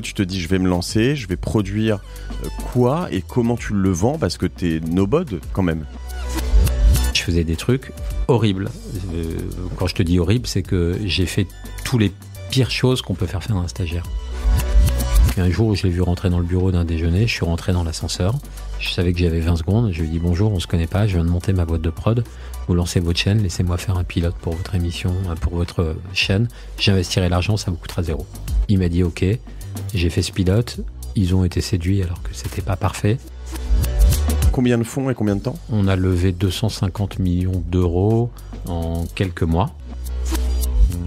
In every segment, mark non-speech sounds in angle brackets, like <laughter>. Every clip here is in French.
tu te dis, je vais me lancer, je vais produire euh, quoi et comment tu le vends parce que t'es nobod quand même. Je faisais des trucs horribles. Euh, quand je te dis horrible, c'est que j'ai fait tous les pires choses qu'on peut faire faire à un stagiaire. Un jour, je l'ai vu rentrer dans le bureau d'un déjeuner, je suis rentré dans l'ascenseur, je savais que j'avais 20 secondes, je lui ai dit bonjour, on se connaît pas, je viens de monter ma boîte de prod, vous lancez votre chaîne, laissez-moi faire un pilote pour votre émission, euh, pour votre chaîne, j'investirai l'argent, ça vous coûtera zéro. Il m'a dit ok, j'ai fait ce pilote, ils ont été séduits alors que c'était pas parfait. Combien de fonds et combien de temps On a levé 250 millions d'euros en quelques mois.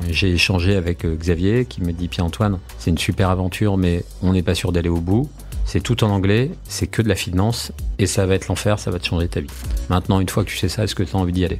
J'ai échangé avec euh, Xavier qui me dit Pierre-Antoine, c'est une super aventure, mais on n'est pas sûr d'aller au bout. C'est tout en anglais, c'est que de la finance et ça va être l'enfer, ça va te changer ta vie. Maintenant, une fois que tu sais ça, est-ce que tu as envie d'y aller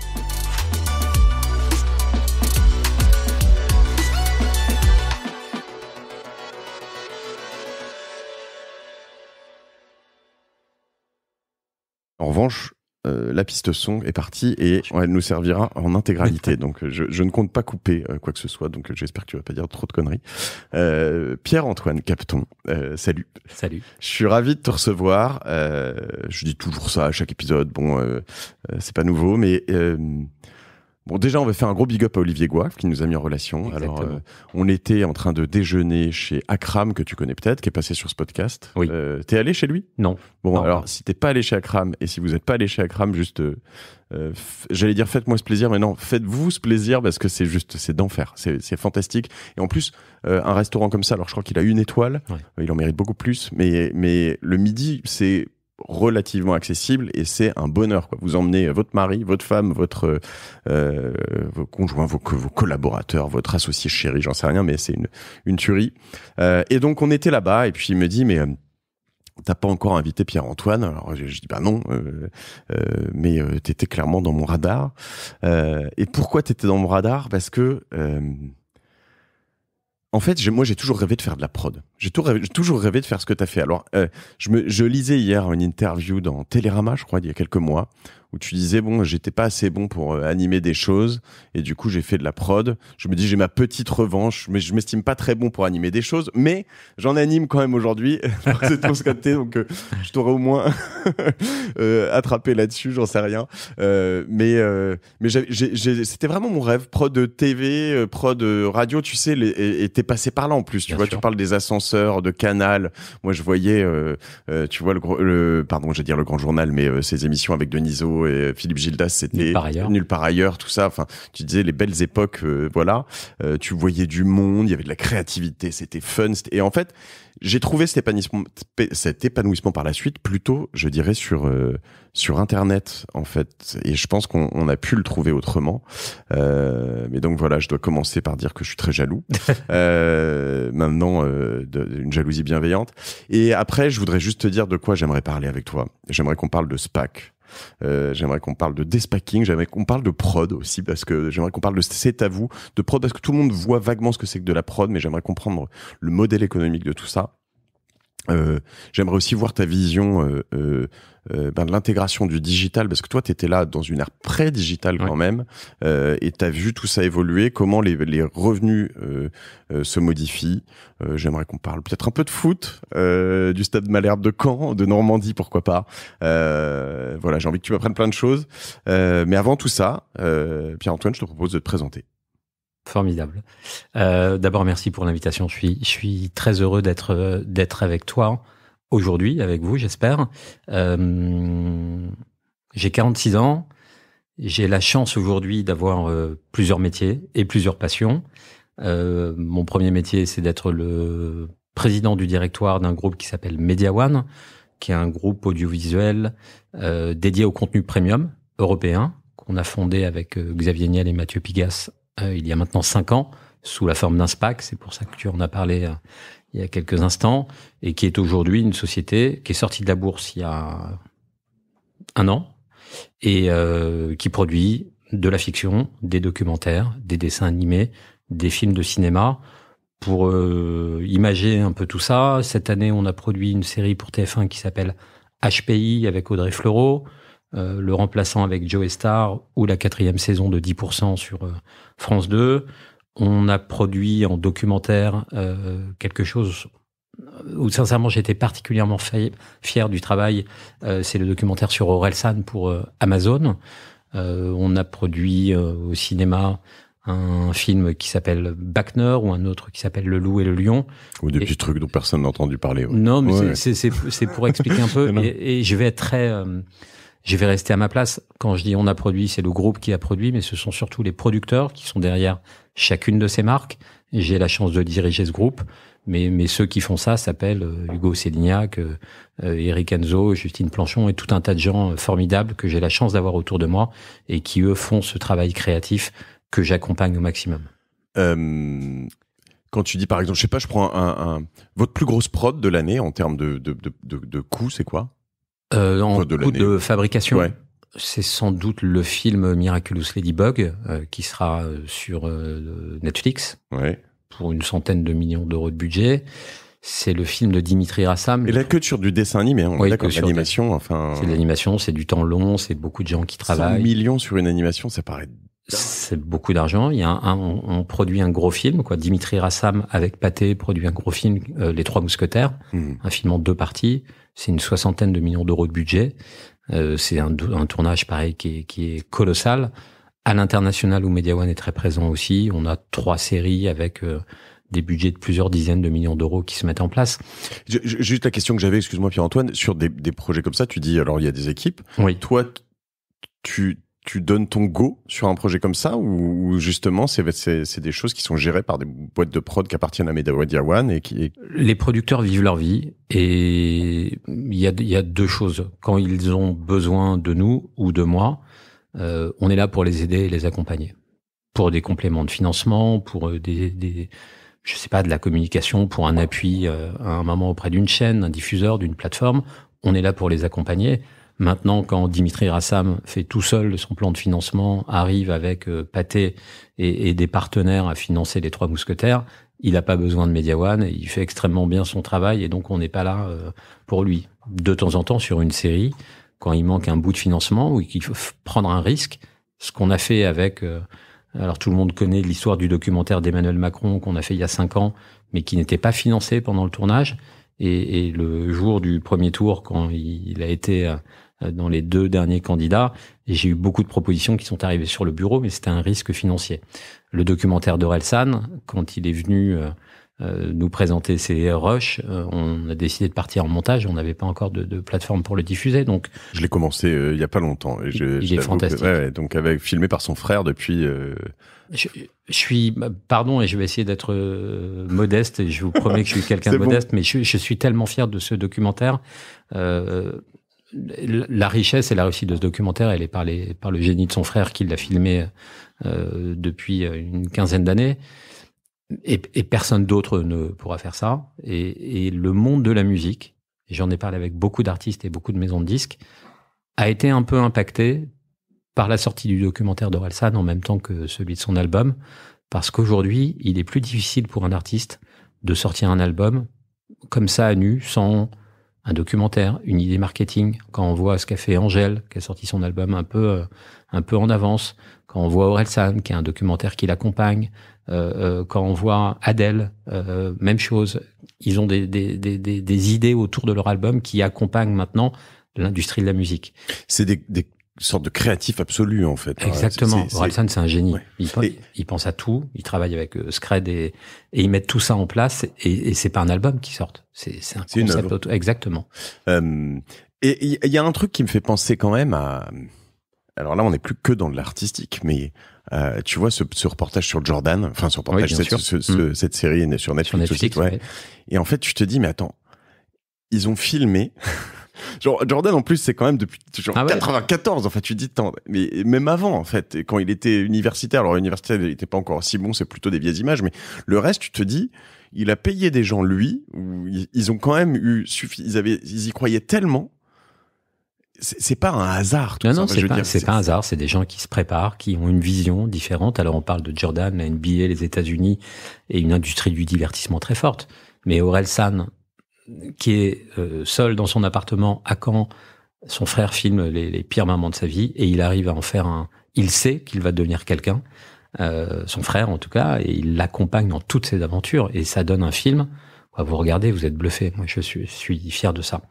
En revanche, euh, la piste son est partie et elle nous servira en intégralité. <laughs> Donc je, ne compte pas couper euh, quoi que ce soit, donc j'espère que tu vas pas dire trop de conneries. Euh, Pierre-Antoine Capton, salut. Salut. Je suis ravi de te recevoir. je dis toujours ça à chaque épisode, bon, c'est pas nouveau, mais Bon, déjà, on va faire un gros big up à Olivier Gouaf qui nous a mis en relation. Alors, euh, on était en train de déjeuner chez Akram, que tu connais peut-être, qui est passé sur ce podcast. Oui. Euh, t'es allé chez lui Non. Bon, alors, si t'es pas allé chez Akram et si vous n'êtes pas allé chez Akram, juste, euh, j'allais dire faites-moi ce plaisir, mais non, faites-vous ce plaisir parce que c'est juste, c'est d'enfer. C'est fantastique. Et en plus, un restaurant comme ça, alors je crois qu'il a une étoile, il en mérite beaucoup plus, mais, mais le midi, c'est relativement accessible et c'est un bonheur. Quoi. Vous emmenez euh, votre mari, votre femme, votre euh, euh vos conjoints, vos, collaborateurs, votre associé chéri, j'en sais rien, mais c'est une, une tuerie. Euh, et donc on était là-bas et puis il me dit mais T'as pas encore invité Pierre-Antoine Alors je, dis bah non, euh, mais euh, t'étais clairement dans mon radar. et pourquoi t'étais dans mon radar Parce que en fait, moi j'ai toujours rêvé de faire de la prod. J'ai toujours rêvé de faire ce que tu as fait. Alors, euh, je, me, je, lisais hier une interview dans Télérama, je crois, il y a quelques mois, où tu disais Bon, j'étais pas assez bon pour euh, animer des choses, et du coup, j'ai fait de la prod. Je me dis J'ai ma petite revanche, mais je m'estime pas très bon pour animer des choses, mais j'en anime quand même aujourd'hui. <laughs> C'est tout ce t'es donc euh, je t'aurais au moins <laughs> attrapé là-dessus, j'en sais rien. mais mais c'était vraiment mon rêve prod de TV, prod radio, tu sais, les, et t'es passé par là en plus. Tu vois, tu parles des ascenseurs de Canal. Moi, je voyais, euh, euh, tu vois, le, pardon, j'allais dire le grand journal, mais ces euh, émissions avec Deniso et Philippe Gildas, c'était nulle par ailleurs, tout ça. Enfin, tu disais les belles époques, voilà. tu voyais du monde, il y avait de la créativité, c'était fun. Et en fait, j'ai trouvé cet épanouissement, cet épanouissement par la suite plutôt, je dirais, sur, euh, sur Internet, en fait. Et je pense qu'on on a pu le trouver autrement. Euh, mais donc voilà, je dois commencer par dire que je suis très jaloux. <laughs> euh, maintenant, euh, d'une une jalousie bienveillante. Et après, je voudrais juste te dire de quoi j'aimerais parler avec toi. J'aimerais qu'on parle de SPAC. Euh, j'aimerais qu'on parle de despacking, j'aimerais qu'on parle de prod aussi, parce que j'aimerais qu'on parle de c'est à vous, de prod, parce que tout le monde voit vaguement ce que c'est que de la prod, mais j'aimerais comprendre le modèle économique de tout ça. Euh, j'aimerais aussi voir ta vision euh, euh, ben, de l'intégration du digital, parce que toi, tu étais là dans une ère pré-digitale quand même, et tu as vu tout ça évoluer, comment les, les revenus se modifient. J'aimerais qu'on parle peut-être un peu de foot, du stade Malherbe de Caen, de Normandie, pourquoi pas. voilà, j'ai envie que tu m'apprennes plein de choses. mais avant tout ça, Pierre-Antoine, je te propose de te présenter. Formidable. Euh, d'abord, merci pour l'invitation. Je suis, très heureux euh, d'être avec toi aujourd'hui, avec vous, j'espère. Euh, j'ai 46 ans. J'ai la chance aujourd'hui d'avoir plusieurs métiers et plusieurs passions. mon premier métier, c'est d'être le président du directoire d'un groupe qui s'appelle Media One, qui est un groupe audiovisuel dédié au contenu premium européen qu'on a fondé avec Xavier Niel et Mathieu Pigas euh, il y a maintenant cinq ans, sous la forme d'un SPAC, c'est pour ça que tu en as parlé euh, il y a quelques instants, et qui est aujourd'hui une société qui est sortie de la bourse il y a un an, et euh, qui produit de la fiction, des documentaires, des dessins animés, des films de cinéma. Pour imager un peu tout ça, cette année, on a produit une série pour TF1 qui s'appelle HPI avec Audrey Fleurot. Euh, le remplaçant avec Joe Star ou la quatrième saison de 10% sur euh, France 2. On a produit en documentaire euh, quelque chose où sincèrement j'étais particulièrement fier du travail. C'est le documentaire sur San pour Amazon. on a produit au cinéma un film qui s'appelle Backner ou un autre qui s'appelle Le Loup et le Lion. Ou des petits trucs dont personne n'a entendu parler. Non, mais c'est pour expliquer un peu. <laughs> et, et, je vais être très je vais rester à ma place. Quand je dis on a produit, c'est le groupe qui a produit, mais ce sont surtout les producteurs qui sont derrière chacune de ces marques. J'ai la chance de diriger ce groupe, mais, mais ceux qui font ça s'appellent euh, Hugo Cedignac, euh, euh, Eric Enzo, Justine Planchon et tout un tas de gens formidables que j'ai la chance d'avoir autour de moi et qui, eux, font ce travail créatif que j'accompagne au maximum. quand tu dis par exemple, je sais pas, je prends un, votre plus grosse prod de l'année en termes de, de, de, de, de coût, c'est quoi euh, en de coût de fabrication. Ouais. C'est sans doute le film Miraculous Ladybug euh, qui sera euh, sur Netflix ouais. pour une centaine de millions d'euros de budget. C'est le film de Dimitri Rassam. Et la que sur du dessin animé, hein, on oui, d'accord, l'animation, enfin. C'est de l'animation, c'est du temps long, c'est beaucoup de gens qui travaillent. 100 millions sur une animation, ça paraît c'est beaucoup d'argent. Il y a un, on, produit un gros film, quoi. Dimitri Rassam avec Pathé produit un gros film, Les Trois Mousquetaires, hmm. un film en deux parties. C'est une soixantaine de millions d'euros de budget. Euh, c'est un, tournage pareil qui est, qui est colossal. À l'international, où Media One est très présent aussi, on a trois séries avec euh, des budgets de plusieurs dizaines de millions d'euros qui se mettent en place. Juste la question que j'avais, excuse-moi Pierre-Antoine, sur des, des, projets comme ça, tu dis, alors il y a des équipes. Oui. Toi, tu tu donnes ton go sur un projet comme ça ou, justement c'est des choses qui sont gérées par des boîtes de prod qui appartiennent à Medawadia et qui les producteurs vivent leur vie et il y a, deux choses quand ils ont besoin de nous ou de moi euh, on est là pour les aider et les accompagner pour des compléments de financement pour des, des je sais pas de la communication pour un appui euh, à un moment auprès d'une chaîne d'un diffuseur d'une plateforme on est là pour les accompagner Maintenant, quand Dimitri Rassam fait tout seul son plan de financement, arrive avec euh, et, des partenaires à financer les trois mousquetaires, il n'a pas besoin de Mediawan, il fait extrêmement bien son travail et donc on n'est pas là euh, pour lui. De temps en temps, sur une série, quand il manque un bout de financement ou qu'il faut prendre un risque, ce qu'on a fait avec... Euh, alors tout le monde connaît l'histoire du documentaire d'Emmanuel Macron qu'on a fait il y a cinq ans, mais qui n'était pas financé pendant le tournage. Et, le jour du premier tour, quand il a été euh, euh, dans les deux derniers candidats. Et j'ai eu beaucoup de propositions qui sont arrivées sur le bureau, mais c'était un risque financier. Le documentaire de Relsan, quand il est venu euh, euh, nous présenter ses rushs, on a décidé de partir en montage. On n'avait pas encore de, de, plateforme pour le diffuser, donc je l'ai commencé il n'y a pas longtemps. Et je, il est fantastique. ouais, donc avec filmé par son frère depuis. Je, suis, pardon, et je vais essayer d'être modeste. Et je vous promets que je suis quelqu'un de <laughs> modeste, mais je, je, suis tellement fier de ce documentaire la richesse et la réussite de ce documentaire, elle est par, par le génie de son frère qui l'a filmé euh, depuis euh, une quinzaine d'années. Et, personne d'autre ne pourra faire ça. Et, le monde de la musique, j'en ai parlé avec beaucoup d'artistes et beaucoup de maisons de disques, a été un peu impacté par la sortie du documentaire d'Orelsan en même temps que celui de son album, parce qu'aujourd'hui, il est plus difficile pour un artiste de sortir un album comme ça à nu, sans un documentaire, une idée marketing. Quand on voit ce qu'a fait Angèle, qui a sorti son album un peu, euh, un peu en avance. Quand on voit Orelsan, qui a un documentaire qui l'accompagne. Euh, euh, quand on voit Adèle, même chose. Ils ont des, des, des, des, idées autour de leur album qui accompagnent maintenant l'industrie de la musique. C'est des, sorte de créatif absolu en fait. Hein. Exactement. Ralston c'est un génie. Il, pense, à tout. Il travaille avec euh, Scred et, et ils mettent tout ça en place. Et, c'est pas un album qui sort. C'est un concept. Une Exactement. Euh, et il y, a un truc qui me fait penser quand même à. Alors là, on n'est plus que dans de l'artistique, mais euh, tu vois ce, reportage sur Jordan, enfin ce reportage, sur mm. cette, série sur Netflix, Et en fait, tu te dis, mais attends, ils ont filmé. Jordan, en plus, c'est quand même depuis ah toujours. en fait tu dis tant, mais même avant, en fait, quand il était universitaire. Alors, universitaire, il n'était pas encore si bon. C'est plutôt des vieilles images, mais le reste, tu te dis, il a payé des gens, lui. Où ils ont quand même eu suffisamment, Ils y croyaient tellement c'est pas un hasard. non, c'est pas, un hasard. C'est des gens qui se préparent, qui ont une vision différente. Alors, on parle de Jordan, NBA, les États-Unis et une industrie du divertissement très forte. Mais Aurel San, qui est euh, seul dans son appartement à quand Son frère filme les, pires moments de sa vie et il arrive à en faire un. Il sait qu'il va devenir quelqu'un, euh, son frère en tout cas, et il l'accompagne dans toutes ses aventures et ça donne un film. vous regardez, vous êtes bluffé. Moi, je suis fier de ça.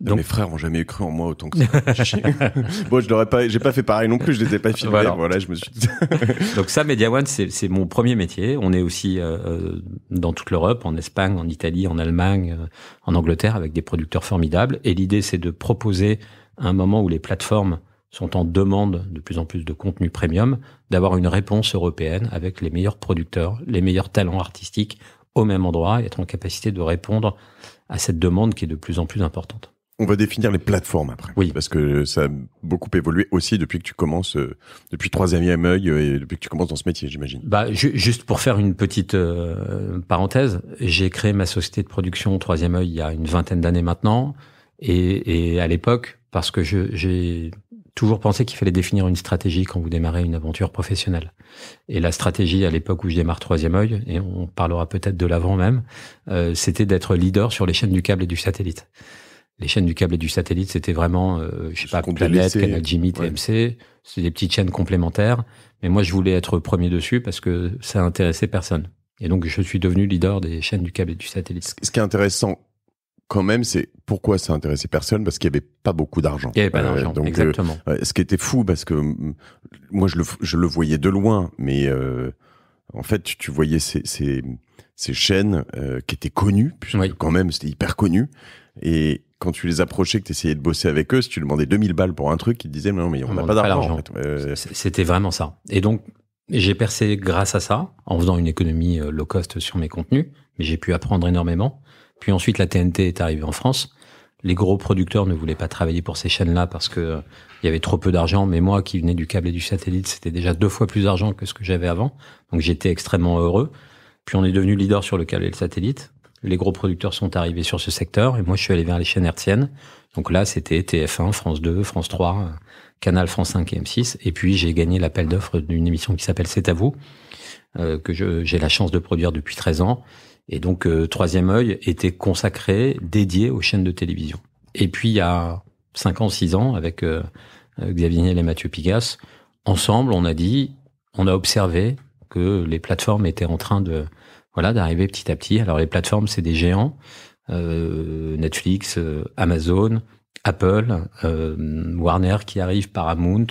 Donc... Mes frères ont jamais cru en moi autant que ça. <laughs> bon, je l'aurais pas, j'ai pas fait pareil non plus, je les ai pas filmés. Voilà, je me suis <laughs> Donc ça, Media One, c'est mon premier métier. On est aussi euh, euh, dans toute l'Europe, en Espagne, en Italie, en Allemagne, euh, en Angleterre, avec des producteurs formidables. Et l'idée, c'est de proposer à un moment où les plateformes sont en demande de plus en plus de contenu premium, d'avoir une réponse européenne avec les meilleurs producteurs, les meilleurs talents artistiques au même endroit et être en capacité de répondre à cette demande qui est de plus en plus importante. On va définir les plateformes après. Oui. Parce que ça a beaucoup évolué aussi depuis que tu commences, euh, depuis troisième œil euh, et depuis que tu commences dans ce métier, j'imagine. Bah, juste pour faire une petite euh, parenthèse, j'ai créé ma société de production troisième œil il y a une vingtaine d'années maintenant. Et, à l'époque, parce que j'ai toujours pensé qu'il fallait définir une stratégie quand vous démarrez une aventure professionnelle. Et la stratégie à l'époque où je démarre Troisième œil, et on parlera peut-être de l'avant même, c'était d'être leader sur les chaînes du câble et du satellite les chaînes du câble et du satellite, c'était vraiment, euh, je sais pas, Planète, Canal Jimmy, TMC. C'est des petites chaînes complémentaires. Mais moi, je voulais être premier dessus parce que ça intéressait personne. Et donc, je suis devenu leader des chaînes du câble et du satellite. Ce qui est intéressant quand même, c'est pourquoi ça intéressait personne parce qu'il n'y avait pas beaucoup d'argent. Il n'y avait pas euh, d'argent, euh, exactement. ce qui était fou parce que mm, moi, je le, je le voyais de loin, mais euh, en fait, tu voyais ces, ces, ces chaînes qui étaient connues, quand même, c'était hyper connu. Et, quand tu les approchais, que tu essayais de bosser avec eux, si tu demandais 2000 balles pour un truc, ils te disaient non, mais on n'a pas d'argent. C'était vraiment ça. Et donc, j'ai percé grâce à ça, en faisant une économie euh, low cost sur mes contenus, mais j'ai pu apprendre énormément. Puis ensuite, la TNT est arrivée en France. Les gros producteurs ne voulaient pas travailler pour ces chaînes-là parce que euh, il y avait trop peu d'argent. Mais moi, qui venais du câble et du satellite, c'était déjà deux fois plus d'argent que ce que j'avais avant. Donc, j'étais extrêmement heureux. Puis on est devenu leader sur le câble et le satellite les gros producteurs sont arrivés sur ce secteur et moi je suis allé vers les chaînes hertziennes. Donc là, c'était TF1, France 2, France 3, Canal France 5 et M6. Et puis j'ai gagné l'appel d'offres d'une émission qui s'appelle C'est à vous, euh, que j'ai la chance de produire depuis 13 ans. Et donc euh, Troisième œil était consacré, dédié aux chaînes de télévision. Et puis il y a 5 ans, 6 ans, avec euh, Xavier Niel et Mathieu Pigas, ensemble, on a dit, on a observé que les plateformes étaient en train de voilà, d'arriver petit à petit. Alors les plateformes, c'est des géants, euh, Netflix, euh, Amazon, Apple, euh, Warner qui arrive, Paramount,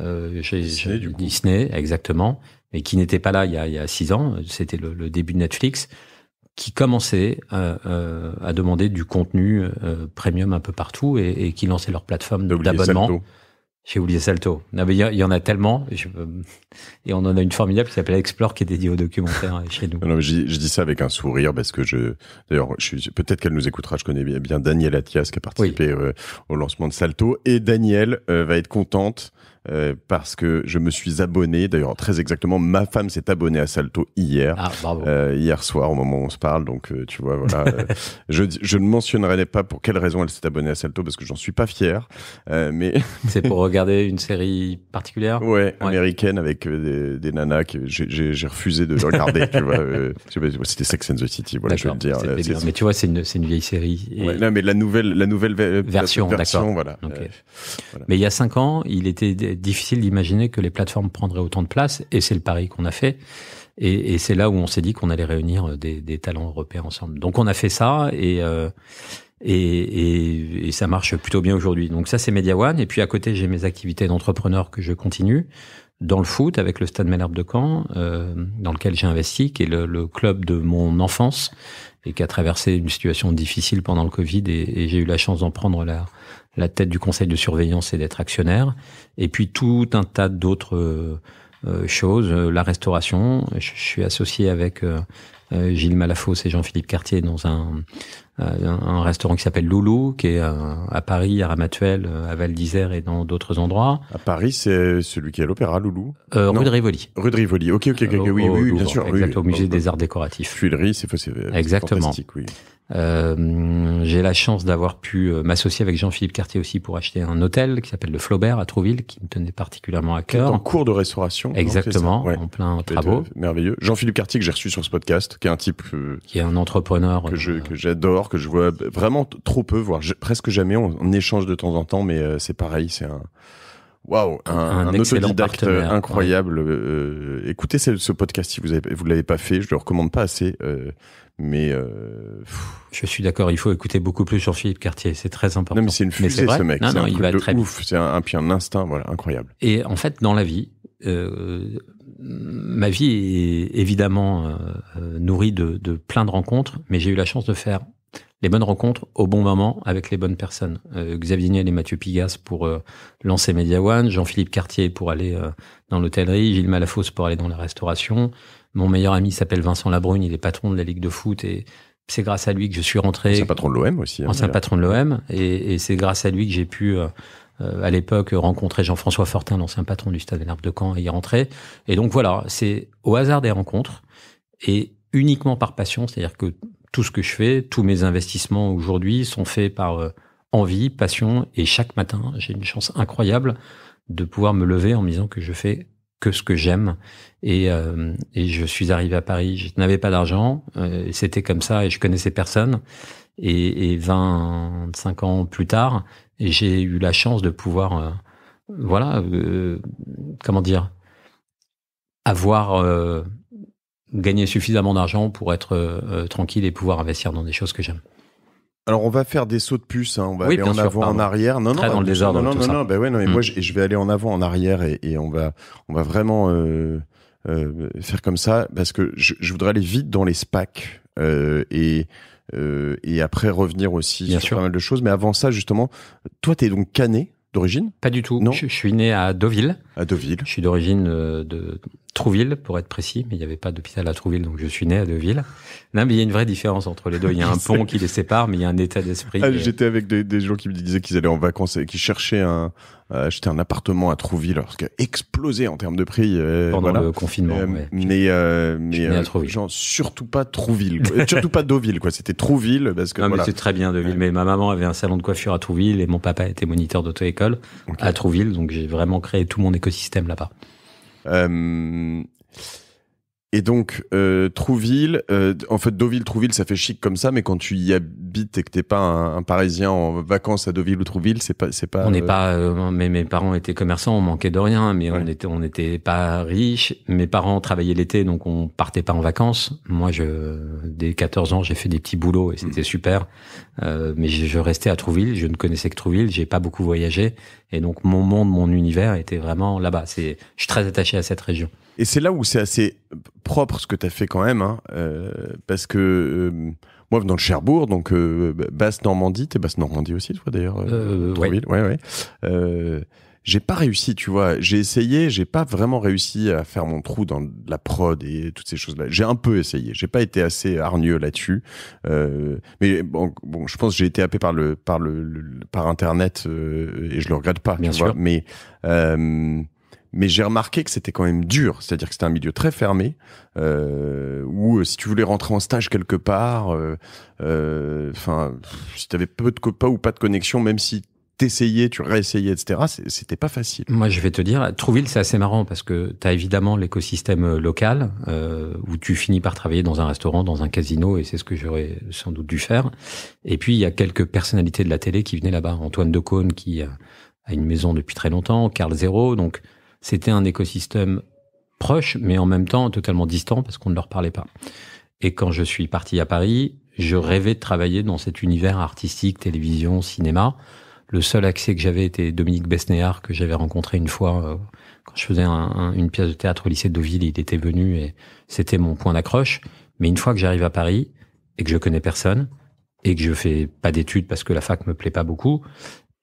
Disney, exactement, mais qui n'était pas là il y a, six ans. C'était le, début de Netflix qui commençait à, demander du contenu premium un peu partout et, et qui lançait leur plateforme d'abonnement. J'ai oublié Salto. Non, mais il y, en a tellement. Euh, et on en a une formidable qui s'appelle Explore qui est dédiée au documentaire euh, chez nous. Non, mais je, dis ça avec un sourire parce que je. D'ailleurs, suis peut-être qu'elle nous écoutera. Je connais bien, Daniel Attias qui a participé euh, au lancement de Salto. Et Daniel va être contente euh, parce que je me suis abonné, d'ailleurs très exactement, ma femme s'est abonnée à Salto hier, ah, euh, hier soir au moment où on se parle, donc euh, tu vois, voilà. Euh, <laughs> je, je, ne mentionnerai pas pour quelle raison elle s'est abonnée à Salto, parce que j'en suis pas fier, mais... <laughs> C'est pour regarder une série particulière Ouais, américaine avec des, nanas que j'ai refusé de regarder, <laughs> tu vois. C'était Sex and the City, voilà, je veux dire. mais tu vois, c'est une, une, vieille série. Ouais, non, mais la nouvelle, la nouvelle version, version voilà. Mais il y a cinq ans, il était difficile d'imaginer que les plateformes prendraient autant de place, et c'est le pari qu'on a fait. Et, c'est là où on s'est dit qu'on allait réunir euh, des, talents européens ensemble. Donc on a fait ça, euh, et, ça marche plutôt bien aujourd'hui. Donc ça, c'est Media One. Et puis à côté, j'ai mes activités d'entrepreneur que je continue dans le foot avec le Stade Malherbe de Caen, euh, dans lequel j'ai investi, qui est le, club de mon enfance et qui a traversé une situation difficile pendant le Covid. Et, et j'ai eu la chance d'en prendre l'air la tête du conseil de surveillance et d'être actionnaire, et puis tout un tas d'autres euh, euh, choses, euh, la restauration. Je, suis associé avec Gilles Malafosse et Jean-Philippe Cartier dans un, un restaurant qui s'appelle Loulou, qui est à, Paris, à Ramatuel, à Val d'Isère et dans d'autres endroits. À Paris, c'est celui qui est à l'Opéra, Loulou Rue de Rivoli. Rue de Rivoli, ok, ok, oui, oui, bien sûr. au Musée des Arts Décoratifs. Tuileries, c'est Exactement. oui. Euh, j'ai la chance d'avoir pu euh, m'associer avec Jean-Philippe Cartier aussi pour acheter un hôtel qui s'appelle le Flaubert à Trouville, qui me tenait particulièrement à cœur. En cours de restauration. Hein, Exactement, en plein travaux. Euh, merveilleux. Jean-Philippe Cartier que j'ai reçu sur ce podcast, qui est un type qui est un entrepreneur que que j'adore, que je vois vraiment trop peu, voire presque jamais. On, échange de temps en temps, mais c'est pareil, c'est un Waouh, un, autodidacte incroyable. Euh, écoutez ce, podcast si vous ne vous l'avez pas fait, je le recommande pas assez, euh, mais. Euh, je suis d'accord, il faut écouter beaucoup plus sur Philippe Cartier, c'est très important. Non mais c'est une fusée ce mec, c'est un il va de ouf, c'est un, instinct, voilà, incroyable. Et en fait, dans la vie, ma vie est évidemment nourrie de, de plein de rencontres, mais j'ai eu la chance de faire les bonnes rencontres au bon moment avec les bonnes personnes. Euh, Xavier Niel et Mathieu Pigas pour euh, lancer Media One, Jean-Philippe Cartier pour aller euh, dans l'hôtellerie, Gilles Malafosse pour aller dans la restauration. Mon meilleur ami s'appelle Vincent Labrune, il est patron de la Ligue de foot et c'est grâce à lui que je suis rentré. Ancien patron de l'OM aussi. Hein, ancien patron de l'OM et, c'est grâce à lui que j'ai pu à l'époque rencontrer Jean-François Fortin, l'ancien patron du Stade larbre de Caen, et y rentrer. Et donc voilà, c'est au hasard des rencontres et uniquement par passion, c'est-à-dire que tout ce que je fais, tous mes investissements aujourd'hui sont faits par euh, envie, passion, et chaque matin, j'ai une chance incroyable de pouvoir me lever en me disant que je fais que ce que j'aime. Et, euh, et, je suis arrivé à Paris, je n'avais pas d'argent, euh, c'était comme ça et je connaissais personne. Et, et 25 ans plus tard, j'ai eu la chance de pouvoir, voilà, comment dire, avoir gagner suffisamment d'argent pour être euh, euh, tranquille et pouvoir investir dans des choses que j'aime. Alors on va faire des sauts de puce, hein. on va aller en avant, en arrière. Non, Très non, dans le Non, non, non, non, bah ben ouais, non, mais moi hmm. je vais aller en avant, en arrière et, on va, on va vraiment euh, faire comme ça parce que je, voudrais aller vite dans les SPAC et et après revenir aussi sur pas mal de choses. Mais avant ça, justement, toi, t'es donc cané d'origine Pas du tout. Non. Je, suis né à Deauville. À Deauville. Je suis d'origine euh, de Trouville, pour être précis, mais il n'y avait pas d'hôpital à Trouville, donc je suis né à Deauville. Non, mais il y a une vraie différence entre les deux. Il y a un <laughs> pont qui les sépare, mais il y a un état d'esprit. Ah, euh, j'étais avec des, des, gens qui me disaient qu'ils allaient en vacances et qui cherchaient un, euh, un appartement à Trouville, alors que explosé en termes de prix. Euh, Pendant le confinement. Euh, mais, euh, mais euh, genre, surtout pas Trouville, surtout pas Deauville, quoi. C'était Trouville parce que. Non, mais c'est très bien Deauville. Mais ma maman avait un salon de coiffure à Trouville et mon papa était moniteur d'auto-école à Trouville, donc j'ai vraiment créé tout mon écosystème là-bas. Et donc, euh, Trouville, euh, en fait, Deauville, Trouville, ça fait chic comme ça, mais quand tu y habites et que t'es pas un, Parisien en vacances à Deauville ou Trouville, c'est pas, c'est pas. On n'est euh, pas. Euh, mais mes parents étaient commerçants, on manquait de rien, mais on était, on n'était pas riche. Mes parents travaillaient l'été, donc on partait pas en vacances. Moi, je, dès 14 ans, j'ai fait des petits boulots et c'était mm. super. mais je, je restais à Trouville. Je ne connaissais que Trouville. J'ai pas beaucoup voyagé et donc mon monde, mon univers était vraiment là-bas. je suis très attaché à cette région. Et c'est là où c'est assez propre ce que tu as fait quand même, hein, euh, parce que euh, moi, venant de Cherbourg, donc euh, basse Normandie, t'es basse Normandie aussi, toi d'ailleurs, Oui. Oui, oui j'ai pas réussi, tu vois. J'ai essayé, j'ai pas vraiment réussi à faire mon trou dans la prod et toutes ces choses-là. J'ai un peu essayé, j'ai pas été assez hargneux là-dessus. Euh, mais bon, bon, je pense que j'ai été happé par le par le, par internet euh, et je le regrette pas, Bien sûr. Mais euh, mais j'ai remarqué que c'était quand même dur, c'est-à-dire que c'était un milieu très fermé, euh, où euh, si tu voulais rentrer en stage quelque part, euh, enfin, si tu avais peu de copains ou pas de connexion, même si essayer, tu réessayais, etc. C'était pas facile. Moi, je vais te dire, Trouville, c'est assez marrant parce que tu as évidemment l'écosystème euh, local euh, où tu finis par travailler dans un restaurant, dans un casino, et c'est ce que j'aurais sans doute dû faire. Et puis, il y a quelques personnalités de la télé qui venaient là-bas. Antoine Decaune qui euh, a une maison depuis très longtemps, Carl Zero. Donc, c'était un écosystème proche, mais en même temps totalement distant parce qu'on ne leur parlait pas. Et quand je suis parti à Paris, je rêvais de travailler dans cet univers artistique, télévision, cinéma le seul accès que j'avais était Dominique Besnéard, que j'avais rencontré une fois euh, quand je faisais une pièce de théâtre au lycée de Deauville. Il était venu et c'était mon point d'accroche. Mais une fois que j'arrive à Paris et que je connais personne et que je fais pas d'études parce que la fac me plaît pas beaucoup,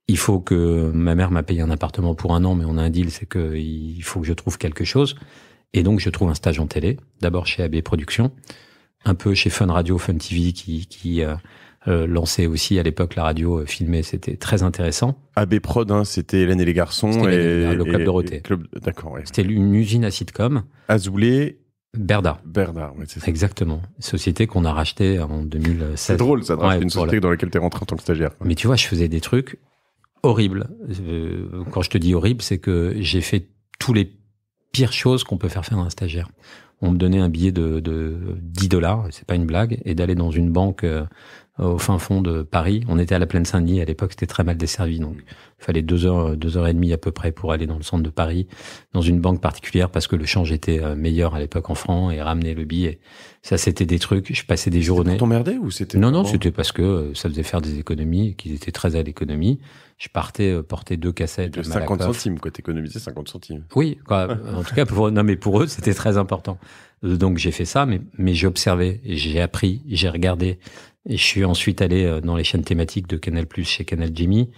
il faut que ma mère m'a payé un appartement pour un an, mais on a un deal, c'est qu'il faut que je trouve quelque chose. Et donc je trouve un stage en télé, d'abord chez AB Productions, un peu chez Fun Radio, Fun TV, qui, qui euh, euh, Lancé aussi à l'époque la radio euh, filmée. C'était très intéressant. AB Prod, hein, c'était Hélène et les garçons. Et, le Club et, Dorothée. D'accord. C'était une usine à sitcom. azoulé Berda. Berda, oui, c'est ça. Exactement. Société qu'on a rachetée en 2016. C'est drôle, ça, de une société dans laquelle tu es rentré en tant que stagiaire. Mais tu vois, je faisais des trucs horribles. Euh, quand je te dis horrible, c'est que j'ai fait tous les pires choses qu'on peut faire faire à un stagiaire. On me donnait un billet de, de 10 dollars, c'est pas une blague, et d'aller dans une banque au fin fond de Paris. On était à la plaine Saint-Denis à l'époque, c'était très mal desservi, donc mm. il fallait deux heures, deux heures et demie à peu près pour aller dans le centre de Paris, dans une banque particulière parce que le change était euh, meilleur à l'époque en francs et ramener le billet. Ça, c'était des trucs. Je passais des journées. Pour ou c'était Non, non, c'était parce que euh, ça faisait faire des économies, qu'ils étaient très à l'économie. Je partais euh, porter deux cassettes. De 50 centimes, quoi. T'économisais 50 centimes. Oui, quoi. en tout cas, pour, non, mais pour eux, c'était très important. Donc, j'ai fait ça, mais, mais j'ai observé, j'ai appris, j'ai regardé, et je suis ensuite allé euh, dans les chaînes thématiques de Canal+, chez Canal Jimmy.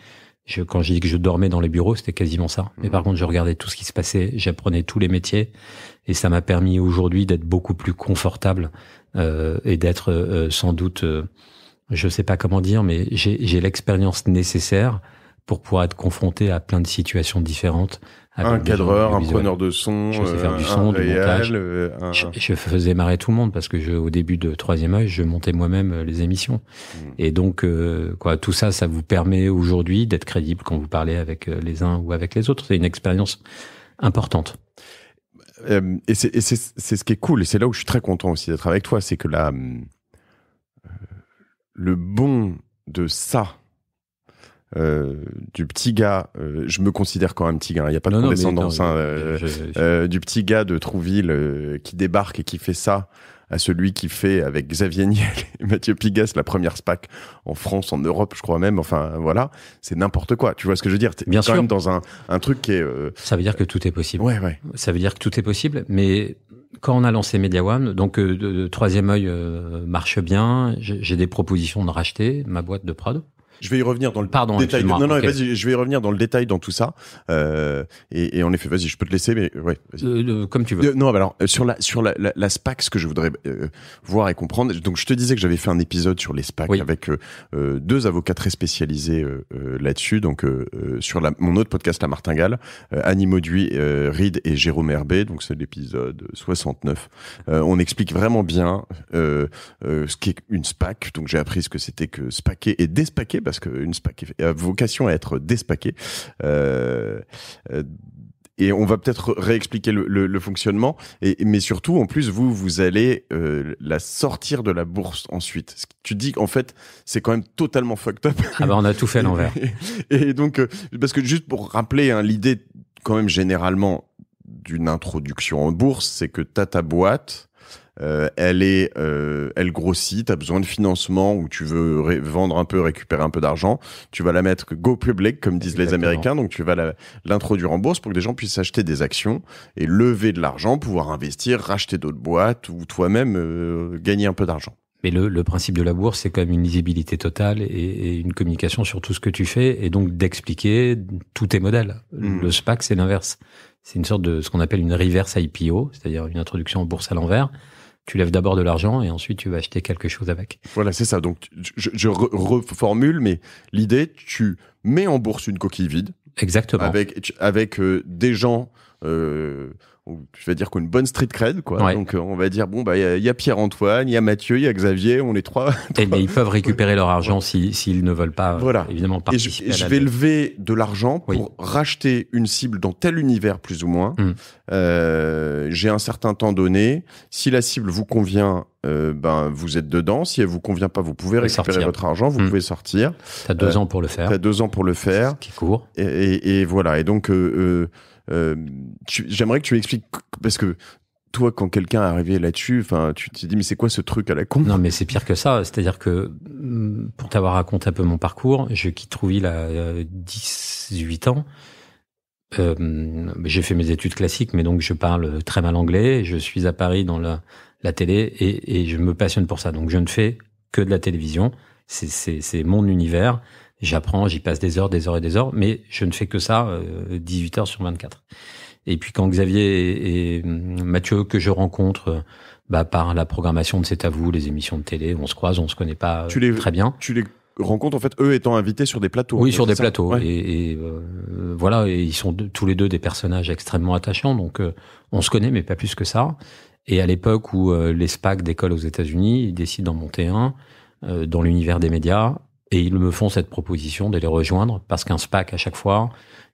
quand je dis que je dormais dans les bureaux, c'était quasiment ça. Mais mhm. par contre, je regardais tout ce qui se passait, j'apprenais tous les métiers, et ça m'a permis aujourd'hui d'être beaucoup plus confortable euh, et d'être euh, sans doute, Je je sais pas comment dire, mais j'ai l'expérience nécessaire pour pouvoir être confronté à plein de situations différentes. un cadreur, un preneur de son, je faire du euh, son, réel, euh, Je, faisais marrer tout le monde parce que je, au début de troisième âge, je montais moi-même euh, les émissions. Mm. Et donc, quoi, tout ça, ça vous permet aujourd'hui d'être crédible quand vous parlez avec les uns ou avec les autres. C'est une expérience importante. et c'est ce qui est cool, et c'est là où je suis très content aussi d'être avec toi, c'est que la, le bon de ça, euh, du petit gars, euh, je me considère quand même petit gars, hein. il hein, n'y a pas de non, condescendance, hein, euh, du petit gars de Trouville qui débarque et qui fait ça à celui qui fait avec Xavier Niel <laughs> et Mathieu Pigas la première SPAC en France, en Europe, je crois même. Enfin, voilà, c'est n'importe quoi. Tu vois ce que je veux dire es Bien sûr. dans un, un, truc qui est. Ça veut dire que tout est possible. Ouais, ouais. Ça veut dire que tout est possible, mais. Quand on a lancé One, donc euh, Troisième œil marche bien, j'ai des propositions de racheter ma boîte de Prado. Je vais y revenir dans le Pardon, détail. Non, non, vas-y, je vais revenir dans le détail dans tout ça. Euh, et, et, en effet, vas-y, je peux te laisser, mais ouais. Euh, euh, comme tu veux. non, alors euh, sur la sur la, la, SPAC, ce que je voudrais voir et comprendre. Donc, je te disais que j'avais fait un épisode sur les SPAC avec deux avocats très spécialisés là-dessus. Donc, sur la, mon autre podcast, La Martingale, Annie Mauduit, Reed et Jérôme Herbé. Donc, c'est l'épisode 69. on explique vraiment bien ce qu'est une SPAC. Donc, j'ai appris ce que c'était que SPACer et DESPACer parce qu'une SPAC a vocation à être déspaquée. Euh, euh, et on va peut-être réexpliquer le, fonctionnement. Et, mais surtout, en plus, vous, vous allez euh, la sortir de la bourse ensuite. tu dis qu'en fait, c'est quand même totalement fucked up. Ah bah on a tout fait à l'envers. <laughs> Et, donc, euh, parce que juste pour rappeler, hein, l'idée quand même généralement d'une introduction en bourse, c'est que tu as ta boîte, euh, elle est, euh, elle grossit, tu as besoin de financement ou tu veux vendre un peu, récupérer un peu d'argent, tu vas la mettre go public comme disent les Américains, donc tu vas l'introduire en bourse pour que des gens puissent acheter des actions et lever de l'argent, pouvoir investir, racheter d'autres boîtes ou toi-même euh, gagner un peu d'argent. Mais le, principe de la bourse, c'est quand même une lisibilité totale et, une communication sur tout ce que tu fais et donc d'expliquer tous tes modèles. Hmm. Le SPAC, c'est l'inverse. C'est une sorte de ce qu'on appelle une reverse IPO, c'est-à-dire une introduction en bourse à l'envers tu lèves d'abord de l'argent et ensuite tu vas acheter quelque chose avec. Voilà, c'est ça. Donc je, reformule, mais l'idée, tu mets en bourse une coquille vide. Exactement. Avec, avec euh, des gens euh, je vais dire qu'une bonne street cred quoi. Donc euh, on va dire bon bah il y, a Pierre Antoine, il y a Mathieu, il y a Xavier, on est trois. <laughs> Et eh, ils peuvent récupérer leur argent s'ils si, ne veulent pas euh, voilà. évidemment participer. je, vais lever de l'argent pour racheter une cible dans tel univers plus ou moins. Mm. Euh, j'ai un certain temps donné. Si la cible vous convient, ben vous êtes dedans. Si elle vous convient pas, vous pouvez récupérer votre argent, vous mm. pouvez sortir. T'as deux ans pour le faire. T'as deux ans pour le faire. Qui court. Et, voilà. Et donc euh, j'aimerais que tu m'expliques parce que toi, quand quelqu'un est arrivé là-dessus, enfin, tu te dis mais c'est quoi ce truc à la con Non, mais c'est pire que ça. C'est-à-dire que, mm, pour t'avoir raconté un peu mon parcours, je quitte Trouville euh, à 18 ans. Euh, j'ai fait mes études classiques, mais donc je parle très mal anglais. Je suis à Paris dans la, la télé et, et, je me passionne pour ça. Donc je ne fais que de la télévision. C'est mon univers. J'apprends, j'y passe des heures, des heures et des heures, mais je ne fais que ça 18 euh, heures sur 24. Et puis quand Xavier et, hum, Mathieu que je rencontre euh, bah, par la programmation de C'est à vous, les émissions de télé, on se croise, on se connaît pas très bien. Tu les rencontres en fait eux étant invités sur des plateaux. Oui, hein, sur des plateaux. Et, euh, voilà, et ils sont tous les deux des personnages extrêmement attachants, donc on se connaît mais pas plus que ça. Et à l'époque où les SPAC décollent aux États-Unis, ils décident d'en monter un dans l'univers des médias. Et ils me font cette proposition de les rejoindre parce qu'un SPAC, à chaque fois,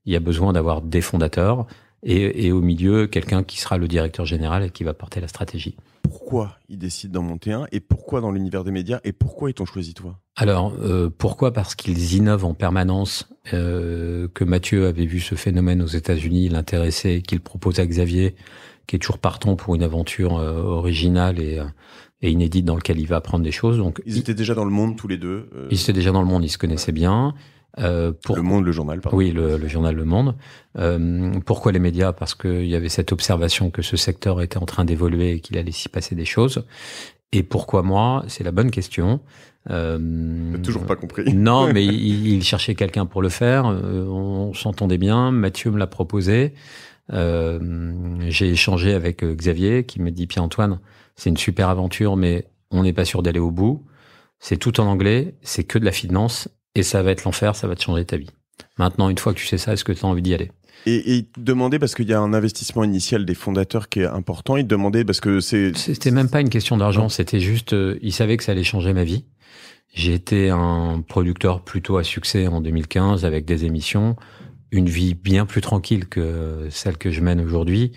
il y a besoin d'avoir des fondateurs et, au milieu, quelqu'un qui sera le directeur général et qui va porter la stratégie. Pourquoi ils décident d'en monter un et pourquoi dans l'univers des médias et pourquoi ils t'ont choisi toi Alors, euh, pourquoi Parce qu'ils innovent en permanence, euh, que Mathieu avait vu ce phénomène aux États-Unis, l'intéressait, qu'il propose à Xavier, qui est toujours partant pour une aventure euh, originale et, et inédite dans lequel il va apprendre des choses. Donc, ils étaient déjà dans le monde tous les deux. Euh, ils étaient déjà dans le monde, ils se connaissaient bien. Euh, pour... Le Monde, le journal, pardon. Oui, le, journal Le Monde. Euh, pourquoi les médias Parce qu'il y avait cette observation que ce secteur était en train d'évoluer et qu'il allait s'y passer des choses. Et pourquoi moi C'est la bonne question. Euh, toujours pas compris. <laughs> non, mais <laughs> il, il cherchait quelqu'un pour le faire. on s'entendait bien. Mathieu me l'a proposé. J'ai échangé avec Xavier qui me dit Pierre Antoine, c'est une super aventure, mais on n'est pas sûr d'aller au bout. C'est tout en anglais, c'est que de la finance, et ça va être l'enfer, ça va te changer ta vie. Maintenant, une fois que tu sais ça, est-ce que tu as envie d'y aller et, te demander, parce qu'il y a un investissement initial des fondateurs qui est important, ils demandait parce que c'est... C'était même pas une question d'argent, c'était juste, euh, il savait que ça allait changer ma vie. J'ai été un producteur plutôt à succès en 2015 avec des émissions, une vie bien plus tranquille que celle que je mène aujourd'hui.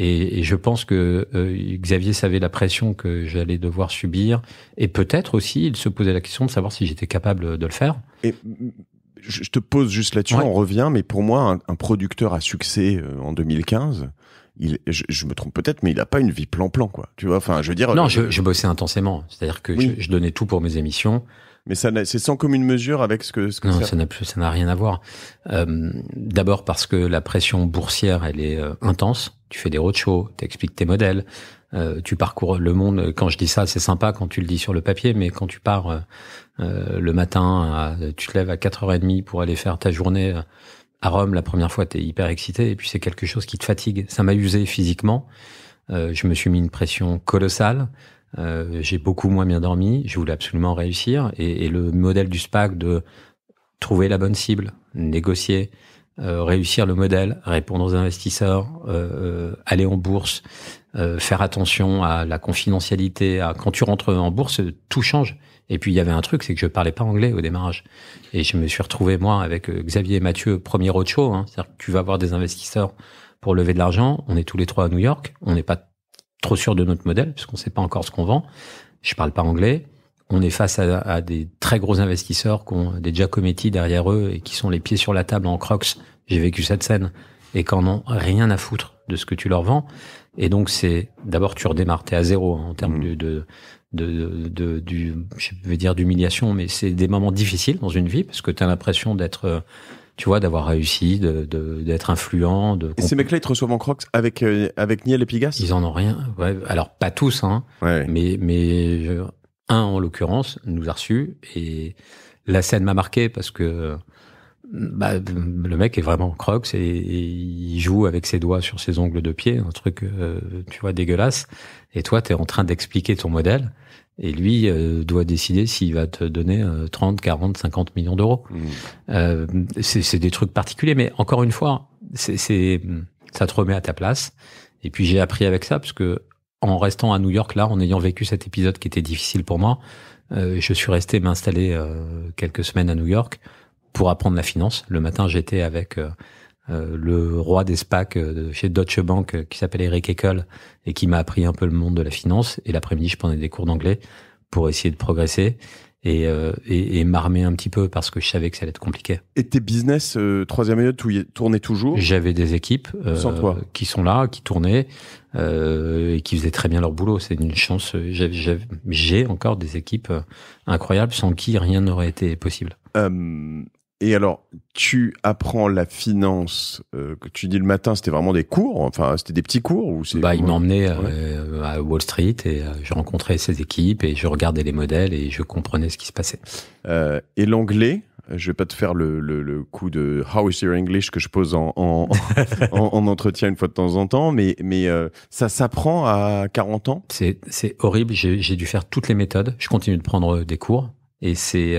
Et, je pense que euh, Xavier savait la pression que j'allais devoir subir, et peut-être aussi il se posait la question de savoir si j'étais capable de le faire. Et je te pose juste là-dessus, on revient, mais pour moi, un, producteur à succès euh, en 2015, il, je, me trompe peut-être, mais il n'a pas une vie plan-plan, quoi. Tu vois, enfin, je veux dire. Non, euh, je, bossais intensément. C'est-à-dire que je, donnais tout pour mes émissions. Mais ça, c'est sans commune mesure avec ce que. non, ça n'a ça n'a rien à voir. D'abord parce que la pression boursière, elle est intense tu fais des roadshows, tu expliques tes modèles, euh, tu parcours le monde. Quand je dis ça, c'est sympa quand tu le dis sur le papier, mais quand tu pars euh, euh, le matin, tu te lèves à 4h30 pour aller faire ta journée à Rome la première fois, tu es hyper excité, et puis c'est quelque chose qui te fatigue. Ça m'a usé physiquement, je me suis mis une pression colossale, j'ai beaucoup moins bien dormi, je voulais absolument réussir, et le modèle du SPAC de trouver la bonne cible, négocier, euh, réussir le modèle, répondre aux investisseurs, euh, euh, aller en bourse, faire attention à la confidentialité. À... Quand tu rentres en bourse, tout change. Et puis il y avait un truc, c'est que je parlais pas anglais au démarrage. Et je me suis retrouvé moi avec Xavier et Mathieu, premier roadshow. Hein. C'est-à-dire que tu vas voir des investisseurs pour lever de l'argent. On est tous les trois à New York. On n'est pas trop sûr de notre modèle puisqu'on ne sait pas encore ce qu'on vend. Je parle pas anglais on est face à, des très gros investisseurs qui ont des Giacometti derrière eux et qui sont les pieds sur la table en crocs. J'ai vécu cette scène et qu'en ont rien à foutre de ce que tu leur vends. Et donc, c'est d'abord tu redémarres, t'es à zéro en termes mmh. de, je vais dire d'humiliation, mais c'est des moments difficiles dans une vie parce que t'as l'impression d'être, tu vois, d'avoir réussi, d'être influent. De et ces mecs-là, ils te reçoivent en crocs avec euh, avec Niel et Pigas Ils en ont rien. Ouais, alors pas tous, hein. Ouais. Mais mais un, en l'occurrence, nous a reçu et la scène m'a marqué parce que bah, le mec est vraiment crocs et, il joue avec ses doigts sur ses ongles de pied, un truc, euh, tu vois, dégueulasse. Et toi, tu es en train d'expliquer ton modèle et lui euh, doit décider s'il va te donner 30, 40, 50 millions d'euros. Mmh. Euh, c'est des trucs particuliers, mais encore une fois, c'est ça te remet à ta place. Et puis j'ai appris avec ça parce que en restant à New York, là, en ayant vécu cet épisode qui était difficile pour moi, euh, je suis resté m'installer euh, quelques semaines à New York pour apprendre la finance. Le matin, j'étais avec euh, euh, le roi des SPAC de chez Deutsche Bank qui s'appelle Eric Eckel et qui m'a appris un peu le monde de la finance. Et l'après-midi, je prenais des cours d'anglais pour essayer de progresser et, euh, et, et m'armer un petit peu parce que je savais que ça allait être compliqué. Et tes business, euh, troisième période, tournait toujours J'avais des équipes euh, Sans qui sont là, qui tournaient euh, et qui faisaient très bien leur boulot. C'est une chance. J'ai encore des équipes incroyables sans qui rien n'aurait été possible. Et alors, tu apprends la finance euh, que tu dis le matin, c'était vraiment des cours, enfin c'était des petits cours ou c'est Bah, il m'emmenait euh, euh, à Wall Street et euh, je rencontrais ses équipes et je regardais les modèles et je comprenais ce qui se passait. et l'anglais, je vais pas te faire le, le, le, coup de How is your English que je pose en, en, en, <laughs> entretien une fois de temps en temps, mais, mais ça s'apprend à 40 ans C'est, horrible, j'ai, dû faire toutes les méthodes, je continue de prendre des cours, et c'est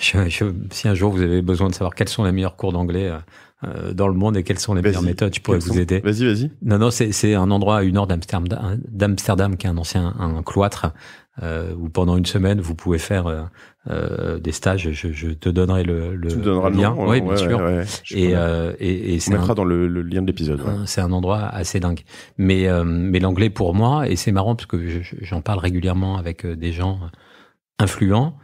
si un jour vous avez besoin de savoir quels sont les meilleurs cours d'anglais euh, euh, dans le monde et quelles sont les meilleures méthodes, je pourrais vous aider. Vas-y, vas-y. Non, non, c'est un endroit à une heure d'Amsterdam qui est un ancien un cloître euh, où pendant une semaine vous pouvez faire des stages. Je, te donnerai le, le lien. oui, bien sûr. et, et, On mettra dans le, le, lien de l'épisode. C'est un endroit assez dingue. Mais, mais l'anglais pour moi, et c'est marrant parce que j'en parle régulièrement avec des gens influents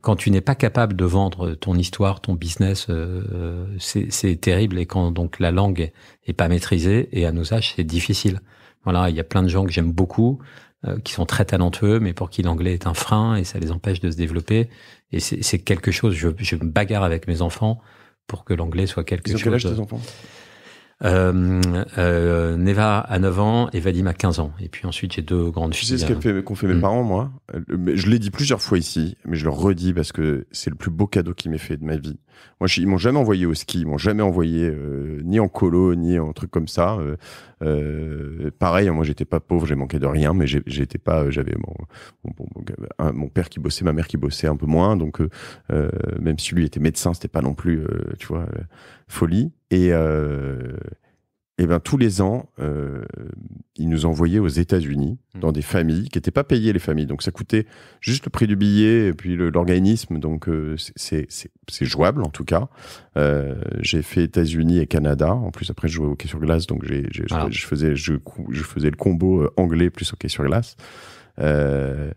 quand tu n'es pas capable de vendre ton histoire, ton business, euh, euh, c'est terrible. Et quand donc la langue est pas maîtrisée, et à nos âges, c'est difficile. Voilà, il y a plein de gens que j'aime beaucoup, euh, qui sont très talentueux, mais pour qui l'anglais est un frein et ça les empêche de se développer. Et c'est quelque chose. Je, je me bagarre avec mes enfants pour que l'anglais soit quelque chose. Quel âge tes enfants euh, euh, Neva à 9 ans et Vadim à 15 ans. Et puis ensuite, j'ai deux grandes filles. Tu sais ce qu'ont fait, mes hmm. parents, moi Je l'ai dit plusieurs fois ici, mais je le redis parce que c'est le plus beau cadeau qui m'est fait de ma vie. Moi, ils m'ont jamais envoyé au ski, ils m'ont jamais envoyé euh, ni en colo, ni en truc comme ça. Euh, euh, pareil, moi j'étais pas pauvre, j'ai manqué de rien, mais j'étais pas, euh, j'avais mon, père qui bossait, ma mère qui bossait un peu moins, donc euh, même si lui était médecin, c'était pas non plus, tu vois, folie. Et et eh ben, tous les ans, euh, ils nous envoyaient aux États-Unis hmm. dans des familles qui n'étaient pas payées, les familles. Donc ça coûtait juste le prix du billet et puis l'organisme. Donc euh, c'est jouable en tout cas. Euh, j'ai fait États-Unis et Canada. En plus, après, je jouais au hockey sur glace. Donc j'ai ah. je, faisais, je, je, faisais le combo euh, anglais plus hockey sur glace. Euh,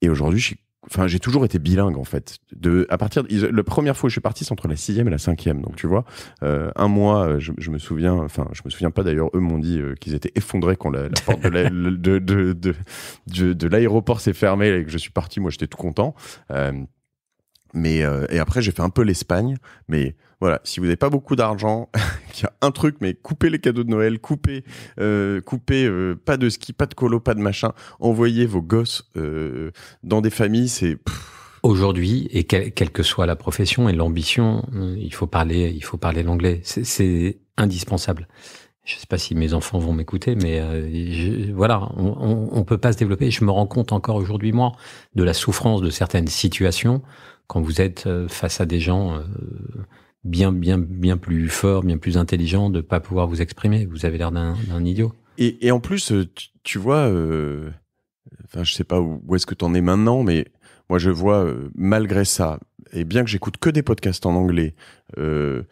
et aujourd'hui, je suis enfin j'ai toujours été bilingue en fait de à partir de, la première fois où je suis parti c'est entre la sixième et la cinquième donc tu vois euh, un mois euh, je, me souviens enfin je me souviens pas d'ailleurs eux m'ont dit euh, qu'ils étaient effondrés quand la, porte de, de, l'aéroport s'est fermée et que je suis parti moi j'étais tout content mais et après j'ai fait un peu l'Espagne mais voilà, si vous n'avez pas beaucoup d'argent, <laughs> il y a un truc, mais coupez les cadeaux de Noël, coupez, euh, coupez euh, pas de ski, pas de colo, pas de machin. Envoyez vos gosses euh, dans des familles, c'est aujourd'hui, et quelle que soit la profession et l'ambition, euh, il faut parler, il faut parler l'anglais. C'est indispensable. Je ne sais pas si mes enfants vont m'écouter, mais euh, voilà, on ne peut pas se développer. Je me rends compte encore aujourd'hui, moi, de la souffrance de certaines situations quand vous êtes euh, face à des gens euh, bien, bien, bien plus fort, bien plus intelligent de pas pouvoir vous exprimer. Vous avez l'air d'un idiot. Et, en plus, euh, tu, vois, je euh, enfin, je sais pas où, où est-ce que tu en es maintenant, mais moi, je vois, euh, malgré ça, et bien que j'écoute que des podcasts en anglais, je,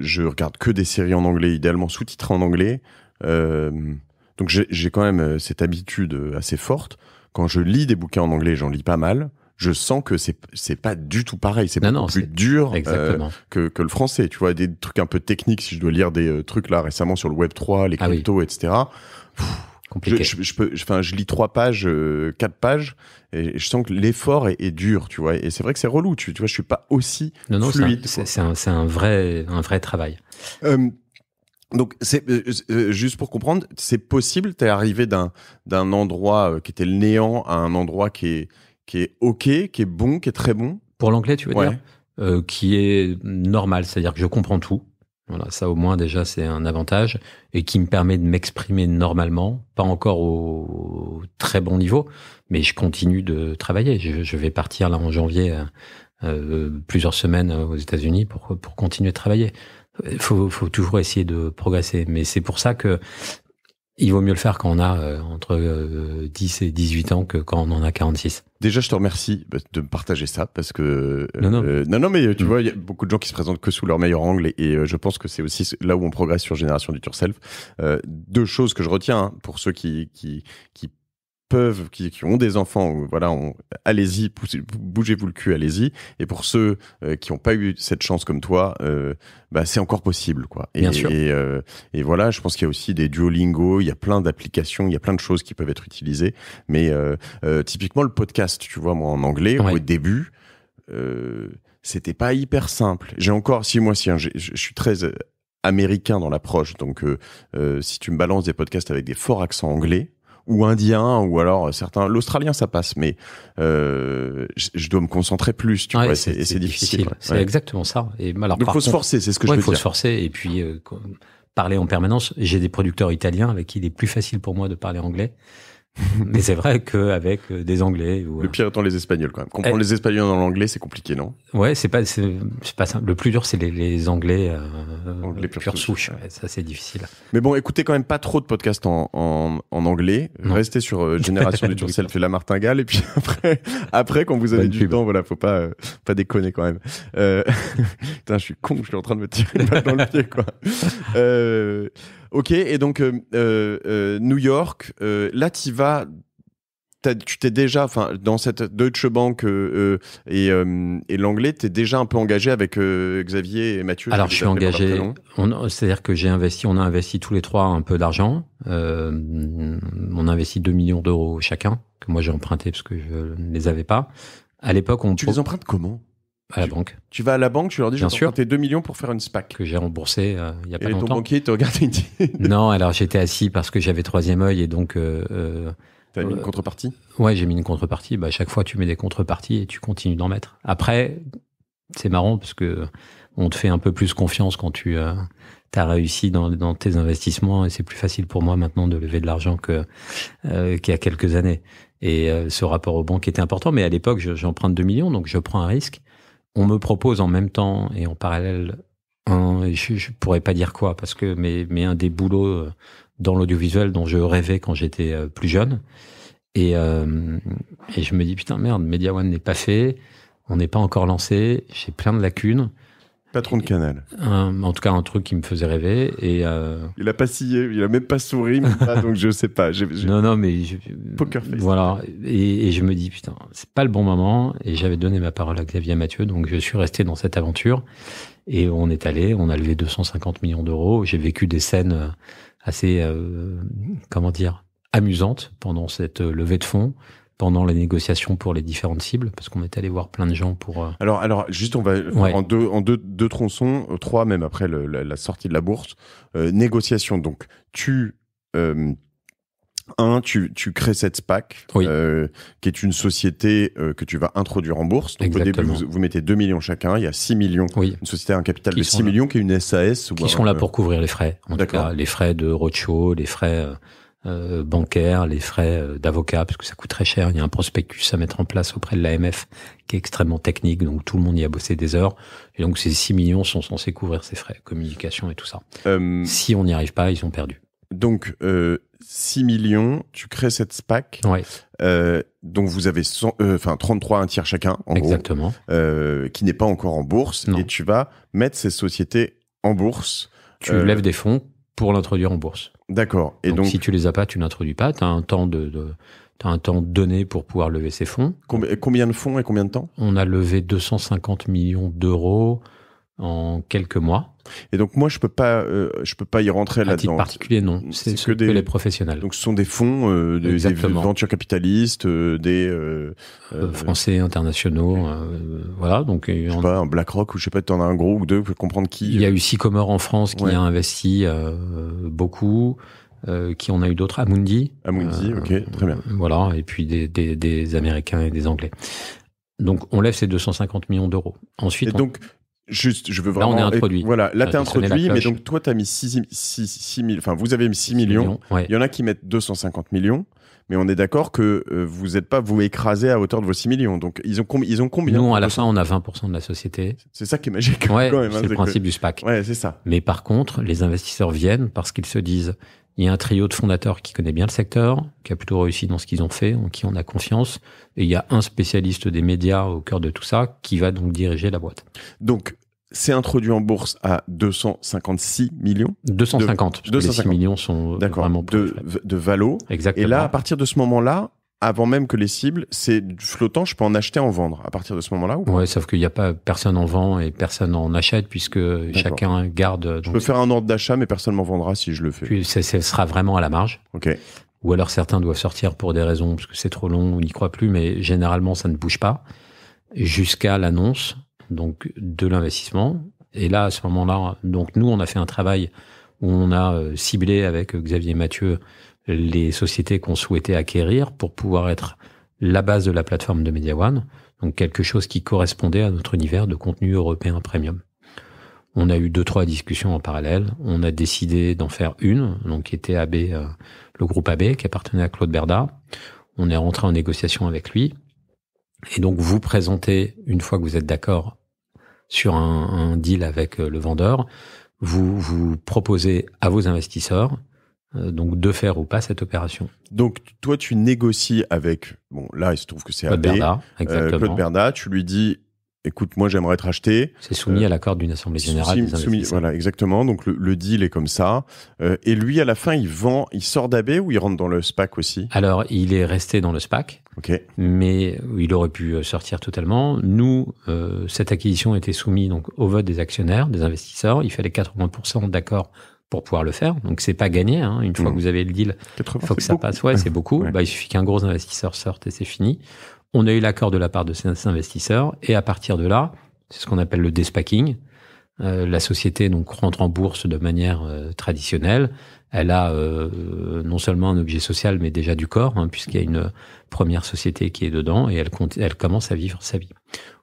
je, regarde que des séries en anglais, idéalement sous-titrées en anglais. donc, j'ai quand même cette habitude assez forte. Quand je lis des bouquins en anglais, j'en lis pas mal je sens que c'est c'est pas du tout pareil. C'est beaucoup plus dur euh, que, le français. Tu vois, des trucs un peu techniques, si je dois lire des euh, trucs là récemment sur le Web 3, les ah cryptos, etc. Compliqué. Je, enfin, je lis trois pages, euh, quatre pages, et je sens que l'effort est, dur, tu vois. Et c'est vrai que c'est relou, tu, tu, vois. Je suis pas aussi non, non, fluide. C'est un, vrai, un vrai travail. donc, c'est juste pour comprendre, c'est possible. es arrivé d'un d'un endroit qui était le néant à un endroit qui est qui est OK, qui est bon, qui est très bon. Pour l'anglais, tu veux dire euh, Qui est normal, c'est-à-dire que je comprends tout. Voilà, ça au moins déjà c'est un avantage et qui me permet de m'exprimer normalement, pas encore au très bon niveau, mais je continue de travailler. Je, vais partir là en janvier euh, euh, plusieurs semaines aux États-Unis pour, pour continuer de travailler. Il euh, faut, faut toujours essayer de progresser, mais c'est pour ça que il vaut mieux le faire quand on a euh, entre 10 euh, et 18 ans que quand on en a 46. Déjà, je te remercie de partager ça parce que. Euh, non, non. non, non. mais tu mm. vois, il y a beaucoup de gens qui se présentent que sous leur meilleur angle et, je pense que c'est aussi là où on progresse sur Génération du Yourself. deux choses que je retiens hein, pour ceux qui, qui, qui qui, ont des enfants, euh, voilà, allez-y, bougez-vous le cul, allez-y. Et pour ceux euh, qui n'ont pas eu cette chance comme toi, euh, bah, c'est encore possible, quoi. Et, Bien sûr. Et, voilà, je pense qu'il y a aussi des Duolingo, il y a plein d'applications, il y a plein de choses qui peuvent être utilisées. Mais typiquement le podcast, tu vois, moi en anglais, au début. c'était pas hyper simple. J'ai encore, si moi, si hein, je suis très américain dans l'approche. Donc, si tu me balances des podcasts avec des forts accents anglais, ou indien ou alors euh, certains l'australien ça passe mais euh, je, dois me concentrer plus tu vois, vois c'est difficile, difficile. c'est exactement ça et alors faut se forcer c'est ce que je veux dire. il faut se forcer et puis euh, parler en permanence j'ai des producteurs italiens avec qui il est plus facile pour moi de parler anglais <laughs> Mais c'est vrai qu'avec euh, des Anglais. Ou... Le pire étant les Espagnols, quand même. Comprendre eh. les Espagnols dans l'anglais, c'est compliqué, non Ouais, c'est pas, c'est, pas simple. Le plus dur, c'est les, Anglais, euh, anglais pure, souche. ça, c'est difficile. Mais bon, écoutez quand même pas trop de podcasts en, en, en anglais. Restez sur euh, <laughs> Génération du Turcelle fait La Martingale. Et puis <laughs> après, après quand vous avez du temps, voilà, faut pas, euh, pas déconner quand même. Putain, je suis con, je suis en train de me tirer une balle dans le pied, quoi. Ok, et donc euh, euh, euh, New York, euh, là tu vas, tu t'es déjà, enfin dans cette Deutsche Bank euh, euh, et, et l'anglais, tu es déjà un peu engagé avec Xavier et Mathieu. Alors je suis engagé, c'est-à-dire que j'ai investi, on a investi tous les trois un peu d'argent, on a investi 2 millions d'euros chacun, que moi j'ai emprunté parce que je ne les avais pas. À l'époque, on... Tu les empruntes comment à la tu, banque. Tu vas à la banque, tu leur dis, Bien sûr 2 millions pour faire une SPAC. Que j'ai remboursé euh, il n'y a pas longtemps. Et ton banquier te regarde <laughs> non, alors j'étais assis parce que j'avais troisième œil et donc... Euh, euh T'as mis une euh, contrepartie Ouais, j'ai mis une contrepartie. Bah, chaque fois, tu mets des contreparties et tu continues d'en mettre. Après, c'est marrant parce que on te fait un peu plus confiance quand tu as réussi dans, dans, tes investissements et c'est plus facile pour moi maintenant de lever de l'argent que euh, qu'il y a quelques années. Et ce rapport aux banques était important, mais à l'époque, j'emprunte 2 millions, donc je prends un risque on me propose en même temps et en parallèle un, je, pourrais pas dire quoi parce que mais, mais un des boulots euh, dans l'audiovisuel dont je rêvais quand j'étais euh, plus jeune et, euh, et je me dis putain merde, Media One n'est pas fait, on n'est pas encore lancé, j'ai plein de lacunes. Patron de Canal. Euh, en tout cas, un truc qui me faisait rêver. Et euh, Il a pas scié, il a même pas souri, donc je sais pas. Non, non, mais. Je... Voilà. Et, je me dis, putain, c'est pas le bon moment. Et j'avais donné ma parole à Xavier Mathieu, donc je suis resté dans cette aventure. Et on est allé, on a levé 250 millions d'euros. J'ai vécu des scènes euh, assez, euh, comment dire, amusantes pendant cette levée de fonds pendant les négociations pour les différentes cibles parce qu'on est allé voir plein de gens pour. Euh, alors, alors juste on va en deux en deux, tronçons, euh, trois même après la, sortie de la bourse. Euh, négociation donc tu un, tu, tu, crées cette SPAC, qui est une société que tu vas introduire en bourse. Donc au début, vous, vous, mettez 2 millions chacun, il y a 6 millions. Une société à un capital de 6 millions, qui est une SAS. qui sont là pour couvrir les frais. En tout cas, les frais de roadshow, les frais euh, bancaires, les frais euh, d'avocat, parce que ça coûte très cher. Il y a un prospectus à mettre en place auprès de l'AMF qui est extrêmement technique, donc tout le monde y a bossé des heures. Et donc ces 6 millions sont censés couvrir ces frais, communication et tout ça. Euh, si on n'y arrive pas, ils sont perdus. Donc 6 euh, millions, tu crées cette SPAC. Ouais. donc vous avez 33 un tiers chacun, en Exactement. qui n'est pas encore en bourse. Et tu vas mettre ces sociétés en bourse. Tu lèves des fonds pour l'introduire en bourse. D'accord. Et donc, si tu les as pas, tu n'introduis pas. Tu un temps de, de as un temps donné pour pouvoir lever ces fonds. Combien de fonds et combien de temps On a levé 250 millions d'euros en quelques mois. Et donc moi je peux pas, euh, je peux pas y rentrer là-dedans. particulier non, c'est que, des... les professionnels. Donc ce sont des fonds, euh, des, capitalistes, euh, des français internationaux, voilà. Donc sais pas un BlackRock ou je sais pas, tu en as un gros ou deux pour comprendre qui. Il y a eu Sycomore en France qui a investi beaucoup. qui en a eu d'autres, Amundi. Amundi, ok, très bien. Voilà, et puis des, Américains et des Anglais. Donc on lève ces 250 millions d'euros. Ensuite, et donc Juste, je veux vraiment. Là, on est introduit. Voilà, là, t'es introduit, mais donc toi, t'as mis 6, millions. enfin, vous avez mis 6, millions. Il y en a qui mettent 250 millions, mais on est d'accord que euh, vous n'êtes pas vous écrasé à hauteur de vos 6 millions. Donc, ils ont, ils ont combien Nous, à la fin, on a 20% de la société. C'est ça qui est magique. Ouais, hein, c'est le principe du SPAC. Ouais, c'est ça. Mais par contre, les investisseurs viennent parce qu'ils se disent il y a un trio de fondateurs qui connaît bien le secteur, qui a plutôt réussi dans ce qu'ils ont fait, en qui on a confiance. Et il y a un spécialiste des médias au cœur de tout ça qui va donc diriger la boîte. Donc, c'est introduit en bourse à 256 millions. 250, millions sont euh, vraiment de, de Valo. Exactement. Et là, à partir de ce moment-là, avant même que les cibles, c'est flottant, je peux en acheter, en vendre à partir de ce moment-là ou Ouais, sauf qu'il n'y a pas personne en vend et personne en achète puisque chacun garde. je peux faire un ordre d'achat, mais personne m'en vendra si je le fais. Puis ce sera vraiment à la marge. Ok. Ou alors certains doivent sortir pour des raisons parce que c'est trop long, on n'y croit plus, mais généralement ça ne bouge pas jusqu'à l'annonce donc de l'investissement. Et là, à ce moment-là, donc nous, on a fait un travail où on a euh, ciblé avec Xavier Mathieu les sociétés qu'on souhaitait acquérir pour pouvoir être la base de la plateforme de MediaOne, donc quelque chose qui correspondait à notre univers de contenu européen premium. On a eu deux trois discussions en parallèle. On a décidé d'en faire une, donc qui était AB, euh, le groupe AB qui appartenait à Claude Berda. On est rentré en négociation avec lui. Et donc vous présentez une fois que vous êtes d'accord sur un, deal avec euh, le vendeur, vous, vous proposez à vos investisseurs euh, donc de faire ou pas cette opération. Donc toi tu négocies avec bon là il se trouve que c'est Claude Bernard, euh, exactement. Claude Bernard, tu lui dis écoute, moi j'aimerais être acheté. » C'est soumis euh, à l'accord d'une assemblée générale. Soumis, des soumis, voilà, exactement. Donc le, deal est comme ça. Euh, et lui, à la fin, il vend, il sort d'AB ou il rentre dans le SPAC aussi Alors, il est resté dans le SPAC. Ok. Mais il aurait pu euh, sortir totalement. Nous, cette acquisition était soumise donc au vote des actionnaires, des investisseurs. Il fallait 80% d'accord pour pouvoir le faire. Donc c'est pas gagné. Hein. Une fois que vous avez le deal, il faut que ça passe. Ouais, c'est beaucoup. <laughs> Bah, il suffit qu'un gros investisseur sorte et c'est fini. On a eu l'accord de la part de ces investisseurs et à partir de là, c'est ce qu'on appelle le despacking. Euh, la société donc rentre en bourse de manière euh, traditionnelle. Elle a euh, non seulement un objet social, mais déjà du corps, hein, puisqu'il y a une première société qui est dedans et elle, commence à vivre sa vie.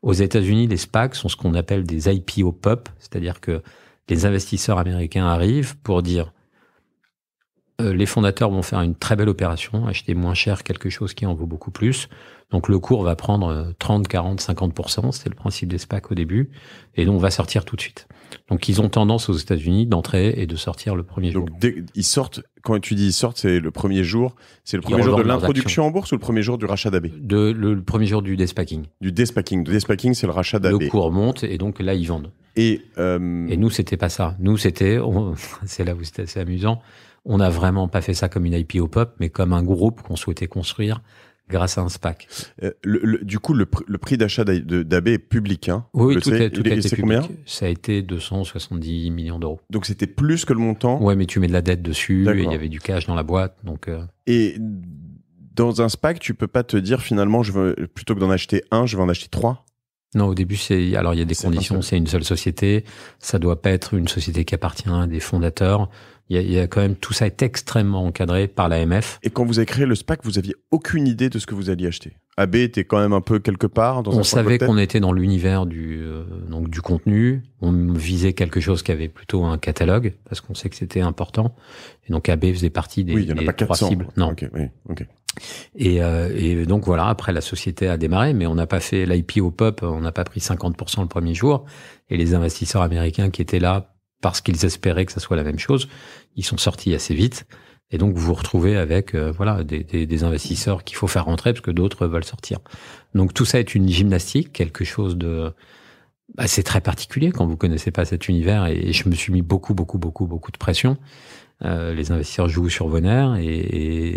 Aux États-Unis, les SPAC sont ce qu'on appelle des IPO pop, c'est-à-dire que les investisseurs américains arrivent pour dire les fondateurs vont faire une très belle opération, acheter moins cher quelque chose qui en vaut beaucoup plus. Donc le cours va prendre 30, 40, 50%, c'est le principe des SPAC au début, et donc on va sortir tout de suite. Donc ils ont tendance aux États-Unis d'entrer et de sortir le premier jour. Donc ils sortent, quand tu dis ils sortent, c'est le premier jour, c'est le premier jour de l'introduction en bourse ou le premier jour du rachat d'AB de, le, premier jour du despacking. Du despacking, Du despacking c'est le rachat d'AB. Le cours monte et donc là ils vendent. Et, euh... et nous c'était pas ça. Nous c'était, <laughs> c'est là où c'était assez amusant, on n'a vraiment pas fait ça comme une IP au pop, mais comme un groupe qu'on souhaitait construire grâce à un SPAC. Euh, du coup, le, prix d'achat d'AB est public. Hein, oui, tout, est, a, public. ça a été 270 millions d'euros. Donc c'était plus que le montant Ouais, mais tu mets de la dette dessus il y avait du cash dans la boîte. Donc, euh. Et dans un SPAC, tu peux pas te dire finalement, je veux, plutôt que d'en acheter un, je vais en acheter trois non, au début, c'est alors il y a des conditions. C'est une seule société. Ça doit pas être une société qui appartient à des fondateurs. Il y a, quand même tout ça est extrêmement encadré par l'AMF. Et quand vous avez créé le SPAC, vous aviez aucune idée de ce que vous alliez acheter. AB était quand même un peu quelque part dans On savait qu'on était dans l'univers du euh, donc du contenu. On visait quelque chose qui avait plutôt un catalogue parce qu'on sait que c'était important. Et donc AB faisait partie des. Oui, il n'y en a pas 400. Non. oui, ok. Euh, et, donc voilà, après la société a démarré, mais on n'a pas fait l'IP au pop, on n'a pas pris 50% le premier jour. Et les investisseurs américains qui étaient là parce qu'ils espéraient que ça soit la même chose, ils sont sortis assez vite. Et donc vous vous retrouvez avec euh, voilà des, investisseurs qu'il faut faire rentrer parce que d'autres veulent sortir. Donc tout ça est une gymnastique, quelque chose de bah, c'est très particulier quand vous connaissez pas cet univers. et je me suis mis beaucoup beaucoup beaucoup beaucoup de pression. Euh, les investisseurs jouent sur vos et,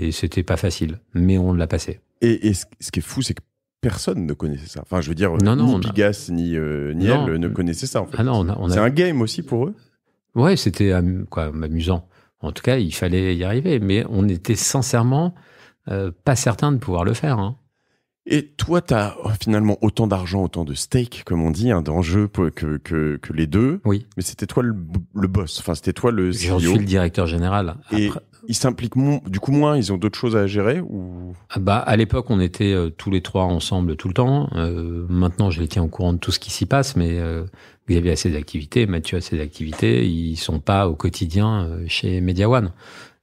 et, c'était pas facile, mais on l'a passé. Et, ce qui est fou, c'est que personne ne connaissait ça. Enfin, je veux dire, ni Bigas ni, euh, ne euh, connaissaient ça. En fait. Ah on a, C'est un game aussi pour eux. Ouais, c'était quoi, amusant. En tout cas, il fallait y arriver, mais on était sincèrement pas certain de pouvoir le faire. Hein. Et toi, tu as euh, finalement autant d'argent, autant de steak, comme on dit, hein, d'enjeux que, que, les deux. Oui. Mais c'était toi le, boss. Enfin, c'était toi le CEO. Je suis e le directeur général. Et ils s'impliquent du coup moins, ils ont d'autres choses à gérer ou... Ah bah, À l'époque, on était euh, tous les trois ensemble tout le temps. Euh, maintenant, je les tiens au courant de tout ce qui s'y passe, mais euh, Xavier a ses activités, Mathieu a ses activités. Ils sont pas au quotidien chez Media One.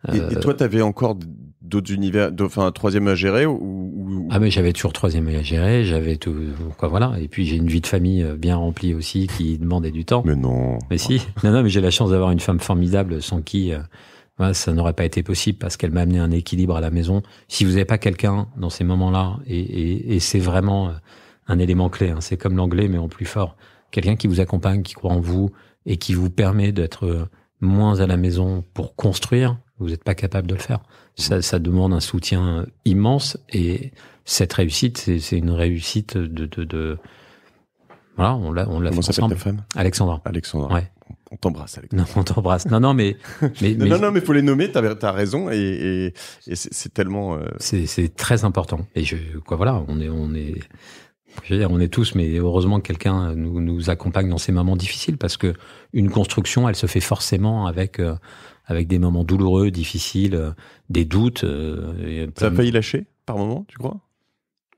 Et, euh, toi, tu avais encore d'autres univers, enfin un troisième à gérer ou, Ah mais j'avais toujours troisième à gérer, j'avais tout, quoi voilà. Et puis j'ai une vie de famille euh, bien remplie aussi qui demandait du temps. Mais non. Mais si. <laughs> non non, mais j'ai la chance d'avoir une femme formidable sans qui euh, ça n'aurait pas été possible parce qu'elle m'a amené un équilibre à la maison. Si vous n'avez pas quelqu'un dans ces moments-là, et, c'est vraiment un élément clé. Hein. C'est comme l'anglais mais en plus fort. Quelqu'un qui vous accompagne, qui croit en vous et qui vous permet d'être moins à la maison pour construire vous n'êtes pas capable de le faire. Mmh. Ça, demande un soutien euh, immense et cette réussite, c'est une réussite de, voilà, on l'a, on l'a. Comment s'appelle ta femme Alexandra. Alexandra. Ouais. On t'embrasse, Alexandra. Non, on t'embrasse. Non, non, mais, <laughs> mais, non, mais non, mais faut les nommer. T'as, as raison et, c'est, tellement. Euh, c'est, très important. Et je, quoi, voilà, on est, on est. Je veux dire, on est tous, mais heureusement que quelqu'un nous, nous accompagne dans ces moments difficiles parce que une construction, elle se fait forcément avec. Euh, avec des moments douloureux, difficiles, euh, des doutes. Euh, ça a failli lâcher par moment, tu crois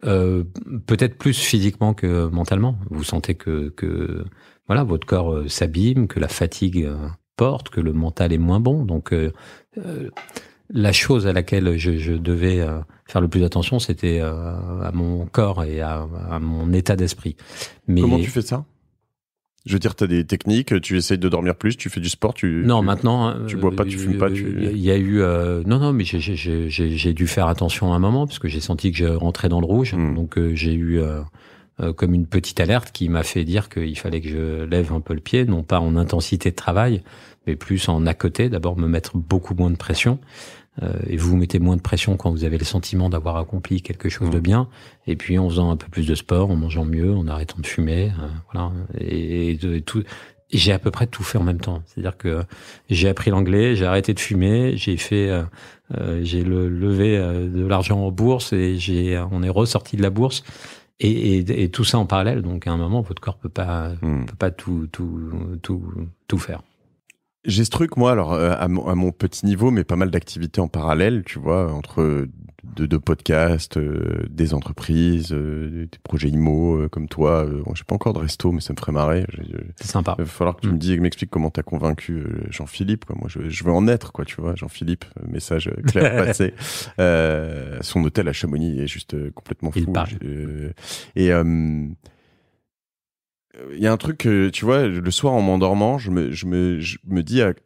euh, peut-être plus physiquement que mentalement. Vous sentez que, que voilà, votre corps s'abîme, que la fatigue porte, que le mental est moins bon. Donc, la chose à laquelle je, devais faire le plus attention, c'était à mon corps et à, mon état d'esprit. Comment tu fais ça je veux dire, tu as des techniques, tu essayes de dormir plus, tu fais du sport, tu. Non, maintenant. Hein, tu bois pas, tu fumes pas, tu. Il y a eu. Euh, non, non, mais j'ai dû faire attention à un moment, parce que j'ai senti que je rentrais dans le rouge. Hmm. Donc, euh, j'ai eu euh, comme une petite alerte qui m'a fait dire qu'il fallait que je lève un peu le pied, non pas en intensité de travail, mais plus en à côté. D'abord, me mettre beaucoup moins de pression. Euh, et vous vous mettez moins de pression quand vous avez le sentiment d'avoir accompli quelque chose de bien. Et puis en faisant un peu plus de sport, en mangeant mieux, en arrêtant de fumer, euh, voilà. Et, de, tout, j'ai à peu près tout fait en même temps. C'est-à-dire que j'ai appris l'anglais, j'ai arrêté de fumer, j'ai fait, euh, j'ai le, levé de l'argent en bourse et j'ai, on est ressorti de la bourse. Et, tout ça en parallèle. Donc à un moment, votre corps peut pas, hmm. peut pas tout, tout, tout, tout faire. J'ai ce truc, moi, alors, euh, à mon, petit niveau, mais pas mal d'activités en parallèle, tu vois, entre euh, deux podcasts, euh, des entreprises, des projets IMO comme toi. Bon, j'ai pas encore de resto, mais ça me ferait marrer. C'est sympa. Il va falloir que tu mm. me dises, m'expliques comment t'as convaincu Jean-Philippe. Quoi. Moi, je, je, veux en être, quoi, tu vois. Jean-Philippe, message clair <laughs> passé. son hôtel à Chamonix est juste complètement fou. Il parle. et il euh, y a un truc, tu vois, le soir en m'endormant, je me, je me, je me dis, à... <laughs>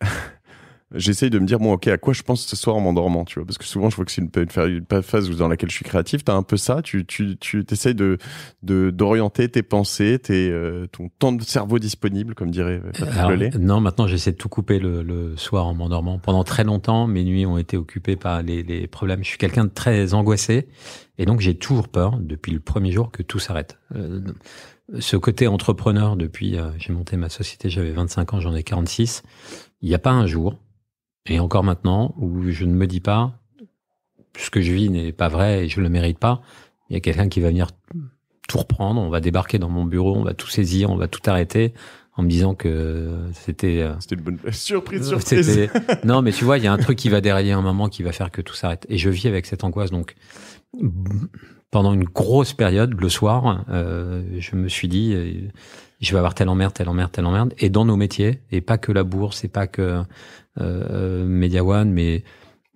j'essaye de me dire, bon, ok, à quoi je pense ce soir en m'endormant, tu vois, parce que souvent je vois que c'est une, une, phase dans laquelle je suis créatif, t'as un peu ça, tu, tu, tu essayes de, d'orienter tes pensées, tes, euh, ton temps de cerveau disponible, comme dirait euh, Non, maintenant j'essaie de tout couper le, soir en m'endormant. Pendant très longtemps, mes nuits ont été occupées par les, problèmes. Je suis quelqu'un de très angoissé, et donc j'ai toujours peur, depuis le premier jour, que tout s'arrête ce côté entrepreneur depuis, euh, j'ai monté ma société, j'avais 25 ans, j'en ai 46. Il n'y a pas un jour, et encore maintenant, où je ne me dis pas, ce que je vis n'est pas vrai et je le mérite pas. Il y a quelqu'un qui va venir tout reprendre, on va débarquer dans mon bureau, on va tout saisir, on va tout arrêter en me disant que c'était... Euh, c'était une bonne <laughs> surprise, euh, surprise. <laughs> non, mais tu vois, il y a un truc qui va dérailler un moment qui va faire que tout s'arrête. Et je vis avec cette angoisse. Donc, pendant une grosse période, le soir, euh, je me suis dit, je vais avoir telle emmerde, telle emmerde, telle emmerde. Et dans nos métiers, et pas que la bourse, et pas que euh, Mediawan, mais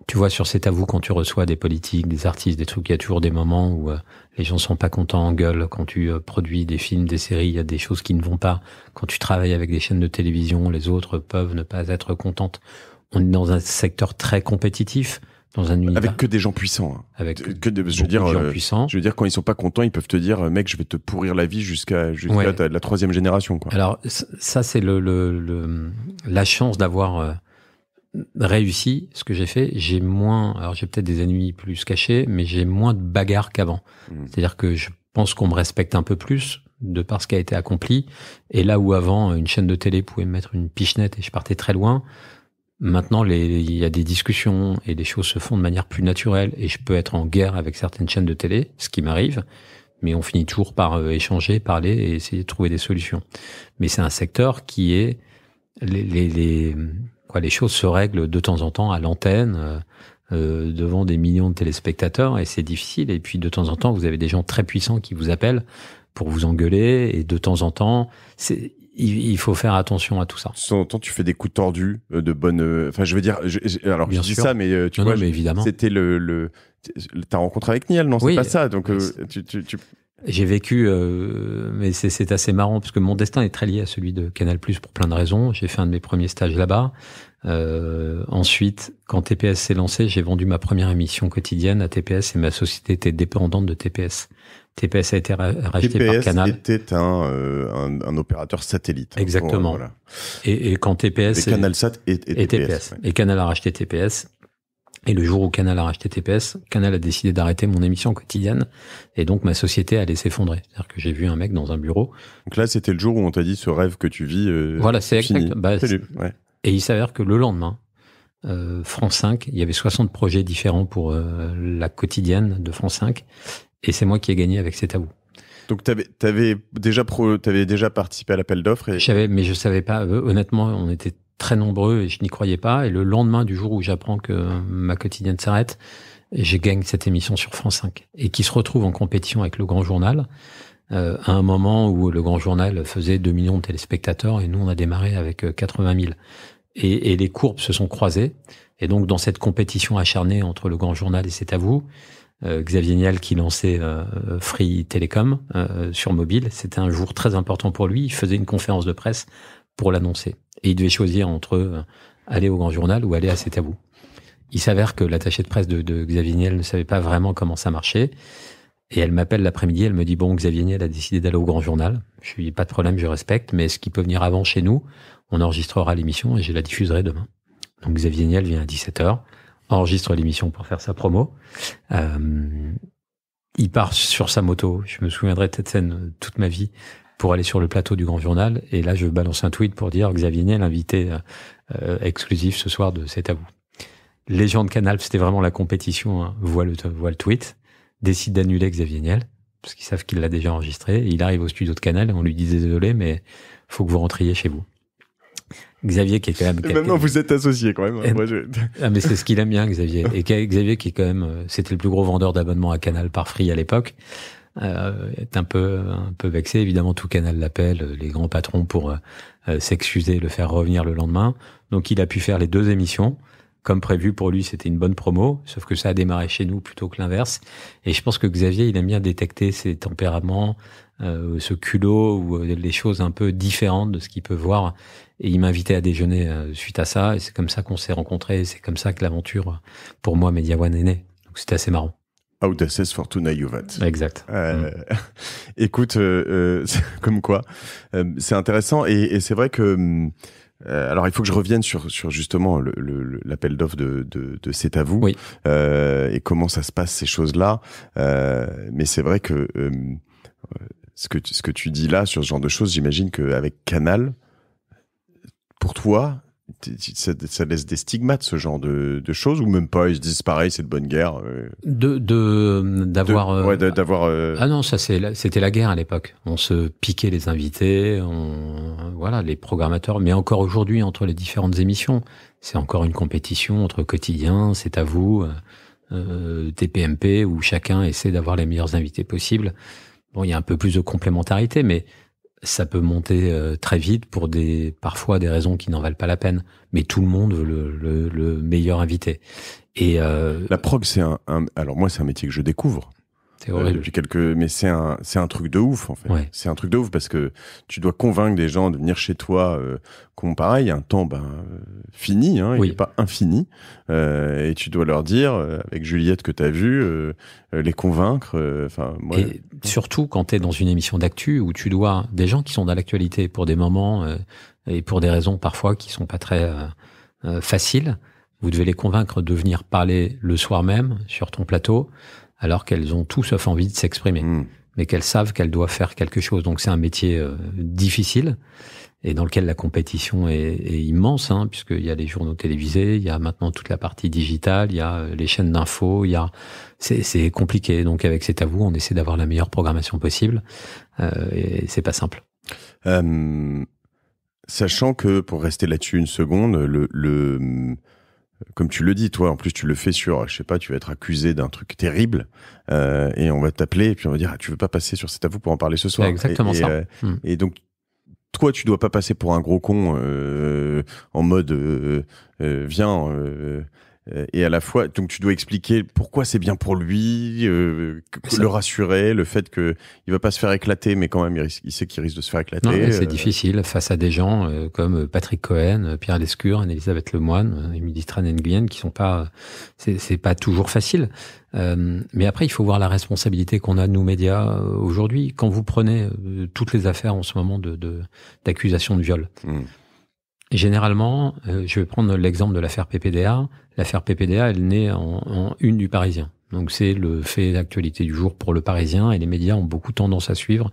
tu vois, sur cet vous quand tu reçois des politiques, des artistes, des trucs, il y a toujours des moments où euh, les gens sont pas contents en gueule. Quand tu euh, produis des films, des séries, il y a des choses qui ne vont pas. Quand tu travailles avec des chaînes de télévision, les autres peuvent ne pas être contentes. On est dans un secteur très compétitif avec que des gens puissants. Hein. Avec que je veux dire, euh, Je veux dire, quand ils sont pas contents, ils peuvent te dire, euh, mec, je vais te pourrir la vie jusqu'à la troisième génération. Quoi. Alors, ça, c'est le, le, la chance d'avoir euh, réussi ce que j'ai fait. J'ai moins, alors j'ai peut-être des ennemis plus cachés, mais j'ai moins de bagarres qu'avant. Hmm. C'est-à-dire que je pense qu'on me respecte un peu plus de par ce qui a été accompli. Et là où avant, une chaîne de télé pouvait me mettre une pichenette et je partais très loin, Maintenant, il y a des discussions et les choses se font de manière plus naturelle et je peux être en guerre avec certaines chaînes de télé, ce qui m'arrive, mais on finit toujours par euh, échanger, parler et essayer de trouver des solutions. Mais c'est un secteur qui est les, les, les, quoi, les choses se règlent de temps en temps à l'antenne euh, euh, devant des millions de téléspectateurs et c'est difficile. Et puis de temps en temps, vous avez des gens très puissants qui vous appellent pour vous engueuler et de temps en temps, c'est il, faut faire attention à tout ça. Sans tu fais des coups tordus euh, de bonne. Euh, enfin, je veux dire, alors je dis ça, mais euh, tu vois, mais évidemment. c'était le, ta rencontre avec Niel, non C'est pas ça. Donc, J'ai vécu, mais c'est, assez marrant parce que mon destin est très lié à celui de Canal Plus pour plein de raisons. J'ai fait un de mes premiers stages là-bas. ensuite, quand TPS s'est lancé, j'ai vendu ma première émission quotidienne à TPS et ma société était dépendante de TPS. TPS a été racheté par Canal. était euh, un, un, opérateur satellite. Exactement. et, quand TPS... Et, CanalSat TPS. Et Canal a racheté TPS. Et le jour où Canal a racheté TPS, Canal a décidé d'arrêter mon émission quotidienne. Et donc, ma société allait s'effondrer. C'est-à-dire que j'ai vu un mec dans un bureau. Donc là, c'était le jour où on t'a dit ce rêve que tu vis. Euh, voilà, c'est exact. Bah, et il s'avère que le lendemain, euh, France 5, il y avait 60 projets différents pour la quotidienne de France 5. Et c'est moi qui ai gagné avec cet vous ». Donc, tu avais, déjà pro, avais déjà participé à l'appel d'offres et... savais, mais je savais pas. Euh, honnêtement, on était très nombreux et je n'y croyais pas. Et le lendemain du jour où j'apprends que ma quotidienne s'arrête, j'ai gagné cette émission sur France 5 et qui se retrouve en compétition avec le Grand Journal. Euh, à un moment où le Grand Journal faisait 2 millions de téléspectateurs et nous on a démarré avec 80 euh, 000. Et, et les courbes se sont croisées. Et donc dans cette compétition acharnée entre le Grand Journal et C'est à vous, euh, Xavier Niel qui lançait euh, euh, Free Telecom sur mobile. C'était un jour très important pour lui. Il faisait une conférence de presse pour l'annoncer. Et il devait choisir entre aller au Grand Journal ou aller à ses tabous Il s'avère que l'attaché de presse de, de, Xavier Niel ne savait pas vraiment comment ça marchait. Et elle m'appelle l'après-midi, elle me dit, bon, Xavier Niel a décidé d'aller au Grand Journal. Je lui dis, pas de problème, je respecte, mais ce qui peut venir avant chez nous, on enregistrera l'émission et je la diffuserai demain. Donc Xavier Niel vient à 17h enregistre l'émission pour faire sa promo. Euh, il part sur sa moto. Je me souviendrai de cette scène euh, toute ma vie pour aller sur le plateau du Grand Journal. Et là, je balance un tweet pour dire Xavier Niel, invité euh, exclusif ce soir de C'est à vous. Les gens de Canal, c'était vraiment la compétition, hein, le, tweet, décide d'annuler Xavier Niel, parce qu'ils savent qu'il l'a déjà enregistré. il arrive au studio de Canal on lui dit désolé, mais faut que vous rentriez chez vous. Xavier qui est quand même. Et maintenant, vous êtes associé quand même. ah, mais c'est ce qu'il aime bien, Xavier. Et Xavier qui est quand même, euh, c'était le plus gros vendeur d'abonnements à Canal par Free à l'époque, euh, est un peu un peu vexé. Évidemment, tout Canal l'appelle, euh, les grands patrons pour euh, s'excuser, le faire revenir le lendemain. Donc, il a pu faire les deux émissions. Comme prévu pour lui, c'était une bonne promo, sauf que ça a démarré chez nous plutôt que l'inverse. Et je pense que Xavier, il aime bien détecter ses tempéraments, ce culot ou les choses un peu différentes de ce qu'il peut voir et il m'invitait à déjeuner euh, suite à ça. Et c'est comme ça qu'on s'est rencontrés. C'est comme ça que l'aventure, pour moi, Media One est née. Donc c'était assez marrant. this Fortuna Exact. Euh, <laughs> écoute, euh, <laughs> comme quoi, c'est intéressant et, c'est vrai que. alors, il faut que je revienne sur, sur justement l'appel d'offre de, de, de C'est à vous et comment ça se passe ces choses-là. mais c'est vrai que ce que ce que tu dis là sur ce genre de choses, j'imagine qu'avec Canal, pour toi, ça, ça, laisse des stigmates, ce genre de, choses, ou même pas, ils se disent c'est de bonne guerre. Euh. Euh, euh, de d'avoir. De, d'avoir. Ah non, ça c'était la guerre à l'époque. On se piquait les invités, on, voilà, les programmateurs. Mais encore aujourd'hui, entre les différentes émissions, c'est encore une compétition entre quotidien, c'est à vous, euh, TPMP, où chacun essaie d'avoir les meilleurs invités possibles. Bon, il y a un peu plus de complémentarité, mais ça peut monter euh, très vite pour des parfois des raisons qui n'en valent pas la peine. Mais tout le monde veut le, meilleur invité. Et euh, la prog, c'est un, alors moi c'est un métier que je découvre. C'est horrible. Euh, quelques... Mais c'est un, c'est un truc de ouf, en fait. C'est un truc de ouf parce que tu dois convaincre des gens de venir chez toi. Euh, qu'on, pareil, un temps ben, euh, fini, hein, oui. il n'est pas infini. Euh, et tu dois leur dire, avec Juliette que tu as vue, les convaincre. Enfin, Et surtout quand tu es dans une émission d'actu où tu dois des gens qui sont dans l'actualité pour des moments et pour des raisons parfois qui sont pas très faciles. Vous devez les convaincre de venir parler le soir même sur ton plateau alors qu'elles ont tout sauf envie de s'exprimer, hmm. mais qu'elles savent qu'elles doivent faire quelque chose. Donc c'est un métier euh, difficile et dans lequel la compétition est, immense, hein, puisqu'il y a les journaux télévisés, il y a maintenant toute la partie digitale, il y a euh, les chaînes d'infos, il y a c'est compliqué. Donc avec cet avou, on essaie d'avoir la meilleure programmation possible, euh, et c'est pas simple. sachant que pour rester là-dessus une seconde, le comme tu le dis, toi, en plus, tu le fais sur, je sais pas, tu vas être accusé d'un truc terrible euh, et on va t'appeler et puis on va dire, ah, tu veux pas passer sur cet avou pour en parler ce soir. Exactement et, ça. Euh, hmm. Et, donc, toi, tu dois pas passer pour un gros con euh, en mode, viens euh, et à la fois, donc tu dois expliquer pourquoi c'est bien pour lui, euh, le rassurer, le fait qu'il il va pas se faire éclater, mais quand même il, risque, il sait qu'il risque de se faire éclater. C'est euh. difficile face à des gens euh, comme Patrick Cohen, Pierre Lescure, elisabeth Lemoine, Émilie stranen qui qui sont pas, c'est pas toujours facile. mais après, il faut voir la responsabilité qu'on a nous médias aujourd'hui. Quand vous prenez toutes les affaires en ce moment de d'accusations de, viol. Hmm. Généralement, euh, je vais prendre l'exemple de l'affaire PPDA. L'affaire PPDA, elle naît en, une du Parisien. Donc c'est le fait d'actualité du jour pour le Parisien et les médias ont beaucoup tendance à suivre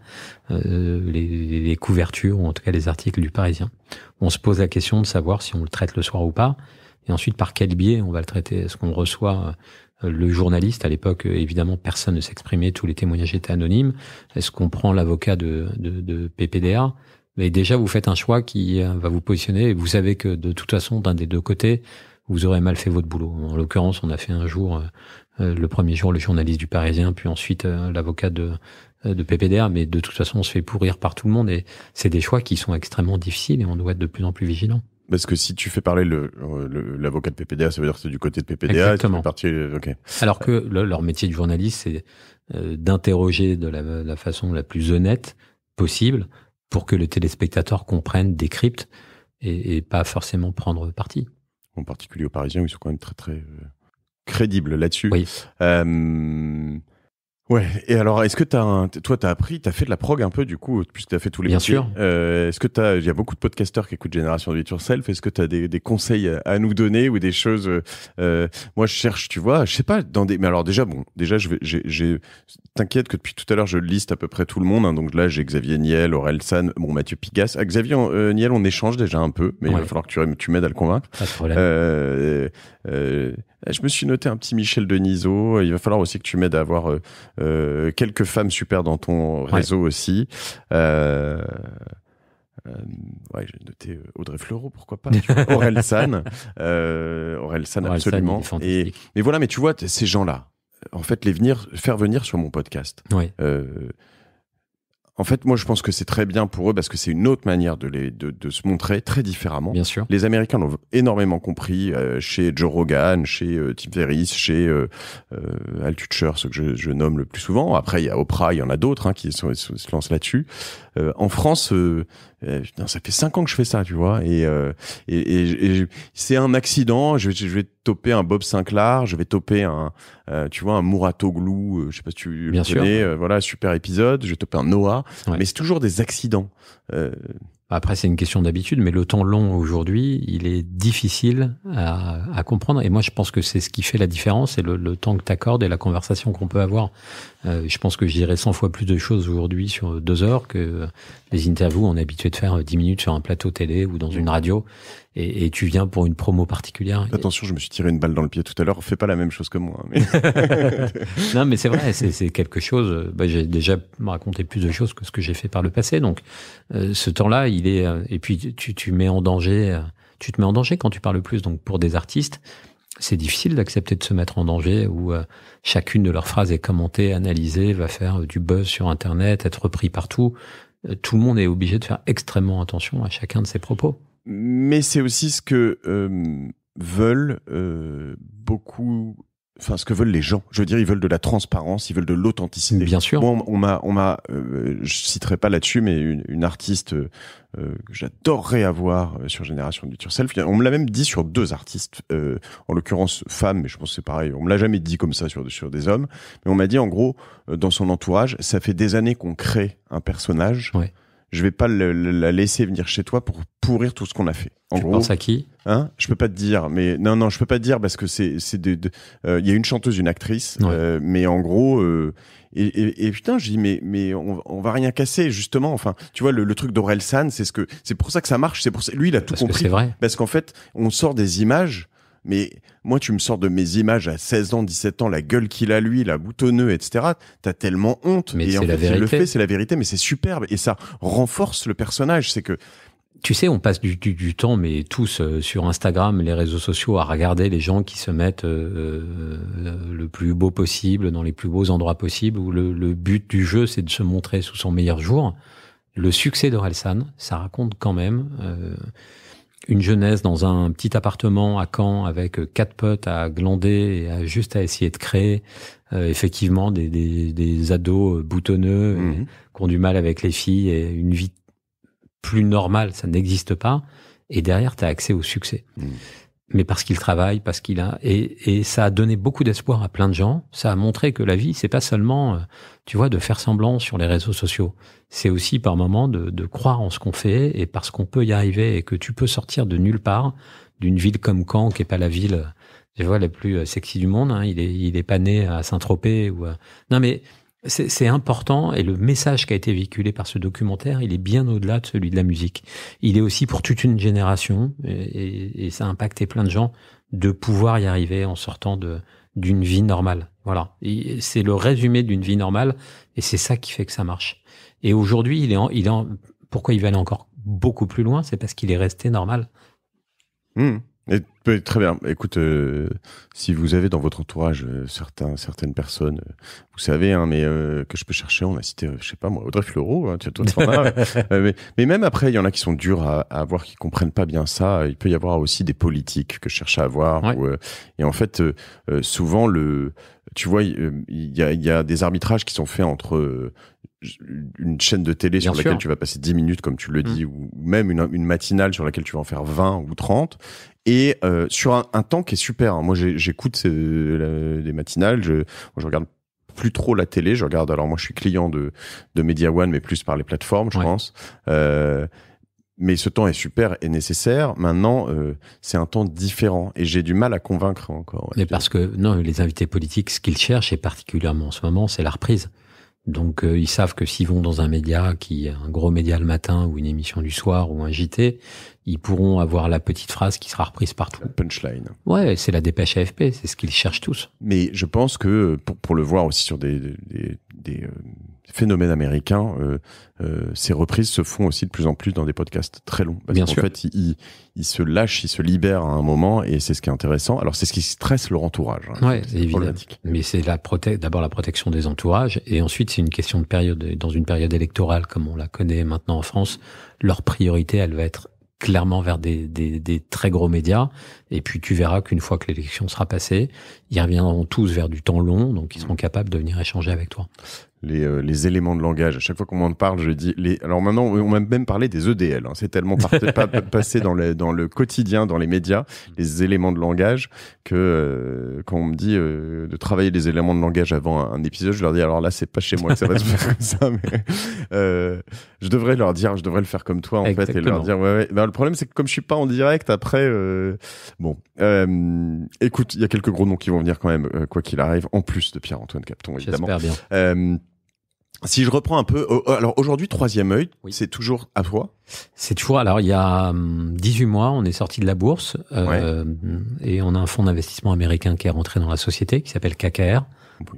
euh, les, couvertures ou en tout cas les articles du Parisien. On se pose la question de savoir si on le traite le soir ou pas et ensuite par quel biais on va le traiter. Est-ce qu'on reçoit euh, le journaliste à l'époque évidemment personne ne s'exprimait, tous les témoignages étaient anonymes. Est-ce qu'on prend l'avocat de, de, de PPDA mais déjà vous faites un choix qui euh, va vous positionner et vous savez que de toute façon, d'un des deux côtés, vous aurez mal fait votre boulot. En l'occurrence, on a fait un jour, euh, euh, le premier jour, le journaliste du Parisien, puis ensuite l'avocat de, de PPDR, mais de toute façon, on se fait pourrir par tout le monde et c'est des choix qui sont extrêmement difficiles et on doit être de plus en plus vigilant. Parce que si tu fais parler l'avocat le, l'avocat de PPDA, ça veut dire que c'est du côté de PPDA. Exactement. Alors que leur métier de journaliste, c'est d'interroger de la façon la plus honnête possible pour que le téléspectateur comprenne, décrypte et, et pas forcément prendre parti. En particulier aux Parisiens, ils sont quand même très très euh, crédibles là-dessus. Oui. Euh, Ouais, et alors, est-ce que tu un... toi, tu as appris, tu as fait de la prog un peu, du coup, puisque tu as fait tous les Bien sûr. Euh, est-ce que tu il y a beaucoup de podcasteurs qui écoutent Génération de Self. est-ce que tu as des, des, conseils à nous donner ou des choses, euh, euh, moi, je cherche, tu vois, je sais pas, dans des, mais alors déjà, bon, déjà, je vais, j'ai, t'inquiète que depuis tout à l'heure, je liste à peu près tout le monde, hein, donc là, j'ai Xavier Niel, Aurel San, bon, Mathieu Pigas. Ah, Xavier euh, Niel, on échange déjà un peu, mais il va falloir que tu, tu m'aides à le convaincre. Euh, je me suis noté un petit Michel Denisot, il va falloir aussi que tu m'aides à avoir euh, quelques femmes super dans ton réseau aussi. Euh, euh, ouais, j'ai noté Audrey Fleurot, pourquoi pas <laughs> Aurel San, Aurel San, absolument. mais voilà, mais tu vois, ces gens-là, en fait, les venir, faire venir sur mon podcast. Ouais. En fait, moi, je pense que c'est très bien pour eux parce que c'est une autre manière de, les, de, se montrer très différemment. Bien sûr. Les Américains l'ont énormément compris euh, chez Joe Rogan, chez euh, Tim Ferriss, chez euh, euh Al ce que je, nomme le plus souvent. Après, il y a Oprah, il y en a d'autres hein, qui se lancent là-dessus. en France, euh, putain, ça fait cinq ans que je fais ça, tu vois. Et, euh, et, c'est un accident. Je, vais toper un Bob Sinclair, je vais toper un, euh, tu vois, un Glou euh, je sais pas si tu Bien le voilà, super épisode. Je vais toper un Noah. Mais c'est toujours des accidents. Après, c'est une question d'habitude, mais le temps long aujourd'hui, il est difficile à, comprendre. Et moi, je pense que c'est ce qui fait la différence, c'est le, temps que tu accordes et la conversation qu'on peut avoir. Euh, je pense que je dirais 100 fois plus de choses aujourd'hui sur deux heures que les interviews on est habitué de faire 10 minutes sur un plateau télé ou dans une radio et, et, tu viens pour une promo particulière. Attention, je me suis tiré une balle dans le pied tout à l'heure. Fais pas la même chose que moi. Hein, mais... <laughs> non, mais c'est vrai, c'est quelque chose. Euh, bah, j'ai déjà raconté plus de choses que ce que j'ai fait par le passé. Donc, euh, ce temps-là, il est. Euh, et puis, tu, tu mets en danger. Tu te mets en danger quand tu parles plus. Donc, pour des artistes, c'est difficile d'accepter de se mettre en danger où chacune de leurs phrases est commentée, analysée, va faire du buzz sur Internet, être repris partout. tout le monde est obligé de faire extrêmement attention à chacun de ses propos mais c'est aussi ce que euh, veulent euh, beaucoup enfin ce que veulent les gens. Je veux dire, ils veulent de la transparence, ils veulent de l'authenticité. Bien sûr. on m'a, on m'a, euh, je citerai pas là-dessus, mais une, artiste que j'adorerais avoir sur Génération du Self. On me l'a même dit sur deux artistes, en l'occurrence femmes, mais je pense que c'est pareil. On me l'a jamais dit comme ça sur sur des hommes, mais on m'a dit en gros dans son entourage, ça fait des années qu'on crée un personnage je vais pas la laisser venir chez toi pour pourrir tout ce qu'on a fait. En tu penses à qui Hein Je peux pas te dire, mais non, non, je peux pas te dire parce que c'est, c'est de, euh, il y a une chanteuse, une actrice, euh, mais en gros, euh, et, putain, je dis mais mais on, on, va rien casser justement. Enfin, tu vois le, truc d'Aurel San, c'est ce que c'est pour ça que ça marche. C'est pour lui il a tout parce compris. c'est vrai. Parce qu'en fait, on sort des images, mais moi, tu me sors de mes images à 16 ans, 17 ans, la gueule qu'il a lui, la boutonneux, etc. T'as tellement honte. Mais c'est la fait, le fait, c'est la vérité, mais c'est superbe. Et ça renforce le personnage. C'est que tu sais, on passe du, du, temps, mais tous euh, sur Instagram, les réseaux sociaux, à regarder les gens qui se mettent euh, euh, le plus beau possible, dans les plus beaux endroits possibles, où le, but du jeu, c'est de se montrer sous son meilleur jour. Le succès d'Orelsan, ça raconte quand même une jeunesse dans un petit appartement à Caen avec quatre potes à glander et à, juste à essayer de créer euh, effectivement des, ados euh, boutonneux mhm. qui ont du mal avec les filles et une vie plus normale, ça n'existe pas. Et derrière, tu as accès au succès. Mhm mais parce qu'il travaille, parce qu'il a et, et, ça a donné beaucoup d'espoir à plein de gens. Ça a montré que la vie, c'est pas seulement, euh, tu vois, de faire semblant sur les réseaux sociaux. C'est aussi par moments de, de croire en ce qu'on fait et parce qu'on peut y arriver et que tu peux sortir de nulle part d'une ville comme Caen, qui est pas la ville, euh, tu vois, la plus euh, sexy du monde. Hein. Il est il est pas né à Saint-Tropez ou à... non mais c'est important et le message qui a été véhiculé par ce documentaire, il est bien au-delà de celui de la musique. Il est aussi pour toute une génération et, ça a impacté plein de gens de pouvoir y arriver en sortant de d'une vie normale. Voilà, c'est le résumé d'une vie normale et c'est ça qui fait que ça marche. Et aujourd'hui, il est en, il en, pourquoi il va aller encore beaucoup plus loin, c'est parce qu'il est resté normal. Mmh. Très bien. Écoute, euh, si vous avez dans votre entourage euh, certaines personnes, euh, vous savez, hein, mais que je peux chercher, on a cité, je sais pas moi, Audrey Fleurot, hein, tu <laughs> mais, mais, même après, il y en a qui sont durs à, à, avoir, qui comprennent pas bien ça. Il peut y avoir aussi des politiques que je cherche à avoir. et en fait, souvent, le, tu vois, il euh, y, a, y, a des arbitrages qui sont faits entre euh, une chaîne de télé sur laquelle tu vas passer 10 minutes, comme tu le mm. dis, ou même une, matinale sur laquelle tu vas en faire 20 ou 30, et euh, sur un, temps qui est super. Hein. Moi, j'écoute des matinales, je, je regarde plus trop la télé. Je regarde, alors moi je suis client de, de Media One, mais plus par les plateformes, je pense mais ce temps est super et nécessaire. Maintenant, euh, c'est un temps différent et j'ai du mal à convaincre encore. Mais parce que non, les invités politiques, ce qu'ils cherchent, et particulièrement en ce moment, c'est la reprise. Donc euh, ils savent que s'ils vont dans un média qui est un gros média le matin ou une émission du soir ou un JT, ils pourront avoir la petite phrase qui sera reprise partout. punchline. Ouais, c'est la dépêche AFP, c'est ce qu'ils cherchent tous. Mais je pense que, pour, pour le voir aussi sur des, des, euh, phénomènes américains, euh, euh, ces reprises se font aussi de plus en plus dans des podcasts très longs. Parce Bien sûr. fait, ils, ils, se lâchent, ils se libèrent à un moment, et c'est ce qui est intéressant. Alors, c'est ce qui stresse leur entourage. Hein. ouais, c'est évidemment. Mais c'est d'abord la protection des entourages, et ensuite, c'est une question de période. Dans une période électorale, comme on la connaît maintenant en France, leur priorité, elle va être clairement vers des, très gros médias. Et puis tu verras qu'une fois que l'élection sera passée, ils reviendront tous vers du temps long, donc ils seront mm. capables de venir échanger avec toi. Euh, les, éléments de langage. À chaque fois qu'on m'en parle, je dis. Les... Alors maintenant, on m'a même parlé des EDL. Hein. C'est tellement <laughs> passé dans le, dans le quotidien, dans les médias, les éléments de langage, que euh, quand on me dit euh, de travailler les éléments de langage avant un, épisode, je leur dis alors là, c'est pas chez moi que ça va se <laughs> faire comme ça. Mais, je devrais leur dire, je devrais le faire comme toi en fait, et leur dire. Ouais, bah, le problème, c'est que comme je suis pas en direct, après, bon, écoute, il y a quelques gros noms qui vont venir quand même, quoi qu'il arrive. En plus de Pierre-Antoine Capton, évidemment. bien. Si je reprends un peu, alors aujourd'hui, troisième œil, c'est toujours à toi C'est toujours, alors il y a 18 hum, mois, on est sorti de la bourse euh, et on a un fonds d'investissement américain qui est rentré dans la société qui s'appelle KKR,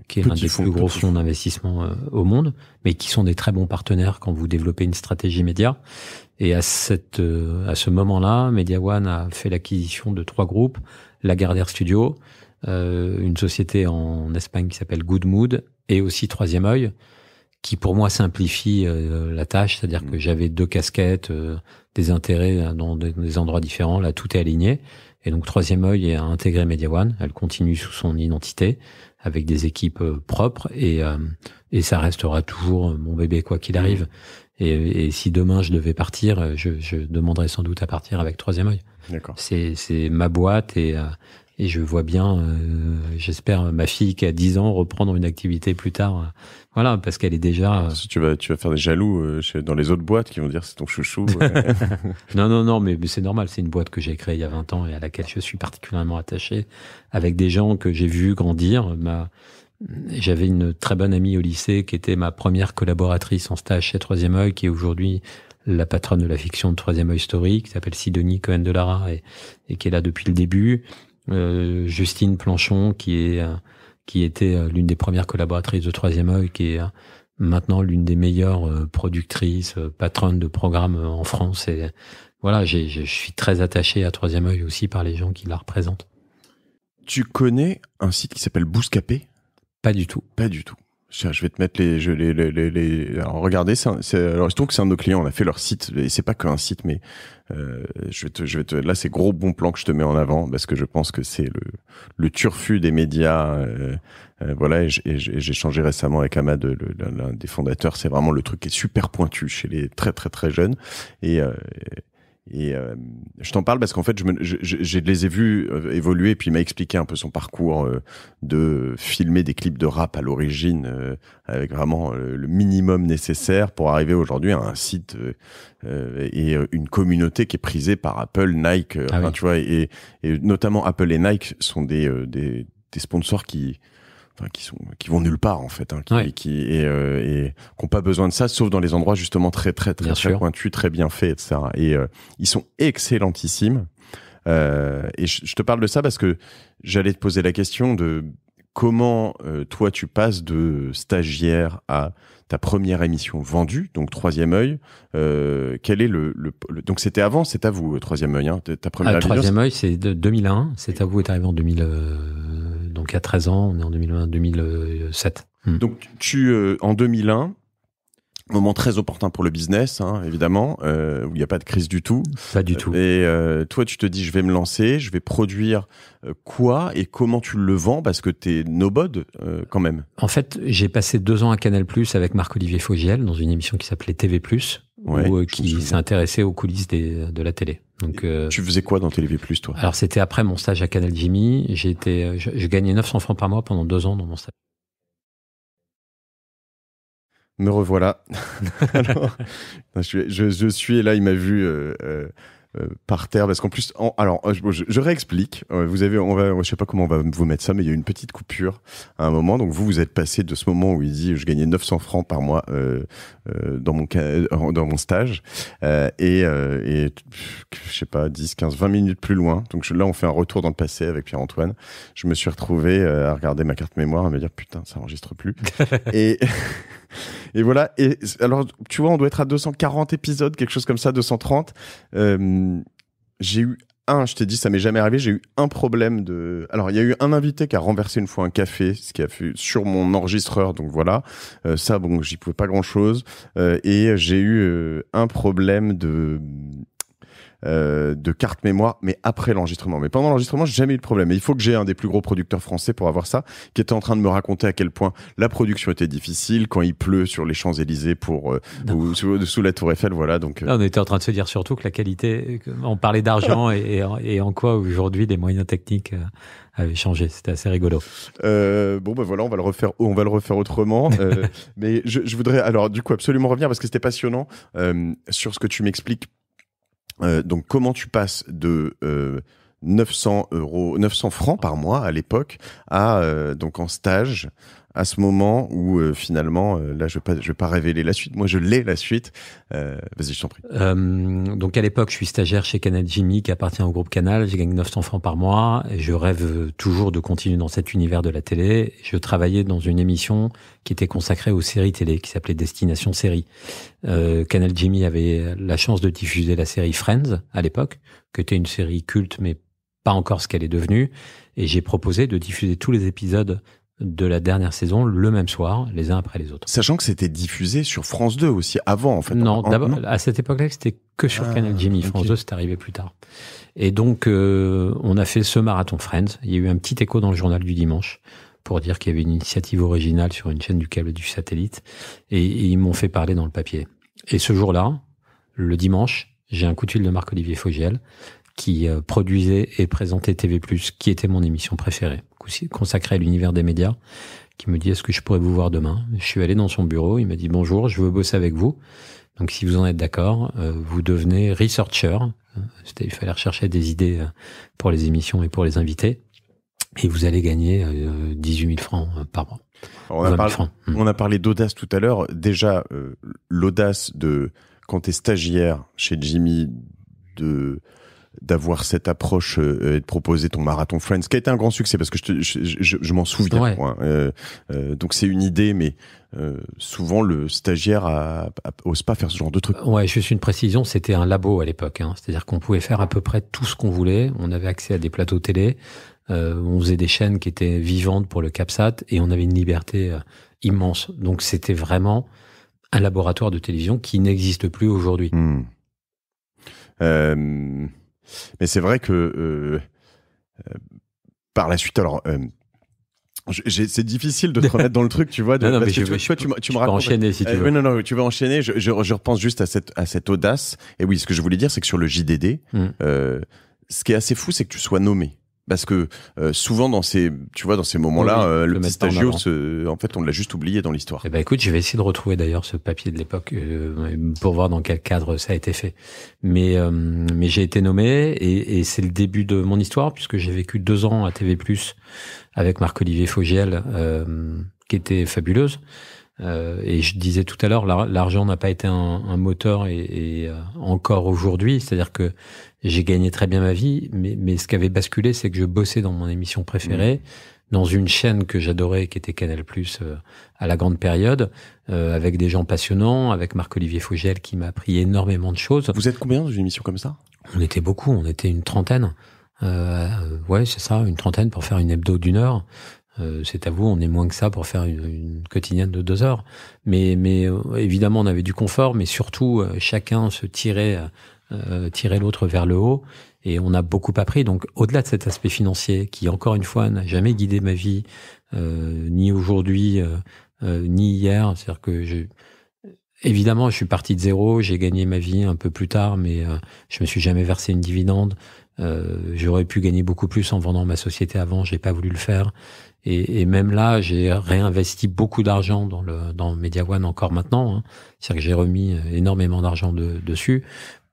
qui est l'un des plus gros fonds d'investissement euh, au monde, mais qui sont des très bons partenaires quand vous développez une stratégie média. Et à, cette, euh, à ce moment-là, MediaOne a fait l'acquisition de trois groupes, Lagardère Studio, une société en Espagne qui s'appelle Good Mood et aussi Troisième œil qui pour moi simplifie euh, la tâche, c'est-à-dire mm. que j'avais deux casquettes, euh, des intérêts euh, dans des, endroits différents, là tout est aligné. Et donc troisième œil est intégré Media One, elle continue sous son identité avec des équipes propres et, et ça restera toujours mon bébé quoi qu'il mm. arrive. Et, et, si demain je devais partir, je, je demanderais sans doute à partir avec troisième œil. C'est ma boîte et et je vois bien, euh, j'espère, ma fille qui a 10 ans reprendre une activité plus tard. Voilà, parce qu'elle est déjà. Ah, tu vas, tu vas faire des jaloux euh, dans les autres boîtes qui vont dire c'est ton chouchou. <laughs> non, non, non, mais, mais c'est normal. C'est une boîte que j'ai créée il y a 20 ans et à laquelle je suis particulièrement attaché, avec des gens que j'ai vus grandir. Ma, j'avais une très bonne amie au lycée qui était ma première collaboratrice en stage chez Troisième Oeil, qui est aujourd'hui la patronne de la fiction de Troisième Oeil Story, qui s'appelle Sidonie Cohen de Lara et, et, qui est là depuis le début. Euh, Justine Planchon, qui, est, euh, qui était euh, l'une des premières collaboratrices de Troisième Oeil, qui est maintenant l'une des meilleures productrices, patronne de programmes en France. Et voilà, je suis très attaché à Troisième Oeil aussi par les gens qui la représentent. Tu connais un site qui s'appelle Bouscapé Pas du tout. Pas du tout je vais te mettre les, je, les, les, les, Alors, regardez, c'est, alors je trouve que c'est un de nos clients. On a fait leur site. Et c'est pas qu'un site, mais euh, je vais te, je vais te, là, c'est gros bon plan que je te mets en avant parce que je pense que c'est le, le turfu des médias. Euh, euh, voilà, et j'ai changé récemment avec Amad, l'un des fondateurs. C'est vraiment le truc qui est super pointu chez les très très très jeunes. Et, euh, et euh, je t'en parle parce qu'en fait, je, je, les ai vus euh, évoluer, puis il m'a expliqué un peu son parcours euh, de filmer des clips de rap à l'origine, avec vraiment le minimum nécessaire pour arriver aujourd'hui à un site et une communauté qui est prisée par Apple, Nike, ah tu vois, et, et, notamment Apple et Nike sont des, des, des sponsors qui Hein, qui sont qui vont nulle part en fait hein, qui, qui et, euh, et qui n'ont pas besoin de ça sauf dans les endroits justement très très très, très pointus très bien faits etc et euh, ils sont excellentissimes euh, et je, te parle de ça parce que j'allais te poser la question de comment euh, toi tu passes de stagiaire à ta première émission vendue, donc Troisième Œil. Euh, quel est le, le, donc c'était avant, c'est à vous, euh, Troisième Œil, hein, ta première ah, Troisième Œil, c'est 2001. C'est à vous est arrivé en 2000, euh, donc à 13 ans. On est en 2001, 2007. Hmm. Donc tu euh, en 2001, Moment très opportun pour le business, hein, évidemment, euh, où il n'y a pas de crise du tout. Pas du tout. Et euh, toi, tu te dis, je vais me lancer, je vais produire euh, quoi et comment tu le vends parce que tu es nobod euh, quand même. En fait, j'ai passé deux ans à Canal Plus avec Marc-Olivier Fogiel dans une émission qui s'appelait TV Plus, euh, qui s'intéressait aux coulisses de la télé. Donc, tu faisais quoi dans TV Plus, toi Alors, c'était après mon stage à Canal Jimmy. J'ai été, je gagnais 900 francs par mois pendant deux ans dans mon stage me revoilà. <laughs> alors, je, suis, là, il m'a vu euh, euh, euh, par terre parce qu'en plus, alors je, réexplique. Vous avez, on va, je sais pas comment on va vous mettre ça, mais il y a eu une petite coupure à un moment. Donc vous, vous êtes passé de ce moment où il dit je gagnais 900 francs par mois dans mon dans mon stage et, et, je sais pas 10, 15, 20 minutes plus loin. Donc là, on fait un retour dans le passé avec Pierre Antoine. Je me suis retrouvé à regarder ma carte mémoire à me dire putain, ça enregistre plus <laughs> et et voilà. Et alors, tu vois, on doit être à 240 épisodes, quelque chose comme ça, 230. Euh, j'ai eu un, je t'ai dit, ça m'est jamais arrivé, j'ai eu un problème de. Alors, il y a eu un invité qui a renversé une fois un café, ce qui a fait sur mon enregistreur, donc voilà. Euh, ça, bon, j'y pouvais pas grand chose. Euh, et j'ai eu euh, un problème de euh, de carte mémoire, mais après l'enregistrement. Mais pendant l'enregistrement, j'ai jamais eu de problème. Et il faut que j'ai un des plus gros producteurs français pour avoir ça, qui était en train de me raconter à quel point la production était difficile quand il pleut sur les Champs Élysées pour euh, ou sous, la Tour Eiffel, voilà. Donc euh. on était en train de se dire surtout que la qualité, on parlait d'argent <laughs> et, en quoi aujourd'hui les moyens techniques avaient changé. C'était assez rigolo. bon ben voilà, on va le refaire, on va le refaire autrement. <laughs> mais je, je, voudrais alors du coup absolument revenir parce que c'était passionnant sur ce que tu m'expliques euh, donc comment tu passes de 900 euh, euros, 900 francs par mois à l'époque, à euh, donc en stage à ce moment où euh, finalement, euh, là, je ne vais, vais, pas révéler la suite. Moi, je l'ai la suite. Euh, vas-y, je t'en prie. donc, à l'époque, je suis stagiaire chez Canal Jimmy, qui appartient au groupe Canal. J'ai gagné 900 francs par mois. Et je rêve toujours de continuer dans cet univers de la télé. Je travaillais dans une émission qui était consacrée aux séries télé, qui s'appelait Destination Série. Canal Jimmy avait la chance de diffuser la série Friends à l'époque, qui était une série culte, mais pas encore ce qu'elle est devenue. Et j'ai proposé de diffuser tous les épisodes de la dernière saison le même soir, les uns après les autres. Sachant que c'était diffusé sur France 2 aussi avant, en fait. Non, ah, d'abord, à cette époque-là, c'était que sur ah, Canal Jimmy. France 2, c'est arrivé plus tard. Et donc, euh, on a fait ce marathon Friends. Il y a eu un petit écho dans le journal du dimanche pour dire qu'il y avait une initiative originale sur une chaîne du câble du satellite. Et, ils m'ont fait parler dans le papier. Et ce jour-là, le dimanche, j'ai un coup de fil de Marc-Olivier Fogiel qui euh, produisait et présentait TV+, qui était mon émission préférée consacré à l'univers des médias, qui me dit est-ce que je pourrais vous voir demain Je suis allé dans son bureau, il m'a dit bonjour, je veux bosser avec vous. Donc si vous en êtes d'accord, euh, vous devenez researcher. C'était, il fallait rechercher des idées euh, pour les émissions et pour les invités. Et vous allez gagner 18 euh, 000 francs par mois. Hum. On a, parlé, d'audace tout à l'heure. Déjà, l'audace de quand tu es stagiaire chez Jimmy, de d'avoir cette approche euh, euh, et de proposer ton marathon Friends, qui a été un grand succès parce que je, m'en souviens. Hein. Euh, donc c'est une idée, mais souvent le stagiaire a, pas faire ce genre de truc. Ouais, juste une précision, c'était un labo à l'époque. Hein. C'est-à-dire qu'on pouvait faire à peu près tout ce qu'on voulait. On avait accès à des plateaux télé. on faisait des chaînes qui étaient vivantes pour le CapSat et on avait une liberté immense. Donc c'était vraiment un laboratoire de télévision qui n'existe plus aujourd'hui. Mmh. Mais c'est vrai que euh, euh, par la suite, alors. Euh, c'est difficile de te <laughs> remettre dans le truc, tu vois. tu, enchaîner si tu veux. non, non, tu vas enchaîner. Je, repense juste à cette, audace. Et oui, ce que je voulais dire, c'est que sur le JDD, mm. ce qui est assez fou, c'est que tu sois nommé parce que euh, souvent dans ces tu vois dans ces moments-là euh, le, euh, en fait on l'a juste oublié dans l'histoire. Eh ben écoute, je vais essayer de retrouver d'ailleurs ce papier de l'époque pour voir dans quel cadre ça a été fait. Mais mais j'ai été nommé et, et c'est le début de mon histoire puisque j'ai vécu deux ans à TV+ avec Marc-Olivier Fogiel qui était fabuleuse. Euh, et je disais tout à l'heure, l'argent n'a pas été un, un moteur et, et encore aujourd'hui. C'est-à-dire que j'ai gagné très bien ma vie, mais, mais ce qui avait basculé, c'est que je bossais dans mon émission préférée, mmh. dans une chaîne que j'adorais, qui était Canal+, euh, à la grande période, euh, avec des gens passionnants, avec Marc-Olivier Fougel qui m'a appris énormément de choses. Vous êtes combien dans une émission comme ça On était beaucoup, on était une trentaine. Euh, euh, ouais, c'est ça, une trentaine pour faire une hebdo d'une heure euh, c'est à vous, on est moins que ça pour faire une, quotidienne de deux heures. Mais, mais évidemment, on avait du confort, mais surtout, chacun se tirait euh, tirer l'autre vers le haut. Et on a beaucoup appris. Donc, au-delà de cet aspect financier, qui encore une fois n'a jamais guidé ma vie, euh, ni aujourd'hui, euh, euh ni hier. C'est-à-dire que je, évidemment, je suis parti de zéro. J'ai gagné ma vie un peu plus tard, mais euh, je me suis jamais versé une dividende. J'aurais pu gagner beaucoup plus en vendant ma société avant. J'ai pas voulu le faire. Et, et, même là, j'ai réinvesti beaucoup d'argent dans le dans Media One encore maintenant. Hein. C'est-à-dire que j'ai remis énormément d'argent dessus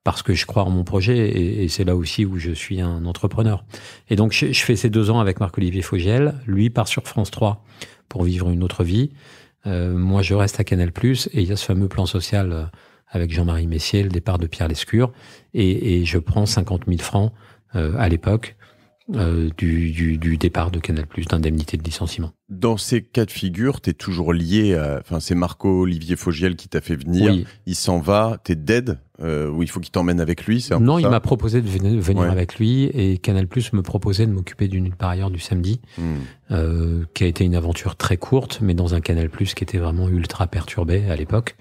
parce que je crois en mon projet et, c'est là aussi où je suis un entrepreneur. Et donc je, fais ces deux ans avec Marc-Olivier Fogiel, lui part sur France 3 pour vivre une autre vie, euh, moi je reste à Canal+, et il y a ce fameux plan social euh, avec Jean-Marie Messier, le départ de Pierre Lescure, et, je prends 50 000 francs euh, à l'époque euh, du, du, départ de Canal+, d'indemnité de licenciement. Dans ces cas de figure, tu es toujours lié à... Enfin, c'est Marco-Olivier Fogiel qui t'a fait venir. Il s'en va, t'es dead, euh, ou il faut qu'il t'emmène avec lui un Non, il m'a proposé de venir, avec lui, et Canal+, me proposait de m'occuper d'une par ailleurs du samedi, hmm. euh, qui a été une aventure très courte, mais dans un Canal+, qui était vraiment ultra perturbé à l'époque.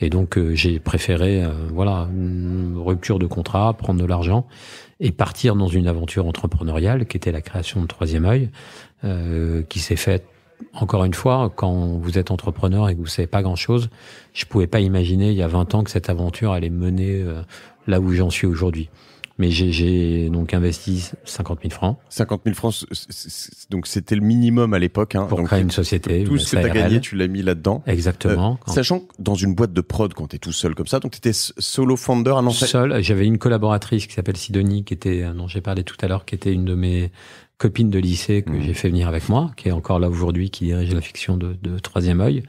Et donc, euh, j'ai préféré, voilà, rupture de contrat, prendre de l'argent, et partir dans une aventure entrepreneuriale qui était la création de Troisième Œil, euh, qui s'est faite encore une fois, quand vous êtes entrepreneur et que vous savez pas grand-chose, je pouvais pas imaginer il y a 20 ans que cette aventure allait mener euh, là où j'en suis aujourd'hui. Mais j'ai donc investi 50 000 francs. 50 000 francs, donc c'était le minimum à l'époque. Hein. Pour créer une société. Tout ce que tu as gagné, tu l'as mis là-dedans. Exactement. Euh, sachant que dans une boîte de prod, quand tu es tout seul comme ça, donc tu étais solo founder à Nantes. Seul, j'avais une collaboratrice qui s'appelle Sidonie, qui était, euh, dont j'ai parlé tout à l'heure, qui était une de mes copines de lycée que mmh. j'ai fait venir avec moi, qui est encore là aujourd'hui, qui dirige la fiction de, de Troisième œil.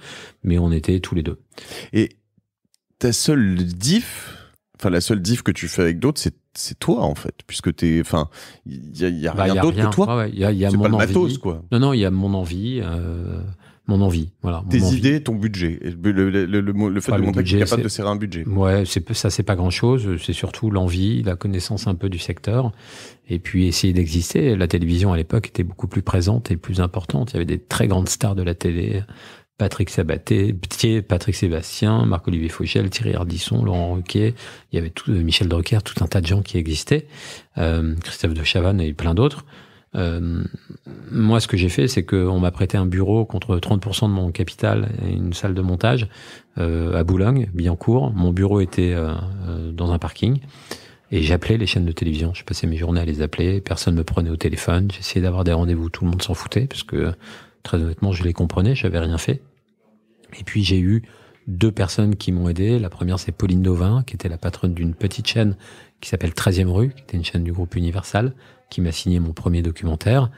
Mais on était tous les deux. Et ta seule diff, enfin la seule diff que tu fais avec d'autres, c'est c'est toi en fait, puisque t'es, enfin, il y a, y a bah, rien d'autre que toi. Y a, y a c'est pas quoi. Non non, il y a mon envie, euh, mon envie, voilà. Tes idées, ton budget, le, le, fait de montrer que tu es capable de serrer un budget. Ouais, c'est ça, c'est pas grand chose. C'est surtout l'envie, la connaissance un peu du secteur, et puis essayer d'exister. La télévision à l'époque était beaucoup plus présente et plus importante. Il y avait des très grandes stars de la télé Patrick Sabaté, Patrick Sébastien, Marc-Olivier Fauchel, Thierry Ardisson, Laurent Roquet, il y avait tout, euh, Michel Drucker, tout un tas de gens qui existaient, euh, Christophe de Chavannes et plein d'autres. Euh, moi, ce que j'ai fait, c'est qu'on m'a prêté un bureau contre 30% de mon capital et une salle de montage euh, à Boulogne, Billancourt. Mon bureau était dans un parking. Et j'appelais les chaînes de télévision. Je passais mes journées à les appeler. Personne ne me prenait au téléphone. J'essayais d'avoir des rendez-vous. Tout le monde s'en foutait parce que Très honnêtement, je les comprenais, j'avais rien fait. Et puis j'ai eu deux personnes qui m'ont aidé. La première, c'est Pauline Dauvin, qui était la patronne d'une petite chaîne qui s'appelle 13e rue, qui était une chaîne du groupe Universal, qui m'a signé mon premier documentaire.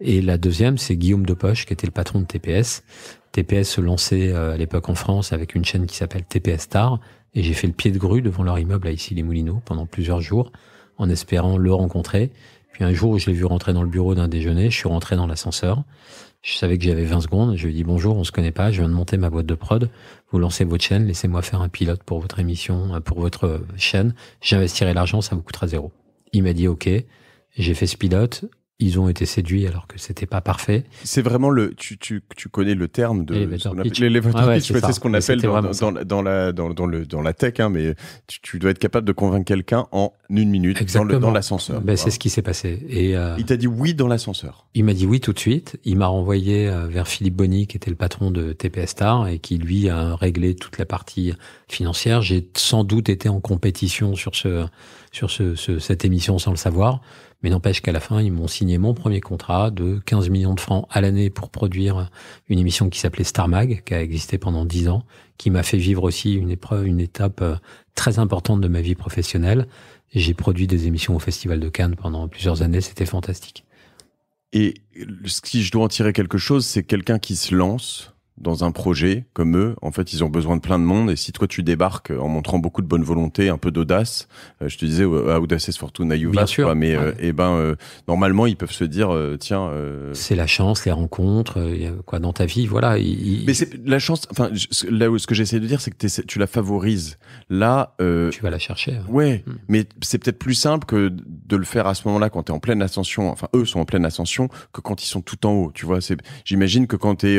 Et la deuxième, c'est Guillaume Depoche, qui était le patron de TPS. TPS se lançait euh, à l'époque en France avec une chaîne qui s'appelle TPS Star. Et j'ai fait le pied de grue devant leur immeuble à Issy-les-Moulineaux pendant plusieurs jours, en espérant le rencontrer. Puis un jour, je l'ai vu rentrer dans le bureau d'un déjeuner. Je suis rentré dans l'ascenseur. Je savais que j'avais 20 secondes. Je lui ai dit bonjour, on se connaît pas. Je viens de monter ma boîte de prod. Vous lancez votre chaîne. Laissez-moi faire un pilote pour votre émission, euh, pour votre euh, chaîne. J'investirai l'argent. Ça vous coûtera zéro. Il m'a dit OK. J'ai fait ce pilote ils ont été séduits alors que c'était pas parfait. C'est vraiment le tu, tu, tu connais le terme de l'elevator pitch, c'est ce qu'on appelle ah dans, dans, la dans, dans, le dans la tech hein, mais tu, tu, dois être capable de convaincre quelqu'un en une minute dans l'ascenseur. Ben, c'est ce qui s'est passé et euh, il t'a dit oui dans l'ascenseur. Il m'a dit oui tout de suite, il m'a renvoyé euh, vers Philippe Bonny qui était le patron de TPS Star et qui lui a réglé toute la partie financière. J'ai sans doute été en compétition sur ce sur ce cette émission sans le savoir. Mais n'empêche qu'à la fin, ils m'ont signé mon premier contrat de 15 millions de francs à l'année pour produire une émission qui s'appelait Star Mag, qui a existé pendant 10 ans, qui m'a fait vivre aussi une épreuve, une étape euh, très importante de ma vie professionnelle. J'ai produit des émissions au Festival de Cannes pendant plusieurs années, c'était fantastique. Et si je dois en tirer quelque chose, c'est quelqu'un qui se lance, dans un projet comme eux, en fait, ils ont besoin de plein de monde. Et si toi, tu débarques en montrant beaucoup de bonne volonté, un peu d'audace, euh, je te disais, audaces fortuna iuva, mais mais euh, eh ben, euh, normalement, ils peuvent se dire, tiens. C'est la chance, les rencontres, quoi, dans ta vie, voilà. Mais c'est la chance. Enfin, là où ce que j'essaie de dire, c'est que tu la favorises. Là, tu vas la chercher. Hein. Ouais, hmm. mais c'est peut-être plus simple que de le faire à ce moment-là quand tu es en pleine ascension. Enfin, eux sont en pleine ascension que quand ils sont tout en haut. Tu vois, j'imagine que quand t'es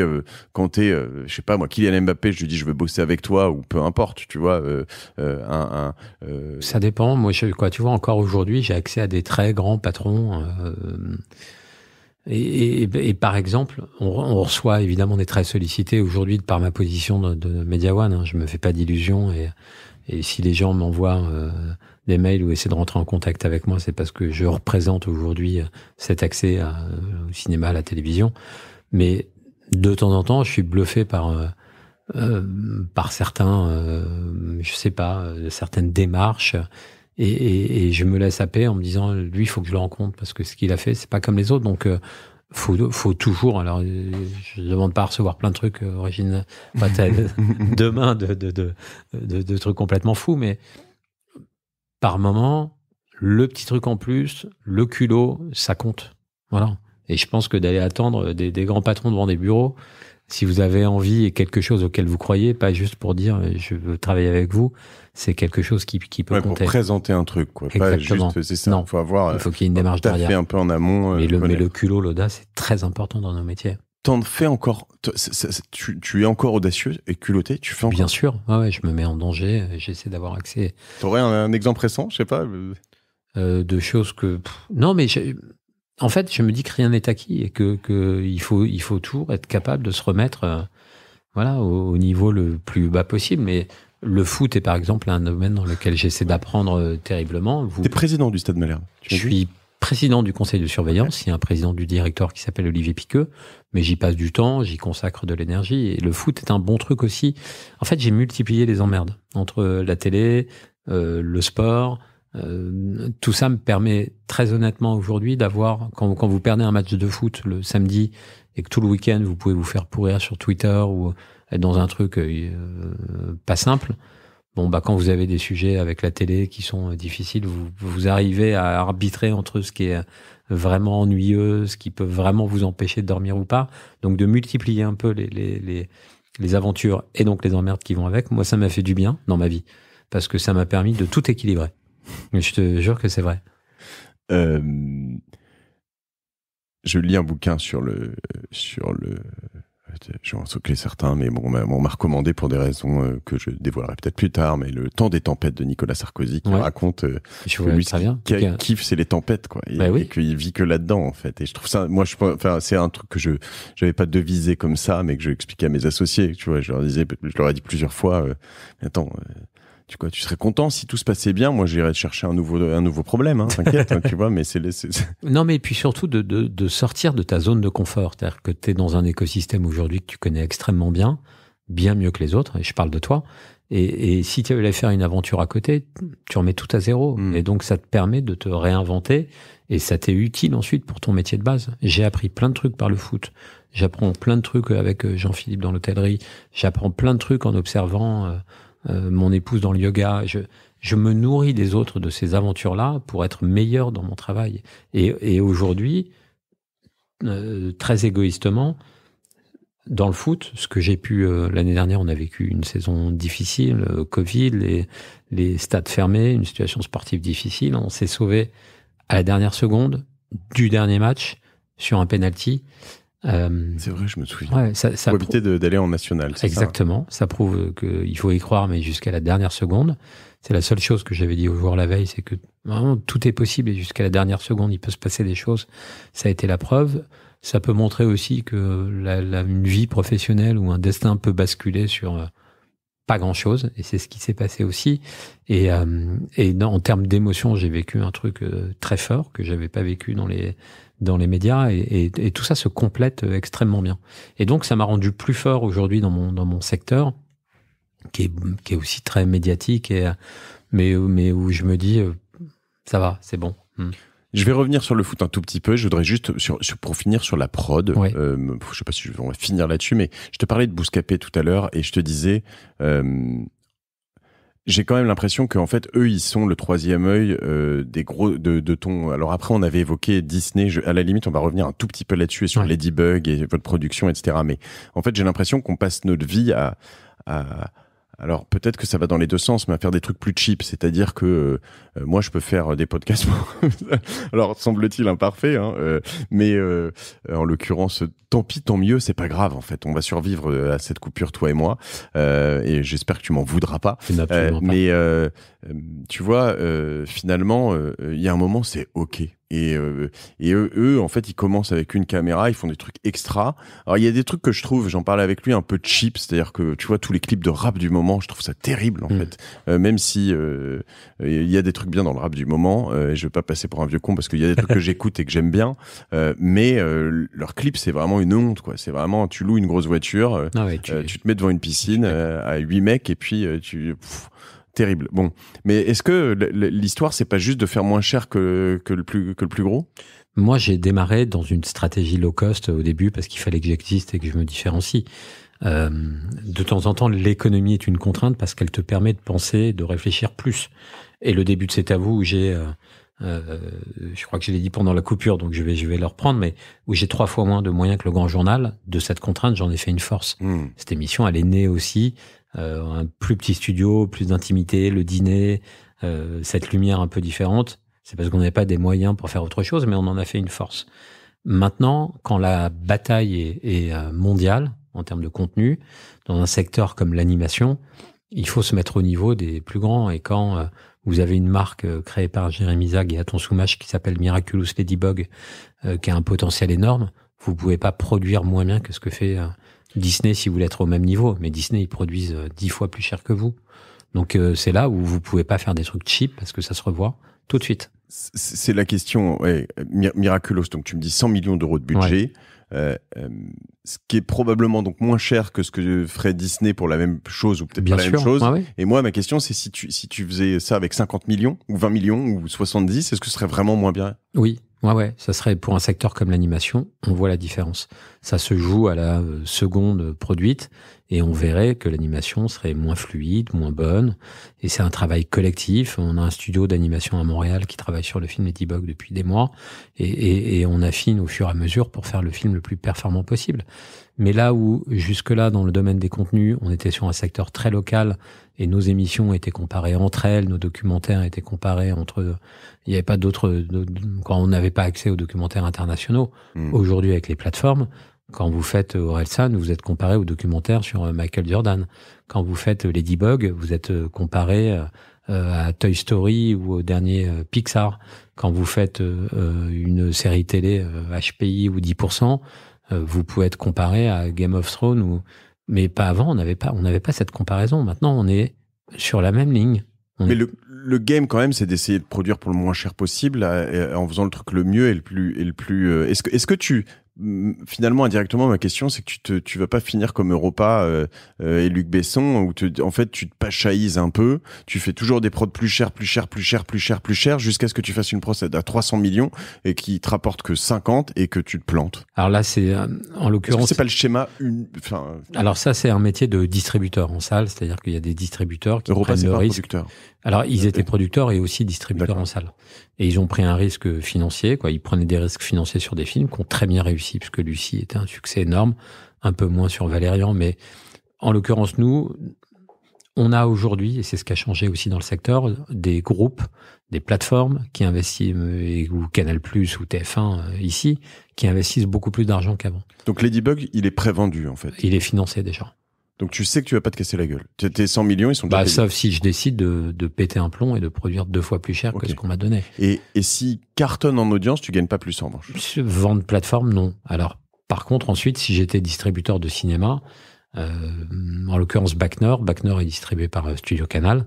quand t'es euh, je sais pas moi, Kylian Mbappé, je lui dis je veux bosser avec toi ou peu importe, tu vois. Euh, euh, un, Ça dépend. Moi, je, quoi, tu vois, encore aujourd'hui, j'ai accès à des très grands patrons. Et, par exemple, on, reçoit évidemment des très sollicités aujourd'hui par ma position de, de Media One. Hein, je me fais pas d'illusions et, si les gens m'envoient des mails ou essaient de rentrer en contact avec moi, c'est parce que je représente aujourd'hui cet accès à, au cinéma, à la télévision. Mais de temps en temps, je suis bluffé par euh, euh, par certains, euh, je sais pas, euh, certaines démarches. Et, je me laisse paix en me disant, lui, il faut que je le rencontre parce que ce qu'il a fait, c'est pas comme les autres. Donc, faut, faut toujours. Alors, je demande pas à recevoir plein de trucs, origine, <laughs> demain, de, de, de, de, trucs complètement fous, mais par moment, le petit truc en plus, le culot, ça compte. Voilà. Et je pense que d'aller attendre des, grands patrons devant des bureaux, si vous avez envie et quelque chose auquel vous croyez, pas juste pour dire je veux travailler avec vous, c'est quelque chose qui, qui peut compter. Pour présenter un truc, quoi. Exactement. Pas juste, ça, non. Faut avoir, il faut qu'il y ait une démarche euh, derrière. un peu en amont. Euh, mais, le, culot, l'audace, c'est très important dans nos métiers. T'en fais encore, tu, es encore audacieux et culotté, tu fais Bien sûr, ouais, je me mets en danger, j'essaie d'avoir accès. Tu un, un exemple récent, je sais pas euh De choses que. non, mais en fait, je me dis que rien n'est acquis et que, que il faut il faut toujours être capable de se remettre euh, voilà au, niveau le plus bas possible. Mais le foot est par exemple un domaine dans lequel j'essaie d'apprendre euh, terriblement. Vous, êtes président du Stade Malherbe. Je suis président du conseil de surveillance, il y a un président du directeur qui s'appelle Olivier Piqueux, mais j'y passe du temps, j'y consacre de l'énergie, et le foot est un bon truc aussi. En fait, j'ai multiplié les emmerdes entre euh, la télé, le sport, euh, tout ça me permet très honnêtement aujourd'hui d'avoir, quand, vous perdez un match de foot le samedi et que tout le week-end vous pouvez vous faire pourrir sur Twitter ou euh, être dans un truc euh, pas simple, bon bah quand vous avez des sujets avec la télé qui sont difficiles, vous, vous arrivez à arbitrer entre ce qui est vraiment ennuyeux, ce qui peut vraiment vous empêcher de dormir ou pas, donc de multiplier un peu les, les, les, les aventures et donc les emmerdes qui vont avec, moi ça m'a fait du bien dans ma vie parce que ça m'a permis de tout équilibrer. Mais je te jure que c'est vrai. Euh, je lis un bouquin sur le. Sur le je vais en soucler certains, mais bon, on m'a recommandé pour des raisons euh, que je dévoilerai peut-être plus tard, mais le temps des tempêtes de Nicolas Sarkozy qui raconte euh, je que lui, ça Qui, kiffe, c'est les tempêtes, quoi, bah et, qu'il vit que là-dedans, en fait. Et je trouve ça, moi, je, enfin, c'est un truc que je, j'avais pas devisé comme ça, mais que je expliquais à mes associés, tu vois, je leur disais, je leur ai dit plusieurs fois, attends, tu, quoi, tu serais content si tout se passait bien. Moi, j'irais chercher un nouveau, un nouveau problème, hein, t'inquiète, hein, tu vois, mais c'est. <laughs> Non, mais puis surtout de, de, sortir de ta zone de confort. C'est-à-dire que tu es dans un écosystème aujourd'hui que tu connais extrêmement bien, bien mieux que les autres, et je parle de toi. Et, et si tu allais faire une aventure à côté, tu remets tout à zéro. Hmm. Et donc, ça te permet de te réinventer et ça t'est utile ensuite pour ton métier de base. J'ai appris plein de trucs par le foot. J'apprends plein de trucs avec euh, Jean-Philippe dans l'hôtellerie. J'apprends plein de trucs en observant. Euh, euh, mon épouse dans le yoga. Je, me nourris des autres, de ces aventures-là, pour être meilleur dans mon travail. Et, aujourd'hui, euh, très égoïstement, dans le foot, ce que j'ai pu euh, l'année dernière, on a vécu une saison difficile, euh, Covid, les, les, stades fermés, une situation sportive difficile. On s'est sauvé à la dernière seconde du dernier match sur un penalty euh, c'est vrai, je me souviens. Ouais, ça, ça Pour éviter d'aller en national. Hein. Exactement. Ça, ça prouve qu'il faut y croire, mais jusqu'à la dernière seconde. C'est la seule chose que j'avais dit au jour la veille, c'est que vraiment tout est possible et jusqu'à la dernière seconde, il peut se passer des choses. Ça a été la preuve. Ça peut montrer aussi que la, la, une vie professionnelle ou un destin peut basculer sur euh, pas grand-chose, et c'est ce qui s'est passé aussi. Et, euh, et en termes d'émotion, j'ai vécu un truc euh, très fort que j'avais pas vécu dans les dans les médias, et, tout ça se complète euh, extrêmement bien. Et donc, ça m'a rendu plus fort aujourd'hui dans mon dans mon secteur, qui est qui est aussi très médiatique, et mais mais où je me dis ça va, c'est bon. Hmm. Je vais revenir sur le foot un tout petit peu. Je voudrais juste, sur, pour finir sur la prod, ouais. euh, je sais pas si on va finir là-dessus, mais je te parlais de Bouscapé tout à l'heure et je te disais, euh, j'ai quand même l'impression qu'en fait, eux, ils sont le troisième œil euh, des gros de, de, ton. Alors après, on avait évoqué Disney. à la limite, on va revenir un tout petit peu là-dessus et sur Ladybug et votre production, etc. Mais en fait, j'ai l'impression qu'on passe notre vie à alors peut-être que ça va dans les deux sens, mais à faire des trucs plus cheap, c'est-à-dire que euh, moi je peux faire euh, des podcasts, <laughs> alors semble-t-il imparfait, hein, euh, mais en l'occurrence tant pis, tant mieux, c'est pas grave en fait, on va survivre à cette coupure toi et moi, et j'espère que tu m'en voudras pas. pas. Mais tu vois, finalement, il y a un moment c'est ok et, euh, eux, en fait, ils commencent avec une caméra, ils font des trucs extra. Alors, il y a des trucs que je trouve, j'en parlais avec lui, un peu cheap, c'est-à-dire que tu vois, tous les clips de rap du moment, je trouve ça terrible, en mm. fait. Euh, même si euh, il y a des trucs bien dans le rap du moment, et je vais pas passer pour un vieux con parce qu'il y a des trucs que j'écoute et que j'aime bien, mais leur clip c'est vraiment une honte, quoi. C'est vraiment, tu loues une grosse voiture, ah tu... te mets devant une piscine à huit mecs et puis tu terrible. Bon, mais est-ce que l'histoire, c'est pas juste de faire moins cher que, le, plus, gros Moi, j'ai démarré dans une stratégie low cost au début parce qu'il fallait que j'existe et que je me différencie. Euh, de temps en temps, l'économie est une contrainte parce qu'elle te permet de penser, de réfléchir plus. Et le début de cet avou j'ai, euh, euh, je crois que je l'ai dit pendant la coupure, donc je vais, je vais le reprendre, mais où j'ai trois fois moins de moyens que le grand journal, de cette contrainte, j'en ai fait une force. Hmm. Cette émission, elle est née aussi euh, un plus petit studio, plus d'intimité, le dîner, euh, cette lumière un peu différente. C'est parce qu'on n'avait pas des moyens pour faire autre chose, mais on en a fait une force. Maintenant, quand la bataille est, euh, mondiale en termes de contenu, dans un secteur comme l'animation, il faut se mettre au niveau des plus grands. Et quand vous avez une marque créée par Jérémy Zag et Aton Soumach qui s'appelle Miraculous Ladybug, qui a un potentiel énorme, vous pouvez pas produire moins bien que ce que fait Disney, si vous voulez être au même niveau, mais Disney, ils produisent euh, dix fois plus cher que vous. Donc euh, c'est là où vous pouvez pas faire des trucs cheap parce que ça se revoit tout de suite. C'est la question, ouais, miraculos. Donc tu me dis 100 millions d'euros de budget. Euh, ce qui est probablement donc moins cher que ce que ferait Disney pour la même chose ou peut-être pas la même chose. Et moi, ma question, c'est si tu, si tu faisais ça avec 50 millions ou 20 millions ou 70, est-ce que ce serait vraiment moins bien Oui, Ouais, ouais, ça serait pour un secteur comme l'animation, on voit la différence. Ça se joue à la euh, seconde produite et on verrait que l'animation serait moins fluide, moins bonne. Et c'est un travail collectif. On a un studio d'animation à Montréal qui travaille sur le film Ladybug depuis des mois et, et, on affine au fur et à mesure pour faire le film le plus performant possible. Mais là où jusque-là, dans le domaine des contenus, on était sur un secteur très local et nos émissions étaient comparées entre elles, nos documentaires étaient comparés entre. Il n'y avait pas d'autres quand on n'avait pas accès aux documentaires internationaux. Hmm. Aujourd'hui, avec les plateformes, quand vous faites Orelsan, vous êtes comparé aux documentaires sur euh, Michael Jordan. Quand vous faites euh, Ladybug, vous êtes euh, comparé à Toy Story ou au dernier Pixar. Quand vous faites une série télé HPI ou 10%, vous pouvez être comparé à Game of Thrones ou mais pas avant, on n'avait pas, on n'avait pas cette comparaison. Maintenant, on est sur la même ligne. Mais le, le, game, quand même, c'est d'essayer de produire pour le moins cher possible, euh, en faisant le truc le mieux et le plus. Et le plus. Euh, est-ce que, est-ce que tu, finalement indirectement ma question c'est que tu te tu vas pas finir comme Europa euh, euh, et Luc Besson où en fait tu te pachaïses un peu tu fais toujours des prods plus chers plus chers plus chers plus chers plus chers jusqu'à ce que tu fasses une procède à 300 millions et qui te rapporte que 50 et que tu te plantes alors là c'est euh, en l'occurrence c'est pas le schéma alors ça c'est un métier de distributeur en salle c'est-à-dire qu'il y a des distributeurs qui Europa, prennent le producteur. alors ils étaient producteurs et aussi distributeurs en salle et ils ont pris un risque financier, quoi. Ils prenaient des risques financiers sur des films qui ont très bien réussi, puisque Lucie était un succès énorme, un peu moins sur Valérian, mais en l'occurrence, nous, on a aujourd'hui, et c'est ce qui a changé aussi dans le secteur, des groupes, des plateformes qui investissent, ou Canal ou TF1 euh, ici, qui investissent beaucoup plus d'argent qu'avant. Donc Ladybug, il est pré-vendu en fait. Il est financé déjà. Donc tu sais que tu vas pas te casser la gueule. Tes 100 millions, ils sont bah, Sauf si je décide de, péter un plomb et de produire deux fois plus cher que ce qu'on m'a donné. Et, si cartonne en audience, tu gagnes pas plus en revanche Vente plateforme, non. Alors par contre, ensuite, si j'étais distributeur de cinéma, euh, en l'occurrence Backnor, Backnor est distribué par euh, Studio Canal.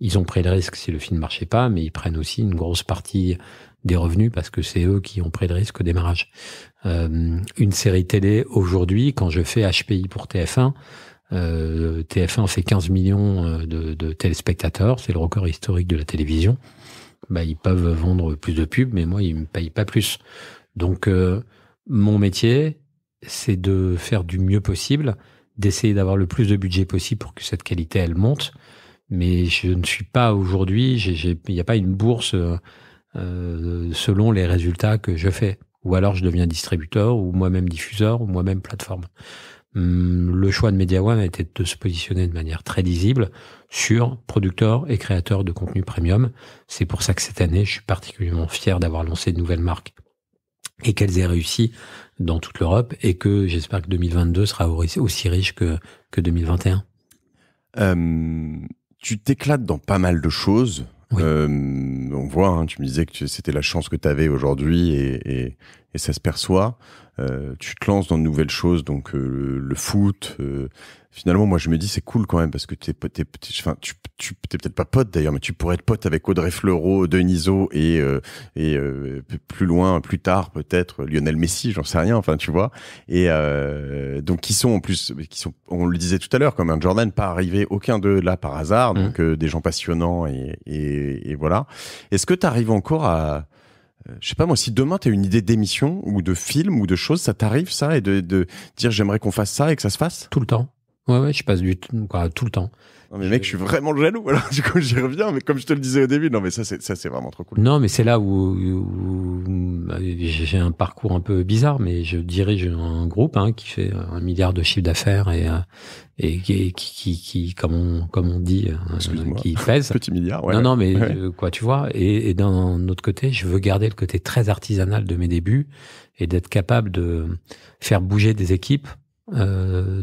Ils ont pris le risque si le film marchait pas, mais ils prennent aussi une grosse partie des revenus parce que c'est eux qui ont pris le risque au démarrage. Euh, une série télé aujourd'hui, quand je fais HPI pour TF1, euh, TF1 fait 15 millions euh, de, téléspectateurs, c'est le record historique de la télévision. Bah, ils peuvent vendre plus de pubs, mais moi, ils ne me payent pas plus. Donc, euh, mon métier, c'est de faire du mieux possible, d'essayer d'avoir le plus de budget possible pour que cette qualité, elle monte. Mais je ne suis pas aujourd'hui, il n'y a pas une bourse selon les résultats que je fais. Ou alors je deviens distributeur, ou moi-même diffuseur, ou moi-même plateforme. Hum, le choix de MediaOne a été de se positionner de manière très lisible sur producteurs et créateurs de contenu premium. C'est pour ça que cette année, je suis particulièrement fier d'avoir lancé de nouvelles marques et qu'elles aient réussi dans toute l'Europe et que j'espère que 2022 sera aussi riche que, que 2021. Hum, tu t'éclates dans pas mal de choses. Euh, on voit, hein, tu me disais que c'était la chance que tu avais aujourd'hui et, et, ça se perçoit. Euh, tu te lances dans de nouvelles choses, donc euh, le, foot, euh, finalement, moi, je me dis, c'est cool quand même, parce que t'es, t'es, enfin, tu, tu, es peut-être pas pote d'ailleurs, mais tu pourrais être pote avec Audrey Fleurot, Deniso et, euh, et euh, plus loin, plus tard, peut-être Lionel Messi, j'en sais rien, enfin, tu vois. Et euh, donc, qui sont en plus, qui sont, on le disait tout à l'heure, comme un Jordan, pas arrivé aucun de là par hasard, mmh. donc des gens passionnants et, et, et voilà. Est-ce que tu arrives encore à, je sais pas moi, si demain tu une idée d'émission ou de film ou de choses, ça t'arrive ça et de, de dire j'aimerais qu'on fasse ça et que ça se fasse Tout le temps. Ouais, ouais, je passe du quoi, tout le temps. Non, mais mec, je suis vraiment jaloux. Alors, <laughs> du coup, j'y reviens. Mais comme je te le disais au début, non, mais ça, c'est, ça, c'est vraiment trop cool. Non, mais c'est là où, bah, j'ai un parcours un peu bizarre, mais je dirige un groupe hein, qui fait un milliard de chiffres d'affaires et, euh, et qui, qui, qui, comme on, comme on dit, euh, qui pèse. <laughs> Petit milliard, ouais. Non, non, mais euh, quoi, tu vois. et d'un autre côté, je veux garder le côté très artisanal de mes débuts et d'être capable de faire bouger des équipes euh,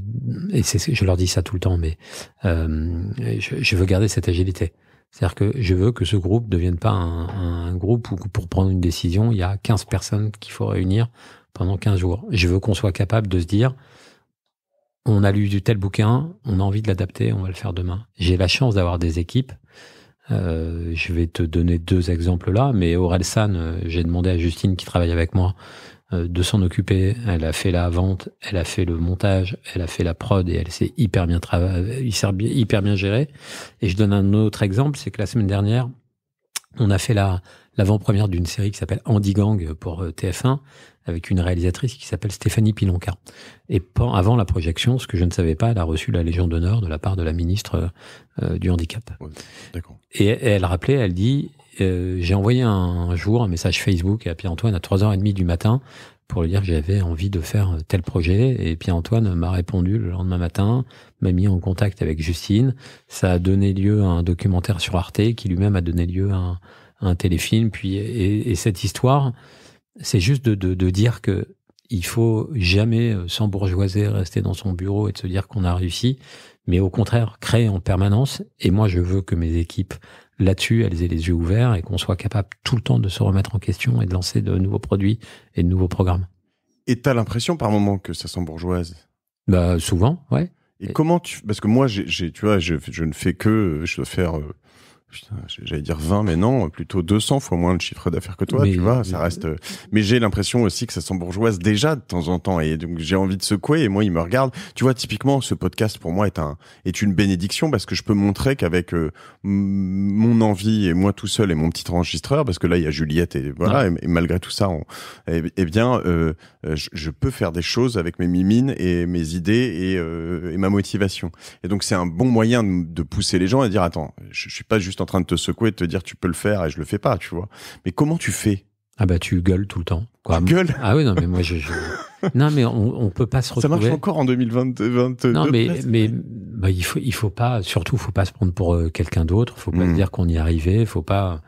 et c'est, je leur dis ça tout le temps, mais euh, je, je, veux garder cette agilité. C'est-à-dire que je veux que ce groupe ne devienne pas un, un, groupe où pour prendre une décision, il y a 15 personnes qu'il faut réunir pendant 15 jours. Je veux qu'on soit capable de se dire, on a lu du tel bouquin, on a envie de l'adapter, on va le faire demain. J'ai la chance d'avoir des équipes. Euh, je vais te donner deux exemples là, mais Aurel San, euh, j'ai demandé à Justine qui travaille avec moi euh, de s'en occuper. Elle a fait la vente, elle a fait le montage, elle a fait la prod et elle s'est hyper bien euh, hyper bien gérée. Et je donne un autre exemple, c'est que la semaine dernière, on a fait la l'avant-première d'une série qui s'appelle Andy Gang pour euh, TF1 avec une réalisatrice qui s'appelle Stéphanie Pilonka. Et avant la projection, ce que je ne savais pas, elle a reçu la Légion d'honneur de la part de la ministre du handicap. et elle rappelait, elle dit, euh, j'ai envoyé un, jour un message Facebook à Pierre-Antoine à 3h30 du matin pour lui dire que j'avais envie de faire tel projet. Et Pierre-Antoine m'a répondu le lendemain matin, m'a mis en contact avec Justine. Ça a donné lieu à un documentaire sur Arte qui lui-même a donné lieu à un, téléfilm. Puis, et, cette histoire, c'est juste de, dire que il faut jamais euh, s'embourgeoiser, rester dans son bureau et se dire qu'on a réussi, mais au contraire, créer en permanence. Et moi, je veux que mes équipes là-dessus, elles aient les yeux ouverts et qu'on soit capable tout le temps de se remettre en question et de lancer de nouveaux produits et de nouveaux programmes. Et t'as l'impression par moment que ça sent bourgeoise Bah souvent, ouais. Et, comment tu parce que moi j'ai tu vois je, ne fais que euh, je dois faire euh, j'allais dire 20, mais non, plutôt 200 fois moins le chiffre d'affaires que toi, tu vois, ça reste. Mais j'ai l'impression aussi que ça s'embourgeoise déjà de temps en temps, et donc j'ai envie de secouer. Et moi, il me regarde Tu vois, typiquement, ce podcast pour moi est un est une bénédiction parce que je peux montrer qu'avec euh, mon envie et moi tout seul et mon petit enregistreur, parce que là il y a Juliette et voilà, et, malgré tout ça, et eh, eh, bien, euh, je, peux faire des choses avec mes mimines et mes idées et, euh, ma motivation. Et donc c'est un bon moyen de, pousser les gens à dire attends, je, je suis pas juste en train de te secouer de te dire tu peux le faire et je le fais pas, tu vois. Mais comment tu fais Ah bah tu gueules tout le temps. Quoi. Tu gueules Ah oui, non, mais moi je... <laughs> Non, mais on, peut pas se retrouver. Ça marche encore en 2022. Non, mais, mais bah, il faut, il faut pas, surtout, faut pas se prendre pour euh, quelqu'un d'autre. Faut pas hmm. se dire qu'on y est arrivé. Faut pas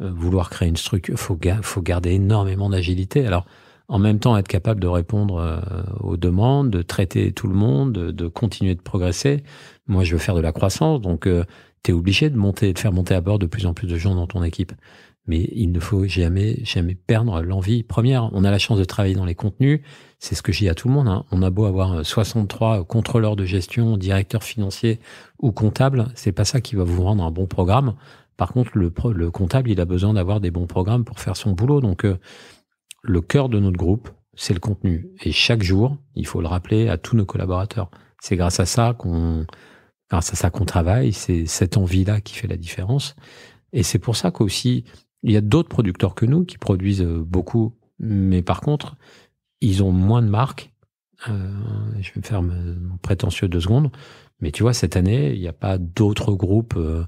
euh, vouloir créer une structure. Faut, faut garder énormément d'agilité. Alors, en même temps, être capable de répondre euh, aux demandes, de traiter tout le monde, de, continuer de progresser. Moi, je veux faire de la croissance, donc t'es obligé de monter, de faire monter à bord de plus en plus de gens dans ton équipe. Mais il ne faut jamais, jamais perdre l'envie première. On a la chance de travailler dans les contenus. C'est ce que j'ai à tout le monde. Hein. On a beau avoir 63 euh, contrôleurs de gestion, directeurs financiers ou comptables. C'est pas ça qui va vous rendre un bon programme. Par contre, le, le comptable, il a besoin d'avoir des bons programmes pour faire son boulot. Donc, euh, le cœur de notre groupe, c'est le contenu. Et chaque jour, il faut le rappeler à tous nos collaborateurs. C'est grâce à ça qu'on c'est à ça qu'on travaille, c'est cette envie-là qui fait la différence. Et c'est pour ça qu'aussi, il y a d'autres producteurs que nous qui produisent euh, beaucoup, mais par contre, ils ont moins de marques. Euh, je vais me faire prétentieux deux secondes, mais tu vois, cette année, il n'y a pas d'autres groupes euh,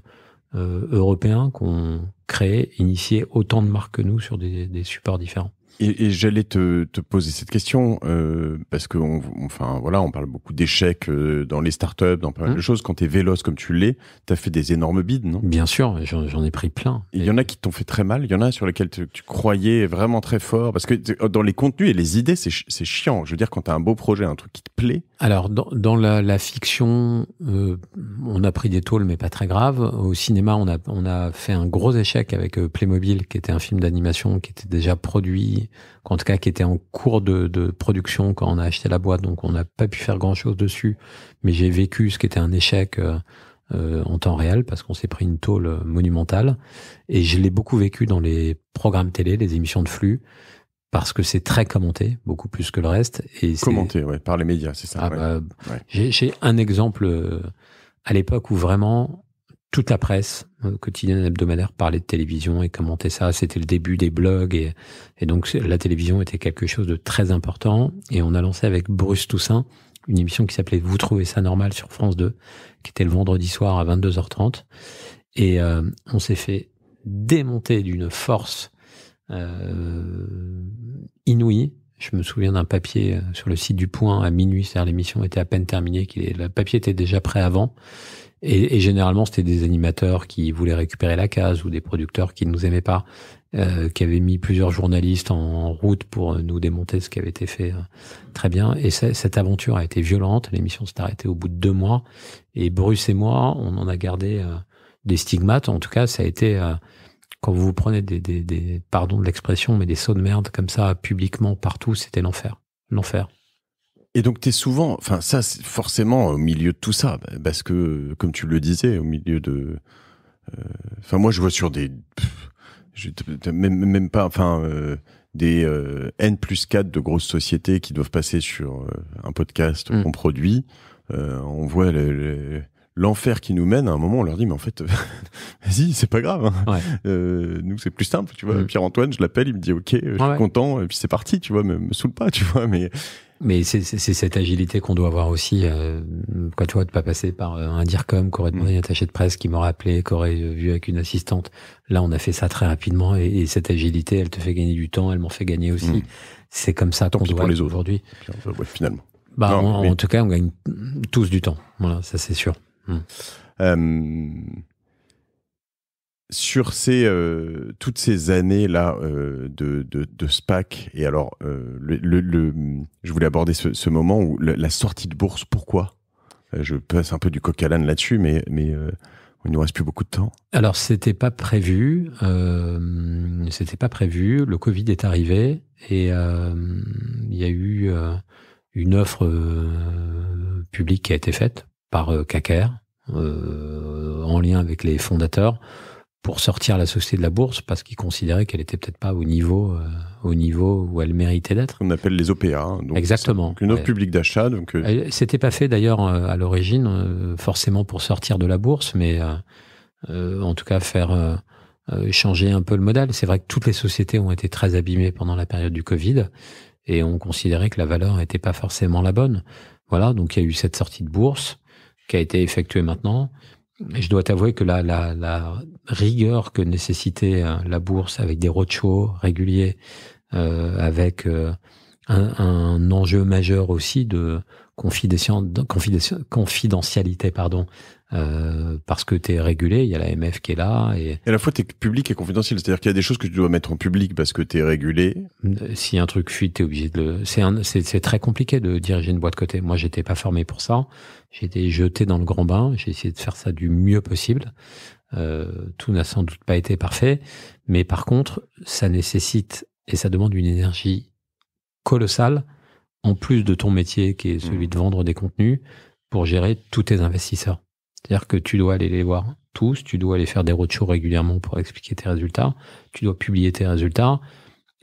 européens qui ont créé, initié autant de marques que nous sur des supports différents. Et, et j'allais te, te, poser cette question euh, parce que, on, enfin, voilà, on parle beaucoup d'échecs euh, dans les startups, dans pas mal de mmh. choses. Quand t'es véloce comme tu l'es, t'as fait des énormes bides, non Bien sûr, j'en ai pris plein. Il y en a qui t'ont fait très mal. Il y en a sur lesquels tu croyais vraiment très fort parce que oh, dans les contenus et les idées, c'est chiant. Je veux dire, quand t'as un beau projet, un truc qui te plaît. Alors, dans, dans la, fiction, euh, on a pris des tôles, mais pas très grave. Au cinéma, on a, on a fait un gros échec avec euh, Playmobil, qui était un film d'animation qui était déjà produit Qu'en en tout cas, qui était en cours de, production quand on a acheté la boîte, donc on n'a pas pu faire grand chose dessus. Mais j'ai vécu ce qui était un échec euh, euh, en temps réel parce qu'on s'est pris une tôle monumentale. Et je l'ai beaucoup vécu dans les programmes télé, les émissions de flux parce que c'est très commenté, beaucoup plus que le reste. Et commenté, oui, par les médias, c'est ça. Ah, bah, j'ai un exemple euh, à l'époque où vraiment toute la presse euh, quotidienne hebdomadaire parlait de télévision et commentait ça. C'était le début des blogs et, donc la télévision était quelque chose de très important. Et on a lancé avec Bruce Toussaint une émission qui s'appelait Vous trouvez ça normal sur France 2, qui était le vendredi soir à 22h30. Et euh, on s'est fait démonter d'une force euh, inouïe. Je me souviens d'un papier sur le site du Point à minuit, c'est-à-dire l'émission était à peine terminée, le papier était déjà prêt avant et, généralement, c'était des animateurs qui voulaient récupérer la case ou des producteurs qui ne nous aimaient pas, euh, qui avaient mis plusieurs journalistes en route pour euh, nous démonter ce qui avait été fait euh, très bien. Et cette aventure a été violente. L'émission s'est arrêtée au bout de deux mois. Et Bruce et moi, on en a gardé des stigmates. En tout cas, ça a été... quand vous vous prenez des, des, des pardon de l'expression, mais des sauts de merde comme ça publiquement partout, c'était l'enfer. L'enfer. Et donc, tu es souvent, enfin, ça, c'est forcément, au milieu de tout ça, parce que, comme tu le disais, au milieu de. Euh, enfin, moi, je vois sur des. même, même pas. Enfin. Euh, des euh, N plus 4 de grosses sociétés qui doivent passer sur euh, un podcast mm. qu'on produit, on voit l'enfer qui nous mène, à un moment, on leur dit, mais en fait, <laughs> vas-y, c'est pas grave. Hein. nous, c'est plus simple, tu vois. Mm. Pierre-Antoine, je l'appelle, il me dit, OK, je suis content, et puis c'est parti, tu vois, me, me saoule pas, tu vois. Mais, mais c'est cette agilité qu'on doit avoir aussi, euh, quoi, tu vois, de pas passer par euh, un DIRCOM qui aurait demandé mm. un attaché de presse qui m'aurait appelé, qui aurait euh, vu avec une assistante. Là, on a fait ça très rapidement et, cette agilité, elle te fait gagner du temps, elle m'en fait gagner aussi. Mm. C'est comme ça qu'on doit aujourd'hui. Ouais, finalement. Bah, En tout cas, on gagne tous du temps. Voilà, ça c'est sûr. Mm. Euh, sur ces, euh, toutes ces années-là euh, de, de, SPAC, et alors, euh, je voulais aborder ce, moment où la, sortie de bourse, pourquoi Je passe un peu du coq à l'âne là-dessus, mais, mais il nous reste plus beaucoup de temps. Alors, c'était pas prévu. c'était pas prévu. Le Covid est arrivé et il y a eu une offre publique qui a été faite par KKR en lien avec les fondateurs pour sortir la société de la bourse parce qu'ils considéraient qu'elle était peut-être pas au niveau, euh, au niveau où elle méritait d'être. On appelle les OPA. Hein, donc Exactement. une offre publique d'achat. Donc euh, c'était pas fait d'ailleurs euh, à l'origine forcément pour sortir de la bourse, mais en tout cas faire changer un peu le modèle. C'est vrai que toutes les sociétés ont été très abîmées pendant la période du Covid et ont considérait que la valeur n'était pas forcément la bonne. Voilà, donc il y a eu cette sortie de bourse qui a été effectuée maintenant je dois t'avouer que la, la, la, rigueur que nécessitait euh, la bourse avec des roadshows réguliers, euh, avec euh, un, un, enjeu majeur aussi de confidentialité, pardon, euh, parce que tu es régulé, il y a la MF qui est là. Et, à la fois, tu es public et confidentiel, c'est-à-dire qu'il y a des choses que tu dois mettre en public parce que tu es régulé. Si un truc fuit, tu es obligé de le... C'est, c'est, très compliqué de diriger une boîte côté. Moi, j'étais pas formé pour ça. J'ai été jeté dans le grand bain, j'ai essayé de faire ça du mieux possible. Euh, tout n'a sans doute pas été parfait, mais par contre, ça nécessite et ça demande une énergie colossale en plus de ton métier qui est celui mmh. de vendre des contenus, pour gérer tous tes investisseurs. C'est-à-dire que tu dois aller les voir tous, tu dois aller faire des roadshows régulièrement pour expliquer tes résultats, tu dois publier tes résultats.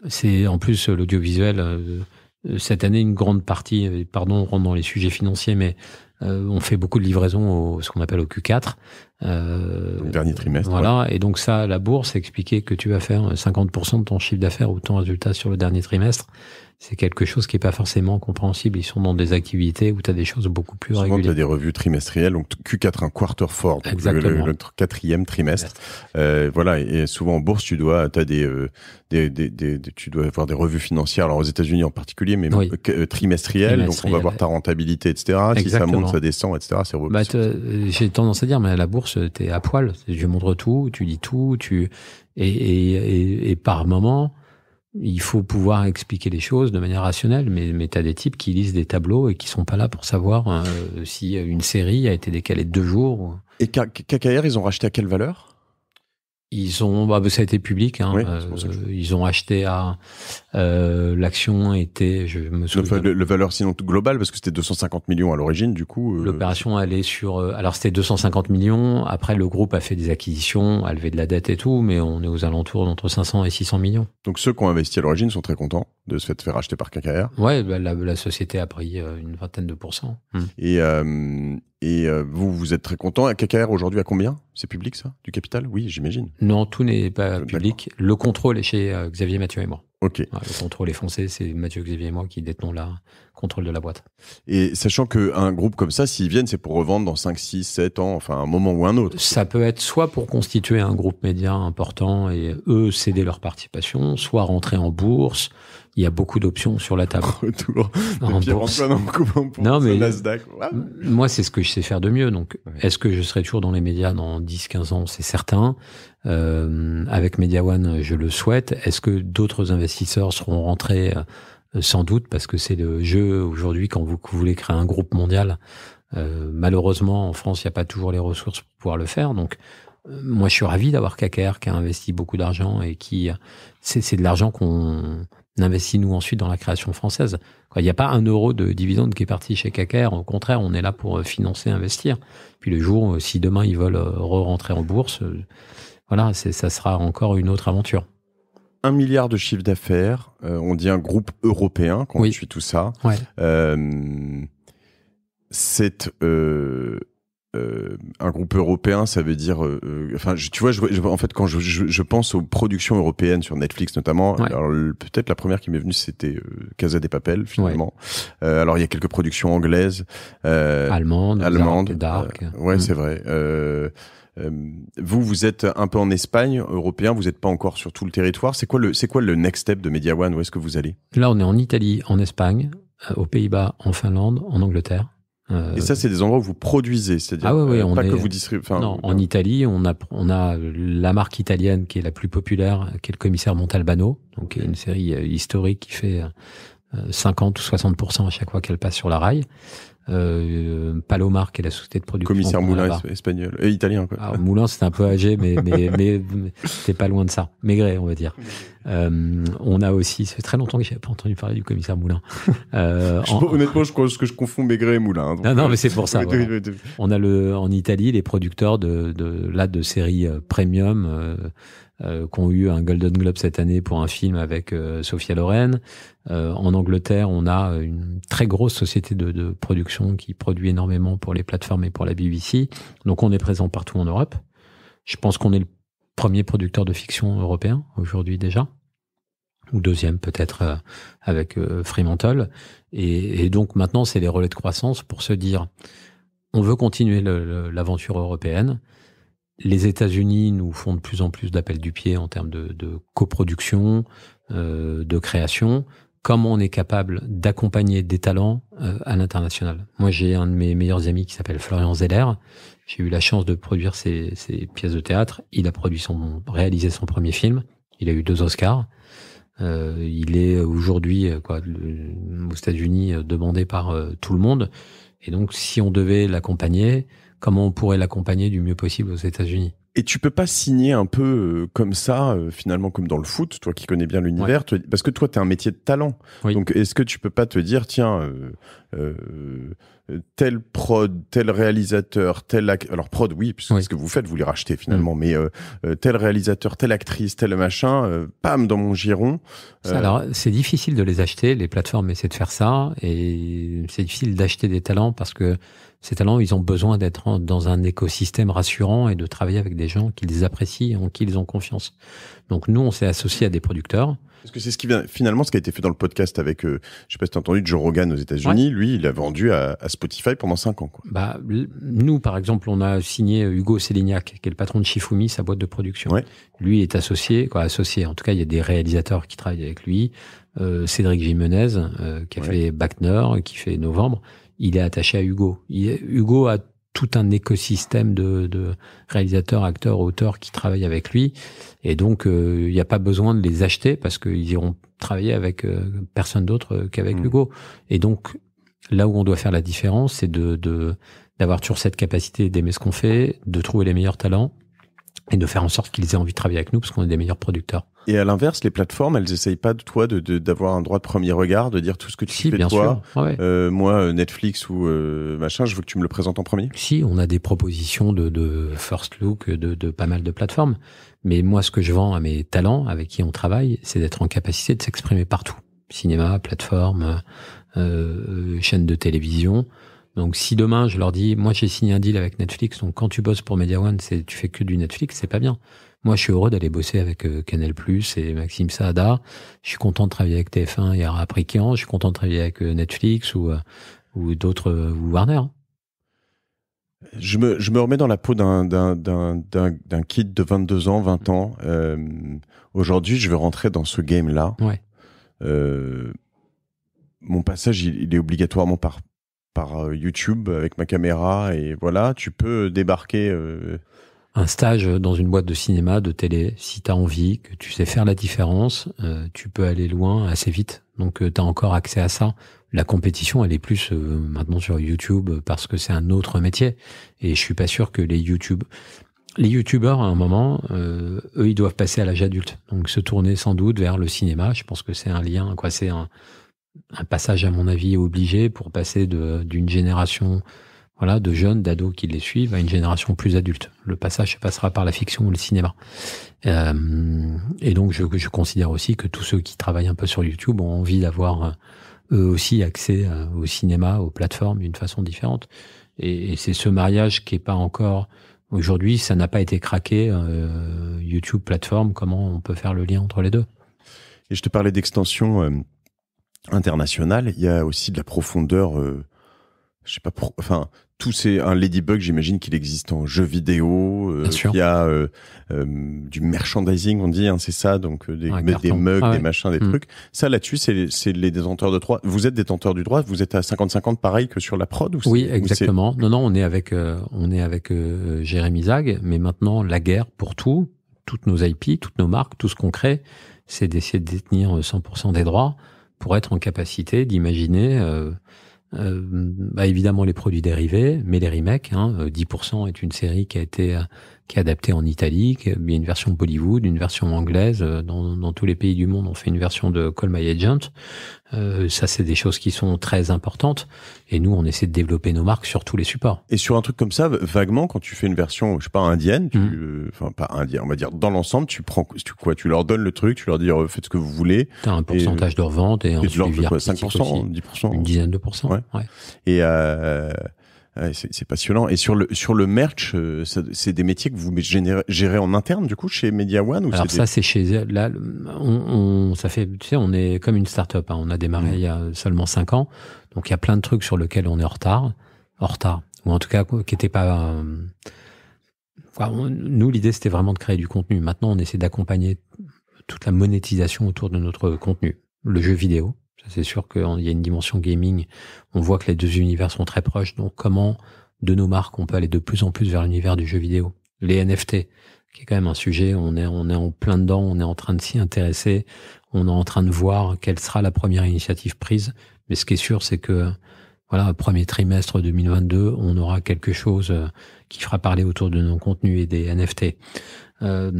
C'est en plus l'audiovisuel, euh, euh, cette année, une grande partie, euh, pardon, on rentre dans les sujets financiers, mais on fait beaucoup de livraisons au ce qu'on appelle au Q4, euh, dernier trimestre. Voilà. Et donc ça, la bourse, expliquer que tu vas faire 50% euh, de ton chiffre d'affaires ou ton résultat sur le dernier trimestre, c'est quelque chose qui n'est pas forcément compréhensible. Ils sont dans des activités où tu as des choses beaucoup plus régulières. tu as des revues trimestrielles, donc Q4, un quarter fort, donc Le, quatrième trimestre. Euh, voilà, et souvent en bourse, tu dois, as euh, des, tu dois avoir des revues financières, alors aux États-Unis en particulier, mais trimestrielles, donc on va voir ta rentabilité, etc. Si ça monte, ça descend, etc. Bah, J'ai tendance à dire, mais la bourse, tu es à poil. je montre tout, tu dis tout, tu et, par moment, il faut pouvoir expliquer les choses de manière rationnelle. Mais, mais as des types qui lisent des tableaux et qui sont pas là pour savoir euh, si une série a été décalée de deux jours. Et KKR, ils ont racheté à quelle valeur ils ont, bah, ça a été public. Hein, euh, ils ont acheté à, euh, l'action était, je me souviens. Le, valeur sinon globale, parce que c'était 250 millions à l'origine, du coup. Euh, L'opération allait sur. Euh, alors c'était 250 millions. Après, le groupe a fait des acquisitions, a levé de la dette et tout, mais on est aux alentours d'entre 500 et 600 millions. Donc ceux qui ont investi à l'origine sont très contents de se faire acheter par KKR. Ouais, bah, la, société a pris une vingtaine de pourcents. Hmm. Et et vous, vous êtes très content. KKR aujourd'hui à combien C'est public ça Du capital Oui, j'imagine. Non, tout n'est pas public. Le contrôle est chez Xavier Mathieu et moi. Ah, le contrôle est foncé, c'est Mathieu, Xavier et moi qui détenons le contrôle de la boîte. Et sachant qu'un groupe comme ça, s'ils viennent, c'est pour revendre dans 5, 6, 7 ans, enfin un moment ou un autre. Ça peut être soit pour constituer un groupe média important et eux céder leur participation, soit rentrer en bourse, il y a beaucoup d'options sur la table. Retour <laughs> en En non, mais Nasdaq. Ah. moi, c'est ce que je sais faire de mieux. Donc, est-ce que je serai toujours dans les médias dans 10, 15 ans C'est certain. Euh, avec MediaOne, je le souhaite. Est-ce que d'autres investisseurs seront rentrés euh, Sans doute, parce que c'est le jeu aujourd'hui quand vous, voulez créer un groupe mondial. Euh, malheureusement, en France, il n'y a pas toujours les ressources pour pouvoir le faire. Donc, euh, moi, je suis ravi d'avoir KKR qui a investi beaucoup d'argent et qui, c'est de l'argent qu'on Investis-nous ensuite dans la création française. Il n'y a pas un euro de dividende qui est parti chez KKR. Au contraire, on est là pour euh, financer, investir. Puis le jour, euh, si demain ils veulent euh, re-rentrer en bourse, voilà, ça sera encore une autre aventure. Un milliard de chiffre d'affaires, on dit un groupe européen quand oui. on suit tout ça. Euh, un groupe européen, ça veut dire, euh, euh, enfin, tu vois, en fait, quand je, pense aux productions européennes sur Netflix notamment, alors peut-être la première qui m'est venue c'était Casa des Papel finalement. alors il y a quelques productions anglaises, allemandes, allemandes, dark. ouais, c'est mm. vrai. vous, vous êtes un peu en Espagne, européen. Vous n'êtes pas encore sur tout le territoire. C'est quoi le, c'est quoi le next step de Media One Où est-ce que vous allez Là, on est en Italie, en Espagne, aux Pays-Bas, en Finlande, en Angleterre. Et ça, c'est des endroits où vous produisez, c'est-à-dire ah euh, pas que vous distribuez. en euh, Italie, on a, on a la marque italienne qui est la plus populaire, qui est le commissaire Montalbano, donc qui une série euh, historique qui fait 50 ou 60% à chaque fois qu'elle passe sur la rail euh, Palomar, qui est la société de production. Commissaire Moulin espagnol, et italien. Quoi. Ah, Moulin, c'est un peu âgé, mais, <laughs> mais, mais, pas loin de ça. Maigret, on va dire. Euh, on a aussi, c'est très longtemps que j'ai pas entendu parler du commissaire Moulin. Euh, <laughs> honnêtement, je crois que je confonds Maigret et Moulin. Hein, non, non, euh, mais c'est pour ça. <laughs> On a le, en Italie les producteurs de, de là de séries euh, premium euh, euh, qui ont eu un Golden Globe cette année pour un film avec euh, Sophia Loren. Euh, en Angleterre, on a une très grosse société de, production qui produit énormément pour les plateformes et pour la BBC. Donc on est présent partout en Europe. Je pense qu'on est le premier producteur de fiction européen aujourd'hui déjà ou deuxième peut-être euh, avec Fremantle. et, donc maintenant, c'est les relais de croissance pour se dire, on veut continuer l'aventure européenne. Les États-Unis nous font de plus en plus d'appels du pied en termes de, de coproduction, euh, de création. Comment on est capable d'accompagner des talents euh, à l'international Moi, j'ai un de mes meilleurs amis qui s'appelle Florian Zeller. J'ai eu la chance de produire ses, pièces de théâtre. Il a produit son, réalisé son premier film. Il a eu deux Oscars. Euh, il est aujourd'hui aux États-Unis demandé par tout le monde. Et donc, si on devait l'accompagner, comment on pourrait l'accompagner du mieux possible aux États-Unis. Et tu peux pas signer un peu euh, comme ça, euh, finalement, comme dans le foot, toi qui connais bien l'univers, parce que toi, tu as un métier de talent. Donc, est-ce que tu peux pas te dire, tiens, euh, tel prod, tel réalisateur, tel... Alors, prod, oui, puisque ce que vous faites, vous les rachetez mm. finalement, mais tel réalisateur, telle actrice, tel machin, pam, dans mon giron. alors, c'est difficile de les acheter, les plateformes essaient de faire ça, et c'est difficile d'acheter des talents parce que ces talents, ils ont besoin d'être dans un écosystème rassurant et de travailler avec des gens qu'ils apprécient, en qui ils ont confiance. Donc nous, on s'est associé à des producteurs. Parce que c'est ce qui vient finalement ce qui a été fait dans le podcast avec, je euh, je sais pas si t'as entendu, Joe Rogan aux États-Unis. Lui, il a vendu à, Spotify pendant 5 ans. Quoi. Bah, nous, par exemple, on a signé euh, Hugo Selignac qui est le patron de Shifumi, sa boîte de production. Lui est associé, quoi, associé. En tout cas, il y a des réalisateurs qui travaillent avec lui. Euh, Cédric Jimenez, qui a fait Backner, qui fait Novembre il est attaché à Hugo. Hugo a tout un écosystème de, réalisateurs, acteurs, auteurs qui travaillent avec lui. Et donc, euh, il n'y a pas besoin de les acheter parce qu'ils iront travailler avec euh, personne d'autre qu'avec mm. Hugo. Et donc, là où on doit faire la différence, c'est de d'avoir toujours cette capacité d'aimer ce qu'on fait, de trouver les meilleurs talents et de faire en sorte qu'ils aient envie de travailler avec nous parce qu'on est des meilleurs producteurs. Et à l'inverse, les plateformes, elles essayent pas de toi d'avoir un droit de premier regard, de dire tout ce que tu fais bien de toi. Sûr, euh, moi, euh, Netflix ou euh, machin, je veux que tu me le présentes en premier. Si, on a des propositions de, de first look, de, de pas mal de plateformes. Mais moi, ce que je vends à mes talents, avec qui on travaille, c'est d'être en capacité de s'exprimer partout. Cinéma, plateforme, euh, chaîne de télévision. Donc si demain je leur dis, moi j'ai signé un deal avec Netflix, donc quand tu bosses pour Media One, c'est, tu fais que du Netflix, c'est pas bien. Moi je suis heureux d'aller bosser avec Canel euh, Canal Plus et Maxime Saada. Je suis content de travailler avec TF1 et Araprikian. Je suis content de travailler avec euh, Netflix ou, euh, ou d'autres, ou Warner. Je me, remets dans la peau d'un, d'un, kid de 22 ans, 20 ans. Mm. aujourd'hui, je veux rentrer dans ce game-là. mon passage, il est obligatoirement par, par euh, YouTube avec ma caméra et voilà, tu peux débarquer. Euh, un stage dans une boîte de cinéma, de télé, si tu as envie, que tu sais faire la différence, euh, tu peux aller loin assez vite. Donc t'as tu as encore accès à ça. La compétition, elle est plus maintenant sur YouTube parce que c'est un autre métier. Et je suis pas sûr que les YouTube... Les youtubeurs, à un moment, eux, ils doivent passer à l'âge adulte. Donc se tourner sans doute vers le cinéma, je pense que c'est un lien, quoi, c'est un un passage à mon avis obligé pour passer d'une génération voilà, de jeunes, d'ados qui les suivent à une génération plus adulte. Le passage passera par la fiction ou le cinéma. Euh, et donc, je, considère aussi que tous ceux qui travaillent un peu sur YouTube ont envie d'avoir euh, eux aussi accès euh, au cinéma, aux plateformes d'une façon différente. Et, c'est ce mariage qui est pas encore aujourd'hui, ça n'a pas été craqué YouTube plateforme. Comment on peut faire le lien entre les deux Et je te parlais d'extension international, il y a aussi de la profondeur. Euh, je sais pas, pour, enfin, tout c'est un ladybug, j'imagine qu'il existe en jeux vidéo. Euh, il y a euh, du merchandising, on dit, hein, c'est ça, donc des, des mugs, ah des machins, des mm. trucs. Ça, là-dessus, c'est, c'est les détenteurs de droits Vous êtes détenteur du droit, vous êtes à 50-50 pareil que sur la prod ou Oui, exactement. non, non, on est avec on est avec Jérémy Zag, mais maintenant la guerre pour tout, toutes nos IP, toutes nos marques, tout ce qu'on crée, c'est d'essayer de détenir 100% des droits pour être en capacité d'imaginer, euh, euh, bah, évidemment, les produits dérivés, mais les remakes. 10% hein. euh, est une série qui a été qui est adapté en italique, Il y a une version Bollywood, une version anglaise. Euh, dans, dans, tous les pays du monde, on fait une version de Call My Agent. Euh, ça, c'est des choses qui sont très importantes. Et nous, on essaie de développer nos marques sur tous les supports. Et sur un truc comme ça, vaguement, quand tu fais une version, je sais pas, indienne, tu, mm. euh, enfin pas indienne, on va dire dans l'ensemble, tu prends tu, quoi Tu leur donnes le truc, tu leur dis euh, faites ce que vous voulez. T'as un pourcentage de revente et, et un suivi 5%, 10%, une dizaine de pourcents. Ouais. Et euh, c'est passionnant. Et sur le sur le merch, euh, c'est des métiers que vous gérez en interne du coup chez Media One Alors ça c'est chez là on, on, ça fait tu sais on est comme une start-up hein. on a démarré mmh. il y a seulement 5 ans. Donc il y a plein de trucs sur lesquels on est en retard, en retard ou en tout cas qui n'étaient pas euh, nous l'idée c'était vraiment de créer du contenu. Maintenant on essaie d'accompagner toute la monétisation autour de notre contenu, le jeu vidéo c'est sûr qu'il y a une dimension gaming. On voit que les deux univers sont très proches. Donc comment, de nos marques, on peut aller de plus en plus vers l'univers du jeu vidéo Les NFT, qui est quand même un sujet, on est, on est en plein dedans, on est en train de s'y intéresser, on est en train de voir quelle sera la première initiative prise. Mais ce qui est sûr, c'est que voilà, premier trimestre 2022, on aura quelque chose euh, qui fera parler autour de nos contenus et des NFT. Euh,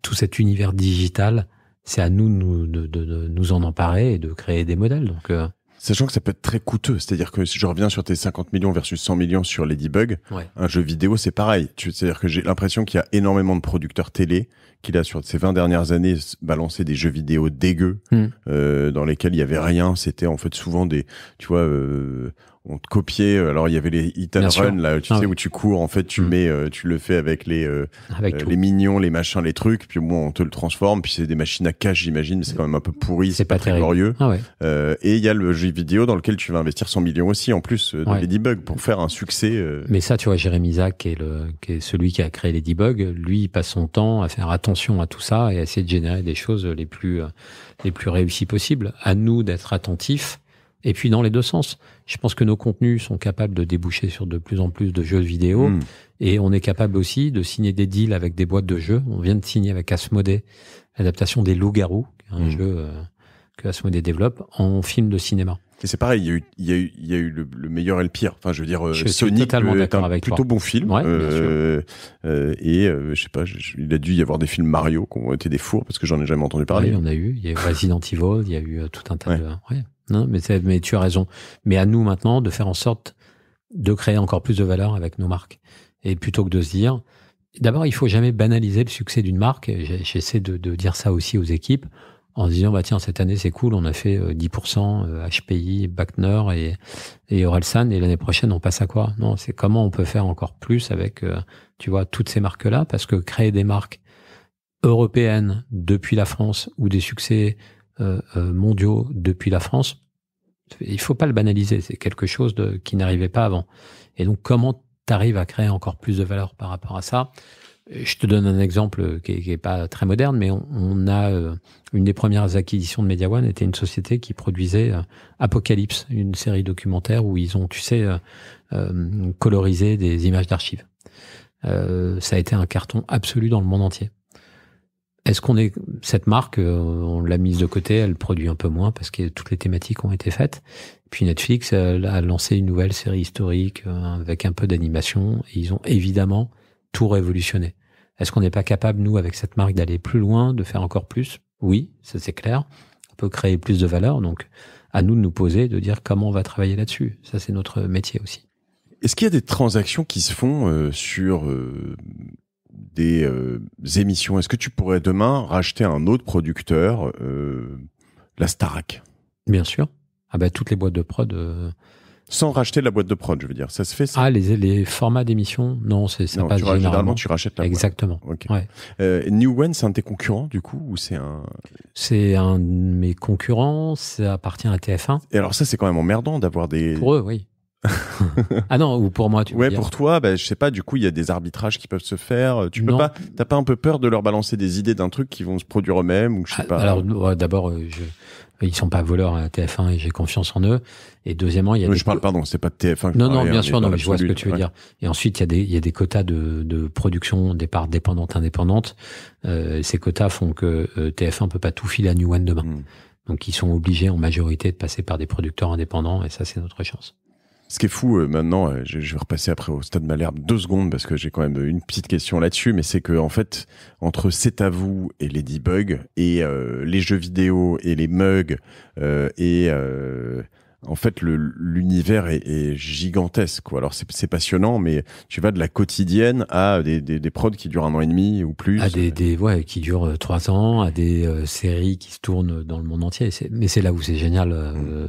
tout cet univers digital, c'est à nous, de, nous en emparer et de créer des modèles. Euh, Sachant que ça peut être très coûteux, c'est-à-dire que si je reviens sur tes 50 millions versus 100 millions sur Ladybug, un jeu vidéo c'est pareil. C'est-à-dire que j'ai l'impression qu'il y a énormément de producteurs télé qu'il a sur ces 20 dernières années balancé des jeux vidéo dégueux hmm. euh, dans lesquels il y avait rien. C'était en fait souvent des, tu vois, euh, on te copiait. Alors il y avait les hit run là, tu ah sais où tu cours. En fait, tu hmm. mets, euh, tu le fais avec les les mignons, les machins, les trucs. Puis au moins on te le transforme. Puis c'est des machines à cash, j'imagine, mais c'est quand même un peu pourri. C'est pas, très glorieux. Ah et il y a le jeu vidéo dans lequel tu vas investir 100 millions aussi en plus dans les debugs pour faire un succès. Mais ça, tu vois, Jérémy Zach, qui est, le, qui est celui qui a créé les debugs lui il passe son temps à faire attention à tout ça et à essayer de générer des choses les plus, euh, les plus réussies possibles. À nous d'être attentifs. Et puis dans les deux sens. Je pense que nos contenus sont capables de déboucher sur de plus en plus de jeux vidéo. Hmm. Et on est capable aussi de signer des deals avec des boîtes de jeux. On vient de signer avec Asmodée l'adaptation des Loups-Garous, un hmm. jeu euh, que Asmodee développe, en film de cinéma c'est pareil, il y a eu, le, meilleur et le pire. Enfin, je veux dire, euh, Sonic est un plutôt bon film. Euh, euh, et je sais pas, il a dû y avoir des films Mario qui ont été des fours parce que j'en ai jamais entendu parler. Oui, en a eu. Il y a eu Resident <laughs> Evil, il y a eu tout un tas de. Non, mais, mais tu as raison. Mais à nous maintenant de faire en sorte de créer encore plus de valeur avec nos marques. Et plutôt que de se dire, d'abord, il faut jamais banaliser le succès d'une marque. J'essaie de dire ça aussi aux équipes en se disant bah tiens cette année c'est cool on a fait 10% HPI Backner et et Orelsan et l'année prochaine on passe à quoi non c'est comment on peut faire encore plus avec euh, tu vois toutes ces marques là parce que créer des marques européennes depuis la France ou des succès euh, euh, mondiaux depuis la France il faut pas le banaliser c'est quelque chose de, qui n'arrivait pas avant et donc comment tu arrives à créer encore plus de valeur par rapport à ça euh, je te donne un exemple qui n'est pas très moderne, mais on, a euh, une des premières acquisitions de Media One était une société qui produisait euh, Apocalypse, une série documentaire où ils ont, tu sais, colorisé des images d'archives. ça a été un carton absolu dans le monde entier. Est-ce qu'on est cette marque, on l'a mise de côté, elle produit un peu moins parce que toutes les thématiques ont été faites. Puis Netflix a lancé une nouvelle série historique avec un peu d'animation. Ils ont évidemment tout révolutionner. Est-ce qu'on n'est pas capable, nous, avec cette marque, d'aller plus loin, de faire encore plus Oui, ça c'est clair. On peut créer plus de valeur, donc à nous de nous poser, de dire comment on va travailler là-dessus. Ça c'est notre métier aussi. Est-ce qu'il y a des transactions qui se font euh, sur euh, des euh, émissions Est-ce que tu pourrais demain racheter un autre producteur, la Starac Bien sûr. Ah ben, toutes les boîtes de prod sans racheter la boîte de prod, je veux dire. Ça se fait ça Ah, les, les formats d'émission Non, c'est ça non, tu généralement. tu rachètes la boîte. Exactement. Ouais. Euh, New One, c'est un de tes concurrents, du coup ou c'est un... C'est un de mes concurrents, ça appartient à TF1. Et alors ça, c'est quand même emmerdant d'avoir des... Pour eux, oui. <laughs> ah non, ou pour moi, tu Ouais, pour toi, bah, je sais pas, du coup, il y a des arbitrages qui peuvent se faire. Tu peux pas, t'as pas un peu peur de leur balancer des idées d'un truc qui vont se produire eux-mêmes ou je sais ah, pas. Alors, d'abord, euh, je... ils sont pas voleurs à hein, TF1 et j'ai confiance en eux. Et deuxièmement, il y a. je parle, pardon, c'est pas de TF1 Non, non, bien sûr, non, mais je vois ce que tu veux dire. Et ensuite, il y a des, il y a des quotas de, de production, des parts dépendantes, indépendantes. Euh, ces quotas font que euh, TF1 peut pas tout filer à New One demain. Hmm. Donc, ils sont obligés en majorité de passer par des producteurs indépendants et ça, c'est notre chance. Ce qui est fou euh, maintenant, euh, je, vais repasser après au stade Malherbe deux secondes parce que j'ai quand même une petite question là-dessus, mais c'est que en fait entre C'est à vous et Ladybug et euh, les jeux vidéo et les mugs et en fait, l'univers est, gigantesque. Alors, c'est passionnant, mais tu vas de la quotidienne à des, des, des, prods qui durent un an et demi ou plus. À des, des qui durent trois ans, à des séries qui se tournent dans le monde entier. Mais c'est là où c'est génial. Mm.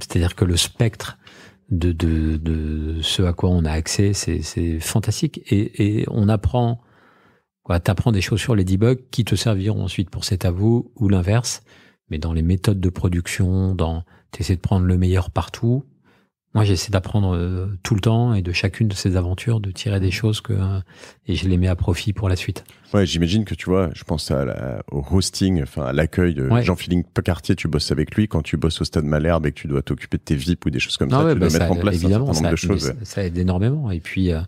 C'est-à-dire que le spectre de, de, de, ce à quoi on a accès, c'est fantastique. Et, et, on apprend, tu apprends des choses sur les debugs qui te serviront ensuite pour cet avou ou l'inverse. Mais dans les méthodes de production, dans t'essaies de prendre le meilleur partout, moi, j'essaie d'apprendre euh, tout le temps et de chacune de ces aventures, de tirer des choses que, euh, et je les mets à profit pour la suite. Ouais, j'imagine que tu vois, je pense au hosting, enfin à l'accueil. Jean-Philippe Cartier, tu bosses avec lui. Quand tu bosses au stade Malherbe et que tu dois t'occuper de tes VIP ou des choses comme ah ça, tu bah dois mettre en place aide énormément. Et puis, euh,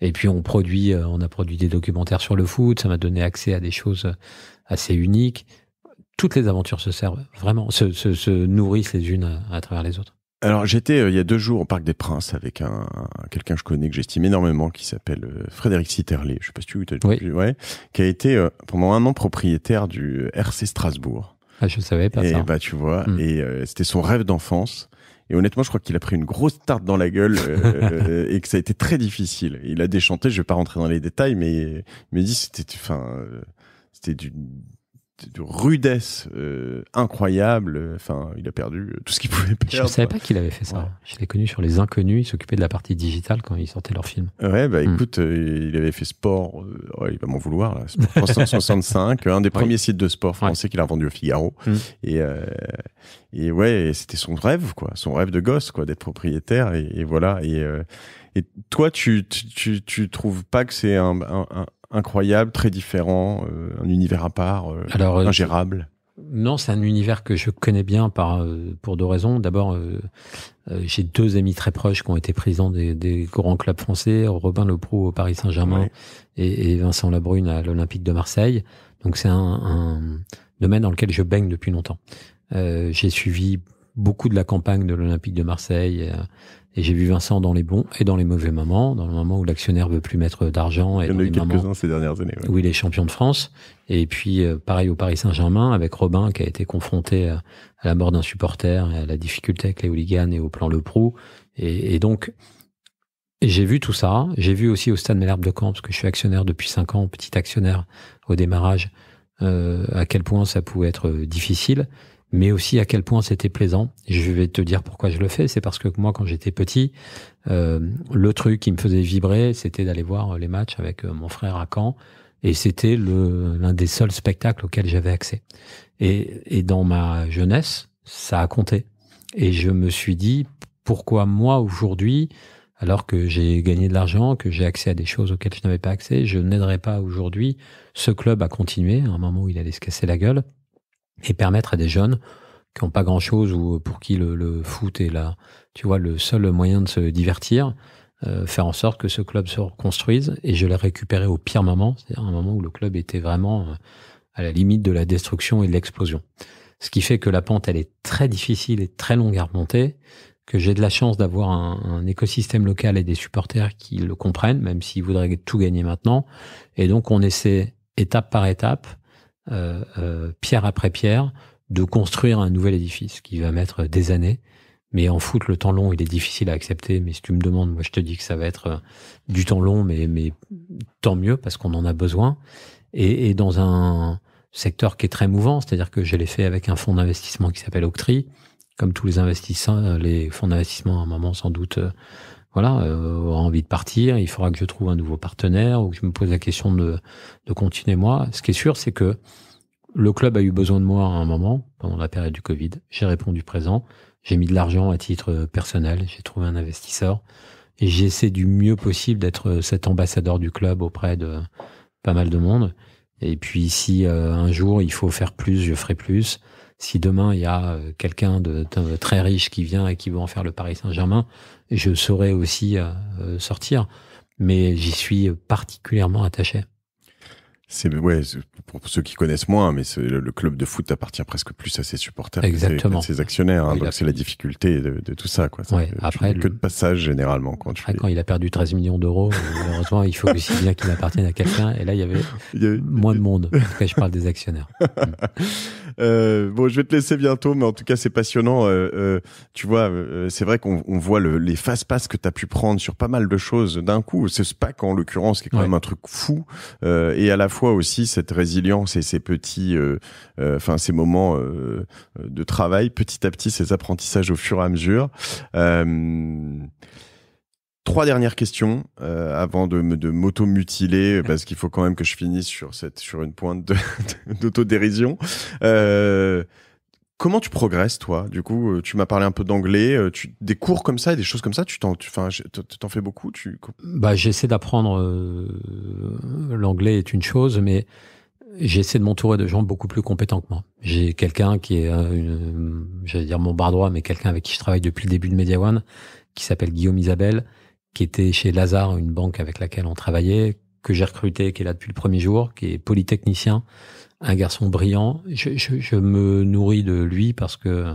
et puis on produit, on a produit des documentaires sur le foot. Ça m'a donné accès à des choses assez uniques. Toutes les aventures se servent vraiment, se, nourrissent les unes à travers les autres. Alors j'étais euh, il y a deux jours au Parc des Princes avec un, quelqu'un que je connais que j'estime énormément qui s'appelle euh, Frédéric Sitterlé, je sais pas si tu l'as ouais, qui a été euh, pendant un an propriétaire du RC Strasbourg. Ah je savais pas et, ça. Bah tu vois, hmm. et c'était son rêve d'enfance. Et honnêtement, je crois qu'il a pris une grosse tarte dans la gueule <laughs> et que ça a été très difficile. Il a déchanté, je vais pas rentrer dans les détails, mais il me dit c'était enfin c'était du de rudesse euh, incroyable. Enfin, il a perdu euh, tout ce qu'il <laughs> pouvait perdre. Je ne savais pas qu'il avait fait ça. Je l'ai connu sur Les Inconnus. Il s'occupait de la partie digitale quand ils sortaient leurs films. Ouais, bah hmm. écoute, euh, il avait fait sport. il va m'en vouloir, là. Sport 365, <laughs> un des premiers sites de sport français qu'il a vendu au Figaro. Hmm. Et, et ouais, c'était son rêve, quoi. Son rêve de gosse, quoi, d'être propriétaire. Et, voilà. Et. Et toi, tu, tu, tu, tu, trouves pas que c'est un, incroyable, très différent, euh, un univers à part, euh, Alors, euh, ingérable Non, c'est un univers que je connais bien par, pour deux raisons. D'abord, j'ai deux amis très proches qui ont été présents des, grands clubs français, Robin Leproux au Paris Saint-Germain et, Vincent Labrune à l'Olympique de Marseille. Donc c'est un, un, domaine dans lequel je baigne depuis longtemps. j'ai suivi beaucoup de la campagne de l'Olympique de Marseille et j'ai vu Vincent dans les bons et dans les mauvais moments, dans le moment où l'actionnaire veut plus mettre d'argent. Et Il y en a eu quelques-uns ces dernières années. oui Où il est champion de France. Et puis, euh, pareil au Paris Saint-Germain, avec Robin qui a été confronté euh, à, la mort d'un supporter, et à la difficulté avec les hooligans et au plan Le Et, donc, j'ai vu tout ça. J'ai vu aussi au Stade Malherbe de Caen, parce que je suis actionnaire depuis 5 ans, petit actionnaire au démarrage, euh, à quel point ça pouvait être difficile mais aussi à quel point c'était plaisant. Je vais te dire pourquoi je le fais. C'est parce que moi, quand j'étais petit, euh, le truc qui me faisait vibrer, c'était d'aller voir euh, les matchs avec euh, mon frère à Caen. Et c'était l'un des seuls spectacles auxquels j'avais accès. Et, et dans ma jeunesse, ça a compté. Et je me suis dit, pourquoi moi aujourd'hui, alors que j'ai gagné de l'argent, que j'ai accès à des choses auxquelles je n'avais pas accès, je n'aiderais pas aujourd'hui ce club à continuer à un moment où il allait se casser la gueule et permettre à des jeunes qui n'ont pas grand-chose ou pour qui le, le, foot est là, tu vois, le seul moyen de se divertir, euh, faire en sorte que ce club se reconstruise. Et je l'ai récupéré au pire moment, c'est-à-dire un moment où le club était vraiment euh, à la limite de la destruction et de l'explosion. Ce qui fait que la pente, elle est très difficile et très longue à remonter, que j'ai de la chance d'avoir un, un, écosystème local et des supporters qui le comprennent, même s'ils voudraient tout gagner maintenant. Et donc, on essaie étape par étape euh, euh, pierre après pierre, de construire un nouvel édifice qui va mettre des années. Mais en foot, le temps long, il est difficile à accepter. Mais si tu me demandes, moi, je te dis que ça va être euh, du temps long, mais, mais tant mieux parce qu'on en a besoin. Et, dans un secteur qui est très mouvant, c'est-à-dire que je l'ai fait avec un fonds d'investissement qui s'appelle Octri Comme tous les investisseurs, les fonds d'investissement à un moment sans doute voilà, euh, aura envie de partir, il faudra que je trouve un nouveau partenaire ou que je me pose la question de, continuer moi. Ce qui est sûr, c'est que le club a eu besoin de moi à un moment, pendant la période du Covid. J'ai répondu présent, j'ai mis de l'argent à titre euh, personnel, j'ai trouvé un investisseur et j'essaie du mieux possible d'être euh, cet ambassadeur du club auprès de pas mal de monde. Et puis si euh, un jour il faut faire plus, je ferai plus si demain il y a euh, quelqu'un de, très riche qui vient et qui veut en faire le Paris Saint-Germain, je saurais aussi euh, euh, sortir. Mais j'y suis particulièrement attaché. C'est ouais, pour ceux qui connaissent moins, mais le, club de foot appartient presque plus à ses supporters que à ses actionnaires. Hein. donc c'est la difficulté de, tout ça. Quoi. Ouais, après, que de passage généralement. Quand, quand il a perdu 13 millions d'euros, <laughs> heureusement, il faut aussi bien qu'il appartienne à quelqu'un. Et là, il y avait, moins de <laughs> monde. En tout cas, je parle des actionnaires. <laughs> Euh, bon, je vais te laisser bientôt, mais en tout cas, c'est passionnant. Euh, euh, tu vois, c'est vrai qu'on voit les fast pass que tu as pu prendre sur pas mal de choses d'un coup. Ce SPAC, en l'occurrence, qui est quand même un truc fou. et à la fois aussi cette résilience et ces petits, euh, euh, enfin ces moments euh, de travail, petit à petit ces apprentissages au fur et à mesure. Trois dernières questions avant de, de m'auto-mutiler, <laughs> parce qu'il faut quand même que je finisse sur, cette, sur une pointe d'autodérision. Euh, Comment tu progresses, toi Du coup, euh, tu m'as parlé un peu d'anglais, euh, tu, des cours comme ça et des choses comme ça, tu t'en, tu, t'en fais beaucoup tu... bah, J'essaie d'apprendre. Euh, l'anglais est une chose, mais j'essaie de m'entourer de gens beaucoup plus compétents que moi. J'ai quelqu'un qui est, j'allais dire mon bar droit, mais quelqu'un avec qui je travaille depuis le début de Media One, qui s'appelle Guillaume Isabelle, qui était chez Lazare, une banque avec laquelle on travaillait, que j'ai recruté, qui est là depuis le premier jour, qui est polytechnicien, un garçon brillant. Je, me nourris de lui parce que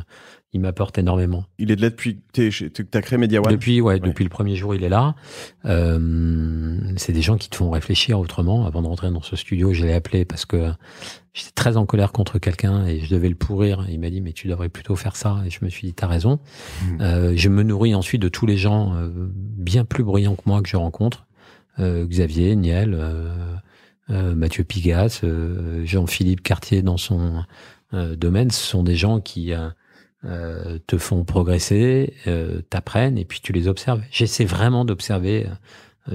il m'apporte énormément. Il est là depuis que tu as créé MediaOne Depuis, ouais, depuis le premier jour, il est là. Euh, c'est des gens qui te font réfléchir autrement. Avant de rentrer dans ce studio, je l'ai appelé parce que j'étais très en colère contre quelqu'un et je devais le pourrir. Il m'a dit, mais tu devrais plutôt faire ça. Et je me suis dit, t'as raison. Hmm. Euh, je me nourris ensuite de tous les gens euh, bien plus brillants que moi que je rencontre. Euh, Xavier, Niel, euh, Mathieu Pigas, euh, Jean-Philippe Cartier dans son euh, domaine, ce sont des gens qui te font progresser, t'apprennent et puis tu les observes. J'essaie vraiment d'observer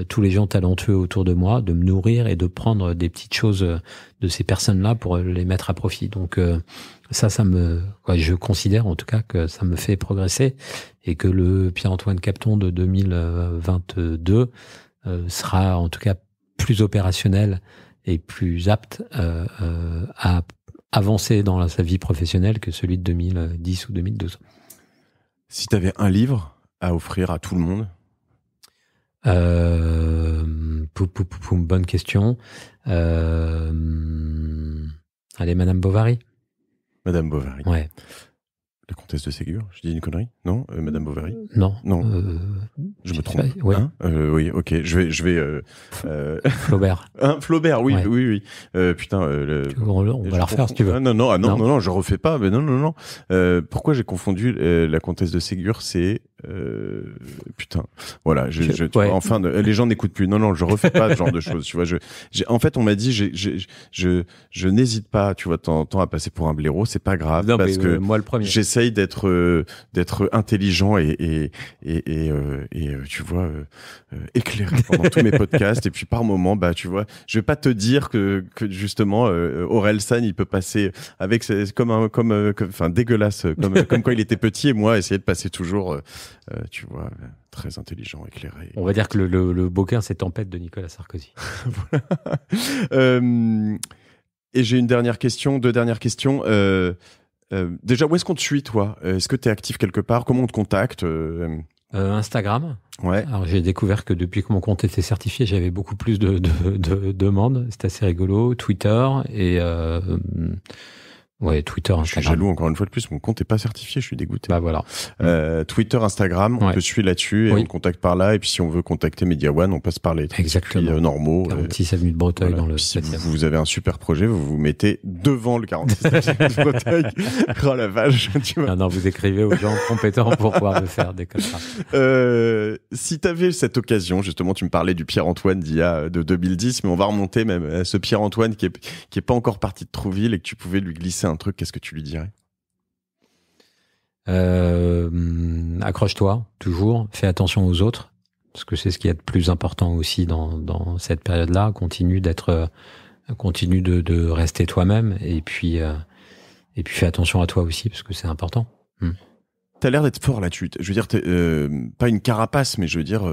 tous les gens talentueux autour de moi, de me nourrir et de prendre des petites choses de ces personnes-là pour les mettre à profit. Donc ça, ça me, je considère en tout cas que ça me fait progresser et que le Pierre-Antoine Capton de 2022 sera en tout cas plus opérationnel est plus apte euh, euh, à avancer dans sa vie professionnelle que celui de 2010 ou 2012. Si tu avais un livre à offrir à tout le monde euh, Bonne question. allez, Madame Bovary. Madame Bovary. Ouais. La comtesse de Ségur Je dis une connerie Non euh, Madame Bovary euh, Non. Non. Euh, je me trompe. Hein euh, oui, ok. Je vais. Je vais <laughs> Flaubert. un <laughs> hein, Flaubert, oui, oui, oui. putain. Le... on va la refaire si tu veux. Ah, non, non, ah, non, non, non, non, je refais pas. Mais non, non, non. pourquoi j'ai confondu la comtesse de Ségur C'est euh, putain, voilà. Je, je tu enfin, les gens n'écoutent plus. Non, non, je refais pas ce genre de <laughs> choses. Tu vois, je, en fait, on m'a dit, je, je, n'hésite pas, tu vois, tant temps à passer pour un blaireau. C'est pas grave parce que euh, moi, le premier. J'essaye d'être, euh, d'être intelligent et et et, et, tu vois, éclairé pendant tous mes <laughs> podcasts. Et puis par moment, bah, tu vois, je vais pas te dire que que justement, Aurel San, il peut passer avec comme un comme enfin dégueulasse comme comme quand il était petit et moi essayer de passer toujours euh, tu vois, euh, très intelligent, éclairé. On va dire que le, le, bouquin, c'est Tempête de Nicolas Sarkozy. <laughs> Euh, et j'ai une dernière question, deux dernières questions. déjà, où est-ce qu'on te suit, toi Est-ce que tu es actif quelque part Comment on te contacte Instagram. Ouais. Alors j'ai découvert que depuis que mon compte était certifié, j'avais beaucoup plus de, de demandes. C'est assez rigolo. Twitter et Twitter, Instagram. Je suis jaloux encore une fois de plus. Mon compte n'est pas certifié. Je suis dégoûté. Bah voilà. Euh, Twitter, Instagram, on ouais. peut suivre là-dessus et on on contacte par là. Et puis si on veut contacter Media One, on passe par les Exactement. Euh, normaux. 46 euh, avenue de Breteuil dans le. Si vous, avez un super projet, vous vous mettez devant le 46 de Breteuil. <laughs> oh la vache, tu vois. Non, non, vous écrivez aux gens compétents pour pouvoir le faire des comme si avais cette occasion, justement, tu me parlais du Pierre Antoine d'il y a de 2010, mais on va remonter même à ce Pierre Antoine qui est qui pas encore parti de Trouville et que tu pouvais lui glisser un un truc, qu'est-ce que tu lui dirais euh, Accroche-toi, toujours. Fais attention aux autres, parce que c'est ce qui est le plus important aussi dans, cette période-là. Continue d'être, euh, continue de, rester toi-même, et puis euh, et puis fais attention à toi aussi, parce que c'est important. tu hmm. T'as l'air d'être fort là-dessus. Je veux dire, pas une carapace, mais je veux dire,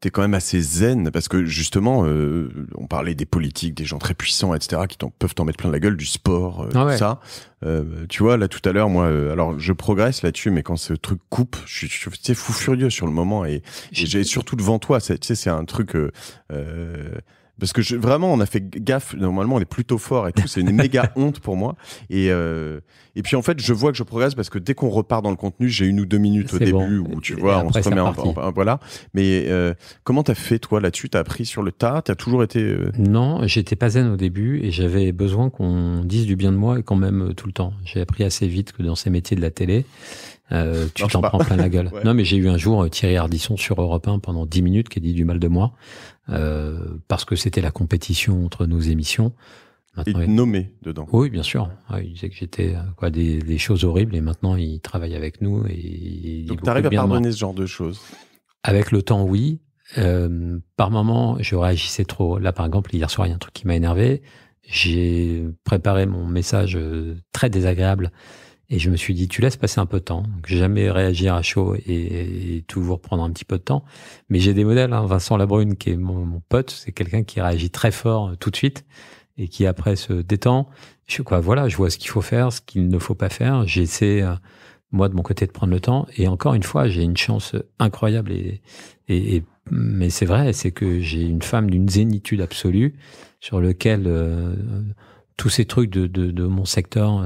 t'es quand même assez zen parce que justement, euh, on parlait des politiques, des gens très puissants, etc., qui peuvent t'en mettre plein la gueule, du sport, euh, ah tout ça. Euh, tu vois, là tout à l'heure, moi, alors je progresse là-dessus, mais quand ce truc coupe, je suis fou furieux sur le moment et, j'ai surtout devant toi, tu sais, c'est un truc. Euh, parce que vraiment, on a fait gaffe. Normalement, on est plutôt fort et tout. C'est une méga <laughs> honte pour moi. Et, euh, et puis, en fait, je vois que je progresse parce que dès qu'on repart dans le contenu, j'ai une ou deux minutes au début où tu vois, on se remet en, en, Voilà. Mais euh, comment t'as fait, toi, là-dessus T'as appris sur le tas T'as toujours été. Euh non, j'étais pas zen au début et j'avais besoin qu'on dise du bien de moi et quand même euh, tout le temps. J'ai appris assez vite que dans ces métiers de la télé, euh, tu t'en prends plein la <laughs> gueule. Non, mais j'ai eu un jour euh, Thierry Ardisson sur Europe 1 pendant 10 minutes qui a dit du mal de moi. Euh, parce que c'était la compétition entre nos émissions. Maintenant, nommé dedans. Oui, bien sûr. Ah, il disait que j'étais euh, quoi des, choses horribles et maintenant il travaille avec nous et tu arrives à pardonner ce genre de choses. Avec le temps, oui. Euh, par moment, je réagissais trop. Là, par exemple, hier soir, il y a un truc qui m'a énervé. J'ai préparé mon message euh, très désagréable et je me suis dit, tu laisses passer un peu de temps. Donc, jamais réagir à chaud et, toujours prendre un petit peu de temps. Mais j'ai des modèles. Hein. Vincent Labrune, qui est mon, pote, c'est quelqu'un qui réagit très fort euh, tout de suite et qui après se détend. Je quoi, voilà, je vois ce qu'il faut faire, ce qu'il ne faut pas faire. J'essaie euh, moi de mon côté de prendre le temps. Et encore une fois, j'ai une chance incroyable et, et, mais c'est vrai, c'est que j'ai une femme d'une zénitude absolue sur lequel euh, tous ces trucs de, de, de mon secteur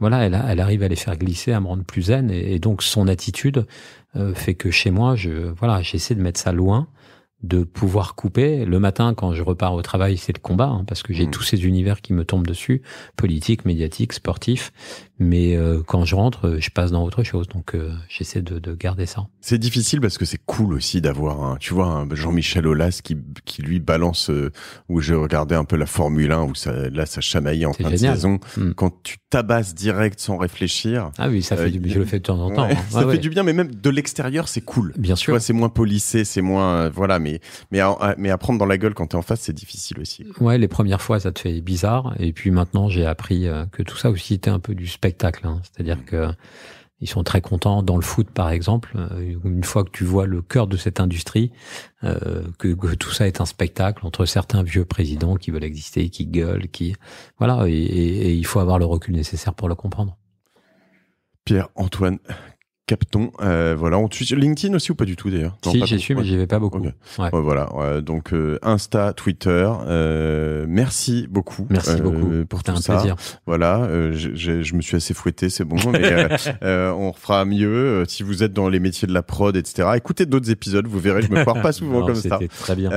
voilà, elle, arrive à les faire glisser, à me rendre plus zen. Et, donc, son attitude euh, fait que chez moi, je, voilà, j'essaie de mettre ça loin, de pouvoir couper. Le matin, quand je repars au travail, c'est le combat, hein, parce que j'ai mmh. tous ces univers qui me tombent dessus, politiques, médiatique, sportifs. Mais euh, quand je rentre, euh, je passe dans autre chose. Donc euh, j'essaie de, garder ça. C'est difficile parce que c'est cool aussi d'avoir, tu vois, un Jean-Michel Aulas qui, qui lui balance, où je regardais un peu la Formule 1, où ça, là ça chamaillait en fin de saison. Hmm. Quand tu tabasses direct sans réfléchir. Ah oui, ça fait du bien. Je le fais de temps en temps. Hein. <laughs> Ça fait du bien, mais même de l'extérieur, c'est cool. Bien sûr. C'est moins polissé, c'est moins. voilà, mais, mais, mais à prendre dans la gueule quand t'es en face, c'est difficile aussi. Ouais, les premières fois, ça te fait bizarre. Et puis maintenant, j'ai appris que tout ça aussi était un peu du sport spectacle. Hein. C'est-à-dire mm. que ils sont très contents dans le foot, par exemple. Euh, une fois que tu vois le cœur de cette industrie, euh, que, tout ça est un spectacle entre certains vieux présidents qui veulent exister, qui gueulent, qui voilà. et il faut avoir le recul nécessaire pour le comprendre. Pierre Antoine Capton, euh, voilà, on tue LinkedIn aussi ou pas du tout d'ailleurs Si, j'y suis, mais j'y vais pas beaucoup. Ouais. voilà, donc euh, Insta, Twitter, euh, merci beaucoup. Merci beaucoup pour tout ça. Plaisir. Voilà, je me suis assez fouetté, c'est bon, <laughs> on refera mieux. si vous êtes dans les métiers de la prod, etc., écoutez d'autres épisodes, vous verrez, je me foire pas <laughs> souvent comme ça. C'était très bien.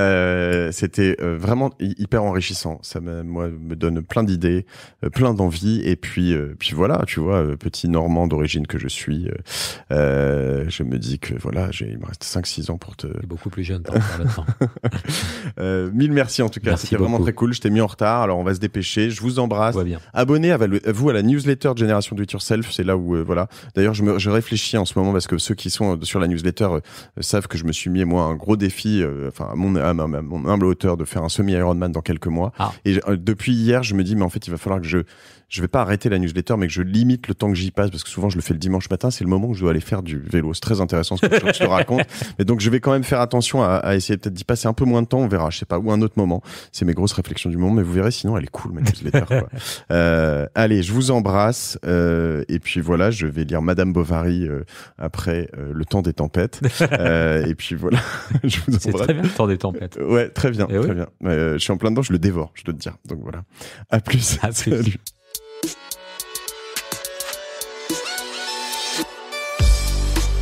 C'était vraiment hyper enrichissant. Ça moi, me donne plein d'idées, plein d'envie, et puis, puis voilà, tu vois, petit Normand d'origine que je suis. Euh, je me dis que voilà, il me reste 5-6 ans pour te. Beaucoup plus jeune, maintenant. <laughs> euh, mille merci en tout cas, c'était vraiment très cool. Je t'ai mis en retard, alors on va se dépêcher. Je vous embrasse. Abonnez-vous à la newsletter de Génération Do It Yourself. C'est là où, euh, voilà. D'ailleurs, je, réfléchis en ce moment parce que ceux qui sont euh, sur la newsletter euh, savent que je me suis mis, moi, un gros défi, enfin, à mon, humble hauteur, de faire un semi-Ironman dans quelques mois. Ah. Et depuis hier, je me dis, mais en fait, il va falloir que je je vais pas arrêter la newsletter, mais que je limite le temps que j'y passe parce que souvent je le fais le dimanche matin. C'est le moment où je dois aller faire du vélo. C'est très intéressant ce que tu racontes. <laughs> Mais donc je vais quand même faire attention à, essayer peut-être d'y passer un peu moins de temps. On verra, je sais pas, ou un autre moment. C'est mes grosses réflexions du moment, mais vous verrez. Sinon, elle est cool ma newsletter. Quoi. <laughs> Euh, allez, je vous embrasse. Euh, et puis voilà, je vais lire Madame Bovary euh, après euh, le temps des tempêtes. <laughs> Euh, et puis voilà, je vous embrasse. C'est très bien le temps des tempêtes. ouais, très bien, eh très bien. je suis en plein dedans, je le dévore, je dois te dire. Donc voilà. À plus. À plus.